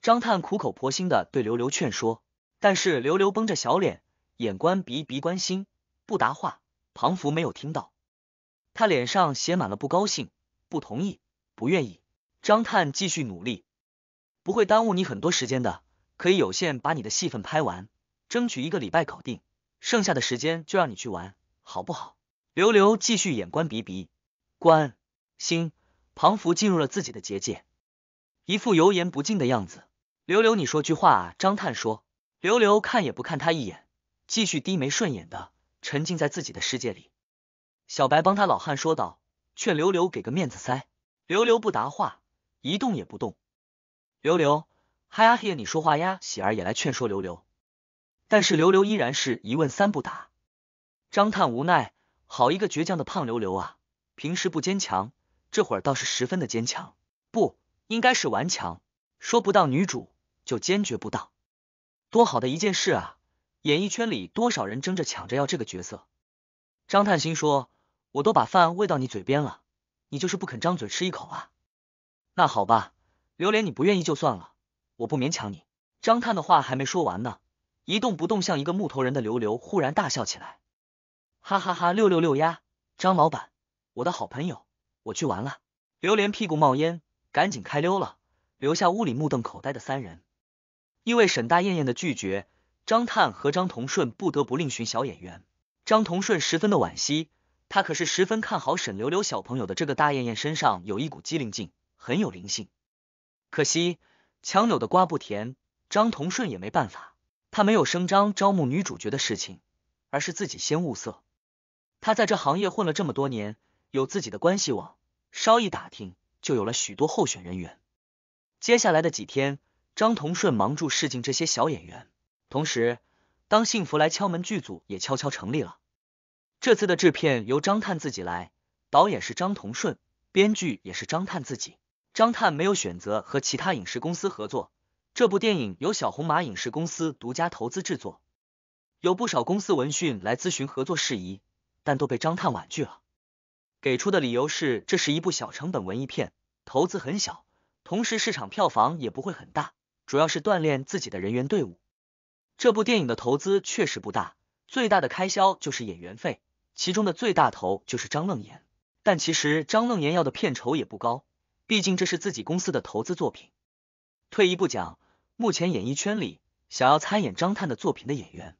Speaker 1: 张探苦口婆心的对刘流劝说，但是刘流绷着小脸，眼观鼻，鼻观心，不答话。庞福没有听到，他脸上写满了不高兴、不同意、不愿意。张探继续努力。不会耽误你很多时间的，可以有限把你的戏份拍完，争取一个礼拜搞定，剩下的时间就让你去玩，好不好？刘刘继续眼观鼻鼻，关心庞福进入了自己的结界，一副油盐不进的样子。刘刘，你说句话啊！张探说。刘刘看也不看他一眼，继续低眉顺眼的沉浸在自己的世界里。小白帮他老汉说道，劝刘刘给个面子塞。刘刘不答话，一动也不动。刘刘，嗨啊，姐，你说话呀！喜儿也来劝说刘刘，但是刘刘依然是一问三不答。张探无奈，好一个倔强的胖刘刘啊！平时不坚强，这会儿倒是十分的坚强，不应该是顽强，说不当女主就坚决不当，多好的一件事啊！演艺圈里多少人争着抢着要这个角色？张探心说，我都把饭喂到你嘴边了，你就是不肯张嘴吃一口啊？那好吧。榴莲，你不愿意就算了，我不勉强你。张探的话还没说完呢，一动不动像一个木头人的刘刘忽然大笑起来，哈哈哈！六六六呀，张老板，我的好朋友，我去玩了。榴莲屁股冒烟，赶紧开溜了，留下屋里目瞪口呆的三人。因为沈大燕燕的拒绝，张探和张同顺不得不另寻小演员。张同顺十分的惋惜，他可是十分看好沈刘刘小朋友的。这个大燕燕身上有一股机灵劲，很有灵性。可惜，强扭的瓜不甜。张同顺也没办法，他没有声张招募女主角的事情，而是自己先物色。他在这行业混了这么多年，有自己的关系网，稍一打听，就有了许多候选人员。接下来的几天，张同顺忙住试镜这些小演员，同时，当幸福来敲门剧组也悄悄成立了。这次的制片由张探自己来，导演是张同顺，编剧也是张探自己。张探没有选择和其他影视公司合作，这部电影由小红马影视公司独家投资制作。有不少公司闻讯来咨询合作事宜，但都被张探婉拒了。给出的理由是，这是一部小成本文艺片，投资很小，同时市场票房也不会很大，主要是锻炼自己的人员队伍。这部电影的投资确实不大，最大的开销就是演员费，其中的最大头就是张愣严。但其实张愣严要的片酬也不高。毕竟这是自己公司的投资作品。退一步讲，目前演艺圈里想要参演张探的作品的演员，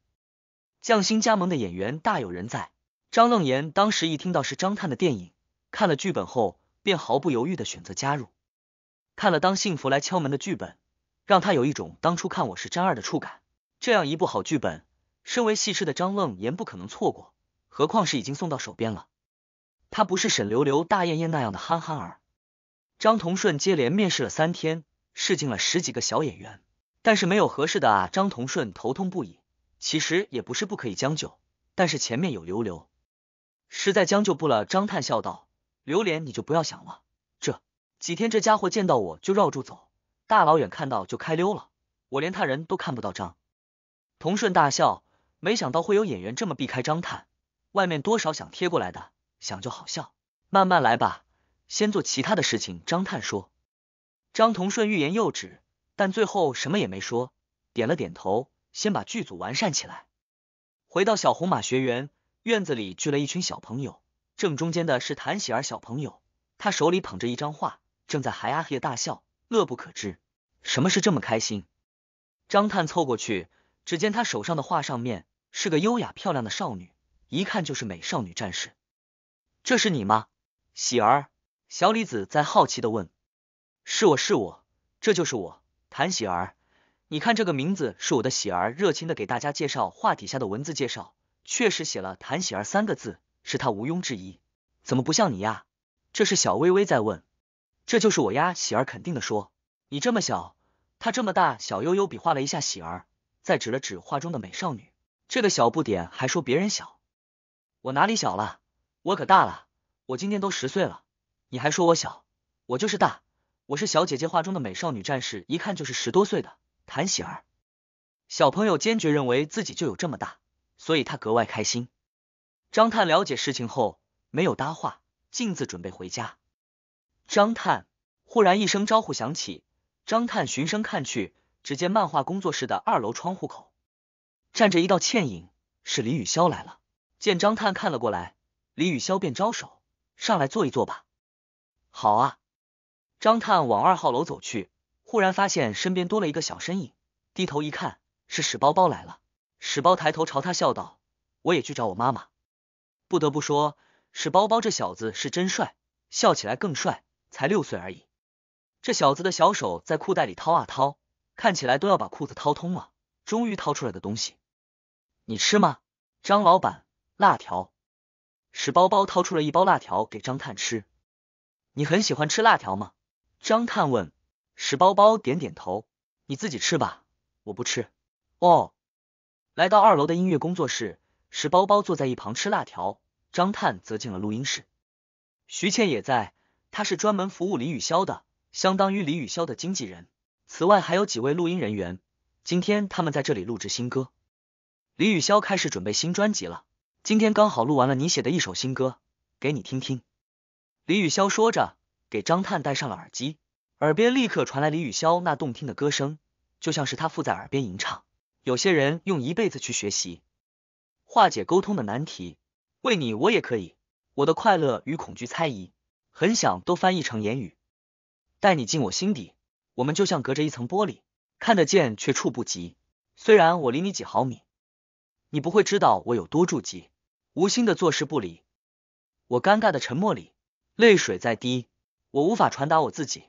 Speaker 1: 匠心加盟的演员大有人在。张愣言当时一听到是张探的电影，看了剧本后便毫不犹豫的选择加入。看了《当幸福来敲门》的剧本，让他有一种当初看《我是张二》的触感。这样一部好剧本，身为戏痴的张愣言不可能错过，何况是已经送到手边了。他不是沈流流、大艳艳那样的憨憨儿。张同顺接连面试了三天，试进了十几个小演员，但是没有合适的啊！张同顺头痛不已。其实也不是不可以将就，但是前面有刘刘，实在将就不了。张探笑道：“刘莲，你就不要想了。这几天这家伙见到我就绕住走，大老远看到就开溜了，我连他人都看不到。”张同顺大笑，没想到会有演员这么避开张探。外面多少想贴过来的，想就好笑。慢慢来吧。先做其他的事情，张探说。张同顺欲言又止，但最后什么也没说，点了点头，先把剧组完善起来。回到小红马学园院子里，聚了一群小朋友，正中间的是谭喜儿小朋友，他手里捧着一张画，正在嗨呀嘿大笑，乐不可支，什么事这么开心？张探凑过去，只见他手上的画上面是个优雅漂亮的少女，一看就是美少女战士。这是你吗，喜儿？小李子在好奇的问：“是我是我，这就是我谭喜儿，你看这个名字是我的喜儿。”热情的给大家介绍画底下的文字介绍，确实写了“谭喜儿”三个字，是他毋庸置疑。怎么不像你呀？这是小薇薇在问。这就是我呀，喜儿肯定的说：“你这么小，他这么大。”小悠悠比划了一下，喜儿再指了指画中的美少女。这个小不点还说别人小，我哪里小了？我可大了，我今年都十岁了。你还说我小，我就是大，我是小姐姐画中的美少女战士，一看就是十多岁的谭喜儿。小朋友坚决认为自己就有这么大，所以他格外开心。张探了解事情后，没有搭话，径自准备回家。张探忽然一声招呼响起，张探循声看去，只见漫画工作室的二楼窗户口站着一道倩影，是李雨潇来了。见张探看了过来，李雨潇便招手：“上来坐一坐吧。”好啊，张探往二号楼走去，忽然发现身边多了一个小身影，低头一看，是史包包来了。史包抬头朝他笑道：“我也去找我妈妈。”不得不说史包包这小子是真帅，笑起来更帅，才六岁而已。这小子的小手在裤袋里掏啊掏，看起来都要把裤子掏通了。终于掏出来的东西，你吃吗？张老板，辣条。史包包掏出了一包辣条给张探吃。你很喜欢吃辣条吗？张探问，石包包点点头。你自己吃吧，我不吃。哦。来到二楼的音乐工作室，石包包坐在一旁吃辣条，张探则进了录音室。徐倩也在，她是专门服务李雨潇的，相当于李雨潇的经纪人。此外还有几位录音人员，今天他们在这里录制新歌。李雨潇开始准备新专辑了，今天刚好录完了你写的一首新歌，给你听听。李雨潇说着，给张探戴上了耳机，耳边立刻传来李雨潇那动听的歌声，就像是他附在耳边吟唱。有些人用一辈子去学习化解沟通的难题。为你，我也可以，我的快乐与恐惧、猜疑，很想都翻译成言语，带你进我心底。我们就像隔着一层玻璃，看得见却触不及。虽然我离你几毫米，你不会知道我有多筑及。无心的坐视不理，我尴尬的沉默里。泪水在滴，我无法传达我自己，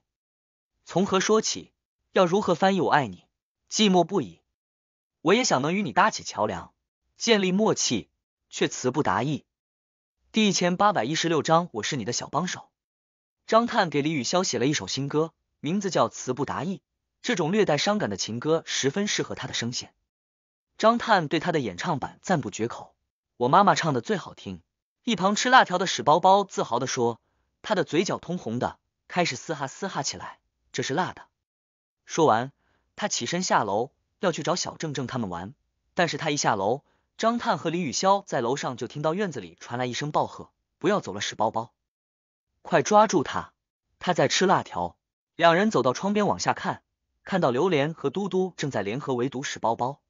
Speaker 1: 从何说起？要如何翻译“我爱你”？寂寞不已，我也想能与你搭起桥梁，建立默契，却词不达意。第一千八百一十六章，我是你的小帮手。张探给李雨潇写了一首新歌，名字叫《词不达意》。这种略带伤感的情歌十分适合他的声线。张探对他的演唱版赞不绝口：“我妈妈唱的最好听。”一旁吃辣条的史包包自豪的说。他的嘴角通红的，开始嘶哈嘶哈起来，这是辣的。说完，他起身下楼，要去找小正正他们玩。但是他一下楼，张探和李雨潇在楼上就听到院子里传来一声暴喝：“不要走了，屎包包，快抓住他！他在吃辣条。”两人走到窗边往下看，看到刘莲和嘟嘟正在联合围堵屎包包。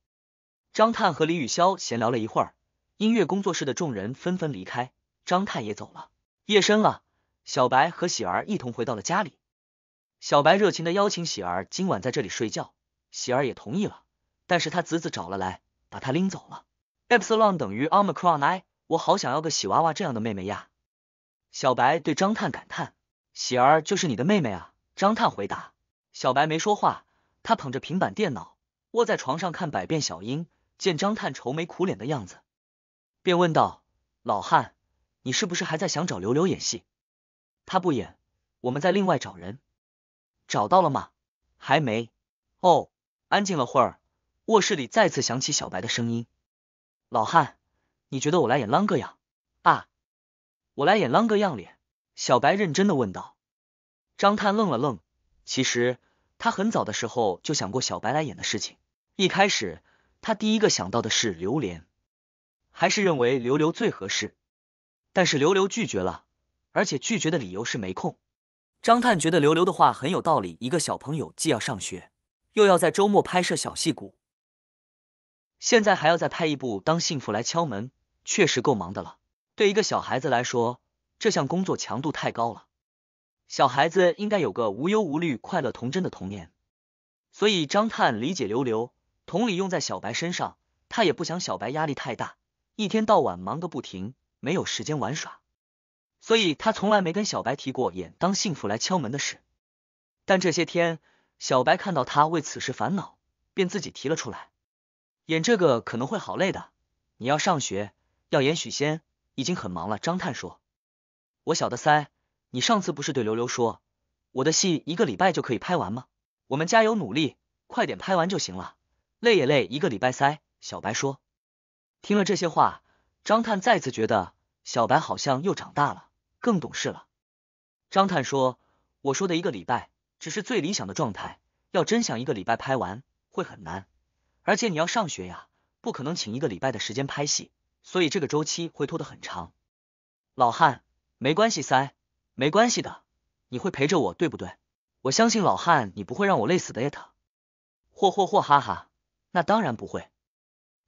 Speaker 1: 张探和李雨潇闲聊了一会儿，音乐工作室的众人纷纷离开，张探也走了。夜深了。小白和喜儿一同回到了家里，小白热情的邀请喜儿今晚在这里睡觉，喜儿也同意了，但是他侄子找了来，把他拎走了。epsilon 等于 o m e o n i，我好想要个喜娃娃这样的妹妹呀！小白对张探感叹，喜儿就是你的妹妹啊！张探回答，小白没说话，他捧着平板电脑，窝在床上看百变小樱，见张探愁眉苦脸的样子，便问道，老汉，你是不是还在想找刘刘演戏？他不演，我们再另外找人。找到了吗？还没。哦，安静了会儿，卧室里再次响起小白的声音。老汉，你觉得我来演啷个样啊？我来演啷个样脸？小白认真的问道。张探愣了愣，其实他很早的时候就想过小白来演的事情。一开始，他第一个想到的是榴莲，还是认为刘刘最合适，但是刘刘拒绝了。而且拒绝的理由是没空。张探觉得刘刘的话很有道理，一个小朋友既要上学，又要在周末拍摄小戏骨，现在还要再拍一部《当幸福来敲门》，确实够忙的了。对一个小孩子来说，这项工作强度太高了。小孩子应该有个无忧无虑、快乐童真的童年。所以张探理解刘刘，同理用在小白身上，他也不想小白压力太大，一天到晚忙个不停，没有时间玩耍。所以他从来没跟小白提过演《当幸福来敲门》的事，但这些天小白看到他为此事烦恼，便自己提了出来。演这个可能会好累的，你要上学，要演许仙，已经很忙了。张探说：“我晓得噻，你上次不是对刘刘说我的戏一个礼拜就可以拍完吗？我们加油努力，快点拍完就行了，累也累一个礼拜噻。”小白说。听了这些话，张探再次觉得小白好像又长大了。更懂事了，张探说：“我说的一个礼拜只是最理想的状态，要真想一个礼拜拍完会很难，而且你要上学呀，不可能请一个礼拜的时间拍戏，所以这个周期会拖得很长。”老汉，没关系噻，没关系的，你会陪着我，对不对？我相信老汉，你不会让我累死的。嚯嚯嚯，哈哈，那当然不会。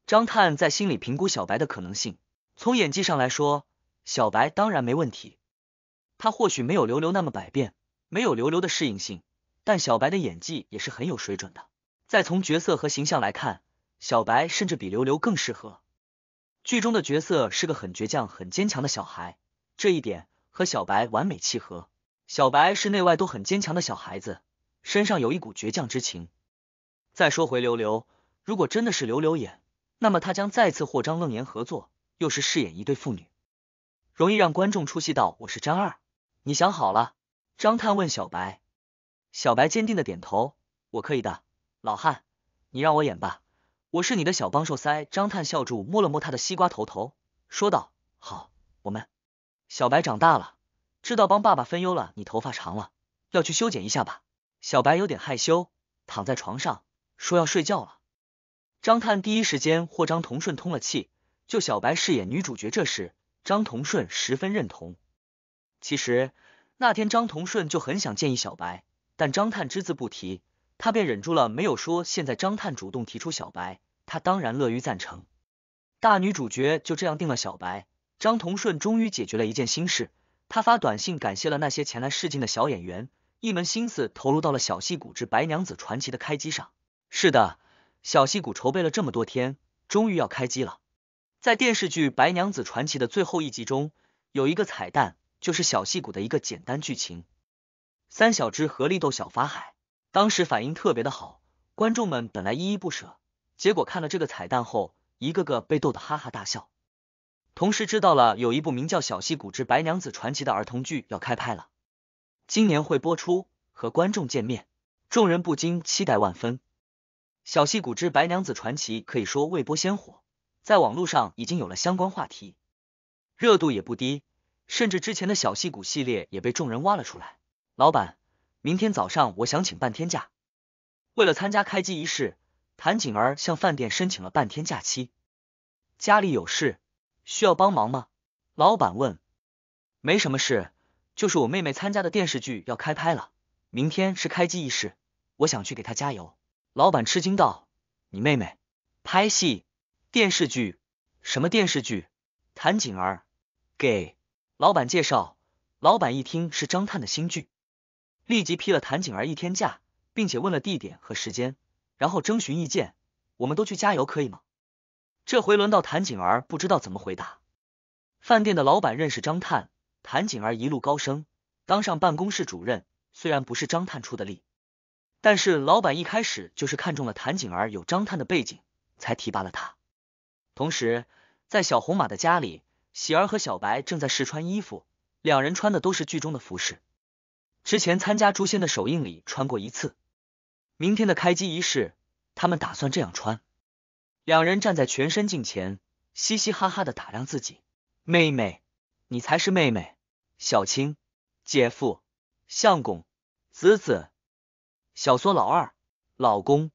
Speaker 1: 张探在心里评估小白的可能性，从演技上来说，小白当然没问题。他或许没有刘刘那么百变，没有刘刘的适应性，但小白的演技也是很有水准的。再从角色和形象来看，小白甚至比刘刘更适合剧中的角色是个很倔强、很坚强的小孩，这一点和小白完美契合。小白是内外都很坚强的小孩子，身上有一股倔强之情。再说回刘刘，如果真的是刘刘演，那么他将再次和张愣严合作，又是饰演一对父女，容易让观众出戏到我是张二。你想好了？张探问小白，小白坚定的点头，我可以的，老汉，你让我演吧，我是你的小帮手噻。张探笑住摸了摸他的西瓜头头，说道：“好，我们。”小白长大了，知道帮爸爸分忧了。你头发长了，要去修剪一下吧。小白有点害羞，躺在床上说要睡觉了。张探第一时间获张同顺通了气，就小白饰演女主角这事，张同顺十分认同。其实那天张同顺就很想建议小白，但张探只字不提，他便忍住了没有说。现在张探主动提出小白，他当然乐于赞成。大女主角就这样定了小白，张同顺终于解决了一件心事。他发短信感谢了那些前来试镜的小演员，一门心思投入到了小戏骨之白娘子传奇的开机上。是的，小戏骨筹备了这么多天，终于要开机了。在电视剧《白娘子传奇》的最后一集中，有一个彩蛋。就是小戏骨的一个简单剧情，三小只合力斗小法海，当时反应特别的好，观众们本来依依不舍，结果看了这个彩蛋后，一个个被逗得哈哈大笑，同时知道了有一部名叫《小戏骨之白娘子传奇》的儿童剧要开拍了，今年会播出和观众见面，众人不禁期待万分。《小戏骨之白娘子传奇》可以说未播先火，在网络上已经有了相关话题，热度也不低。甚至之前的小戏骨系列也被众人挖了出来。老板，明天早上我想请半天假，为了参加开机仪式，谭景儿向饭店申请了半天假期。家里有事需要帮忙吗？老板问。没什么事，就是我妹妹参加的电视剧要开拍了，明天是开机仪式，我想去给她加油。老板吃惊道：“你妹妹拍戏？电视剧？什么电视剧？”谭景儿给。老板介绍，老板一听是张探的新剧，立即批了谭景儿一天假，并且问了地点和时间，然后征询意见。我们都去加油，可以吗？这回轮到谭景儿不知道怎么回答。饭店的老板认识张探，谭景儿一路高升，当上办公室主任。虽然不是张探出的力，但是老板一开始就是看中了谭景儿有张探的背景，才提拔了他。同时，在小红马的家里。喜儿和小白正在试穿衣服，两人穿的都是剧中的服饰，之前参加《诛仙》的首映礼穿过一次，明天的开机仪式他们打算这样穿。两人站在全身镜前，嘻嘻哈哈的打量自己。妹妹，你才是妹妹。小青，姐夫，相公，子子，小梭老二，老公。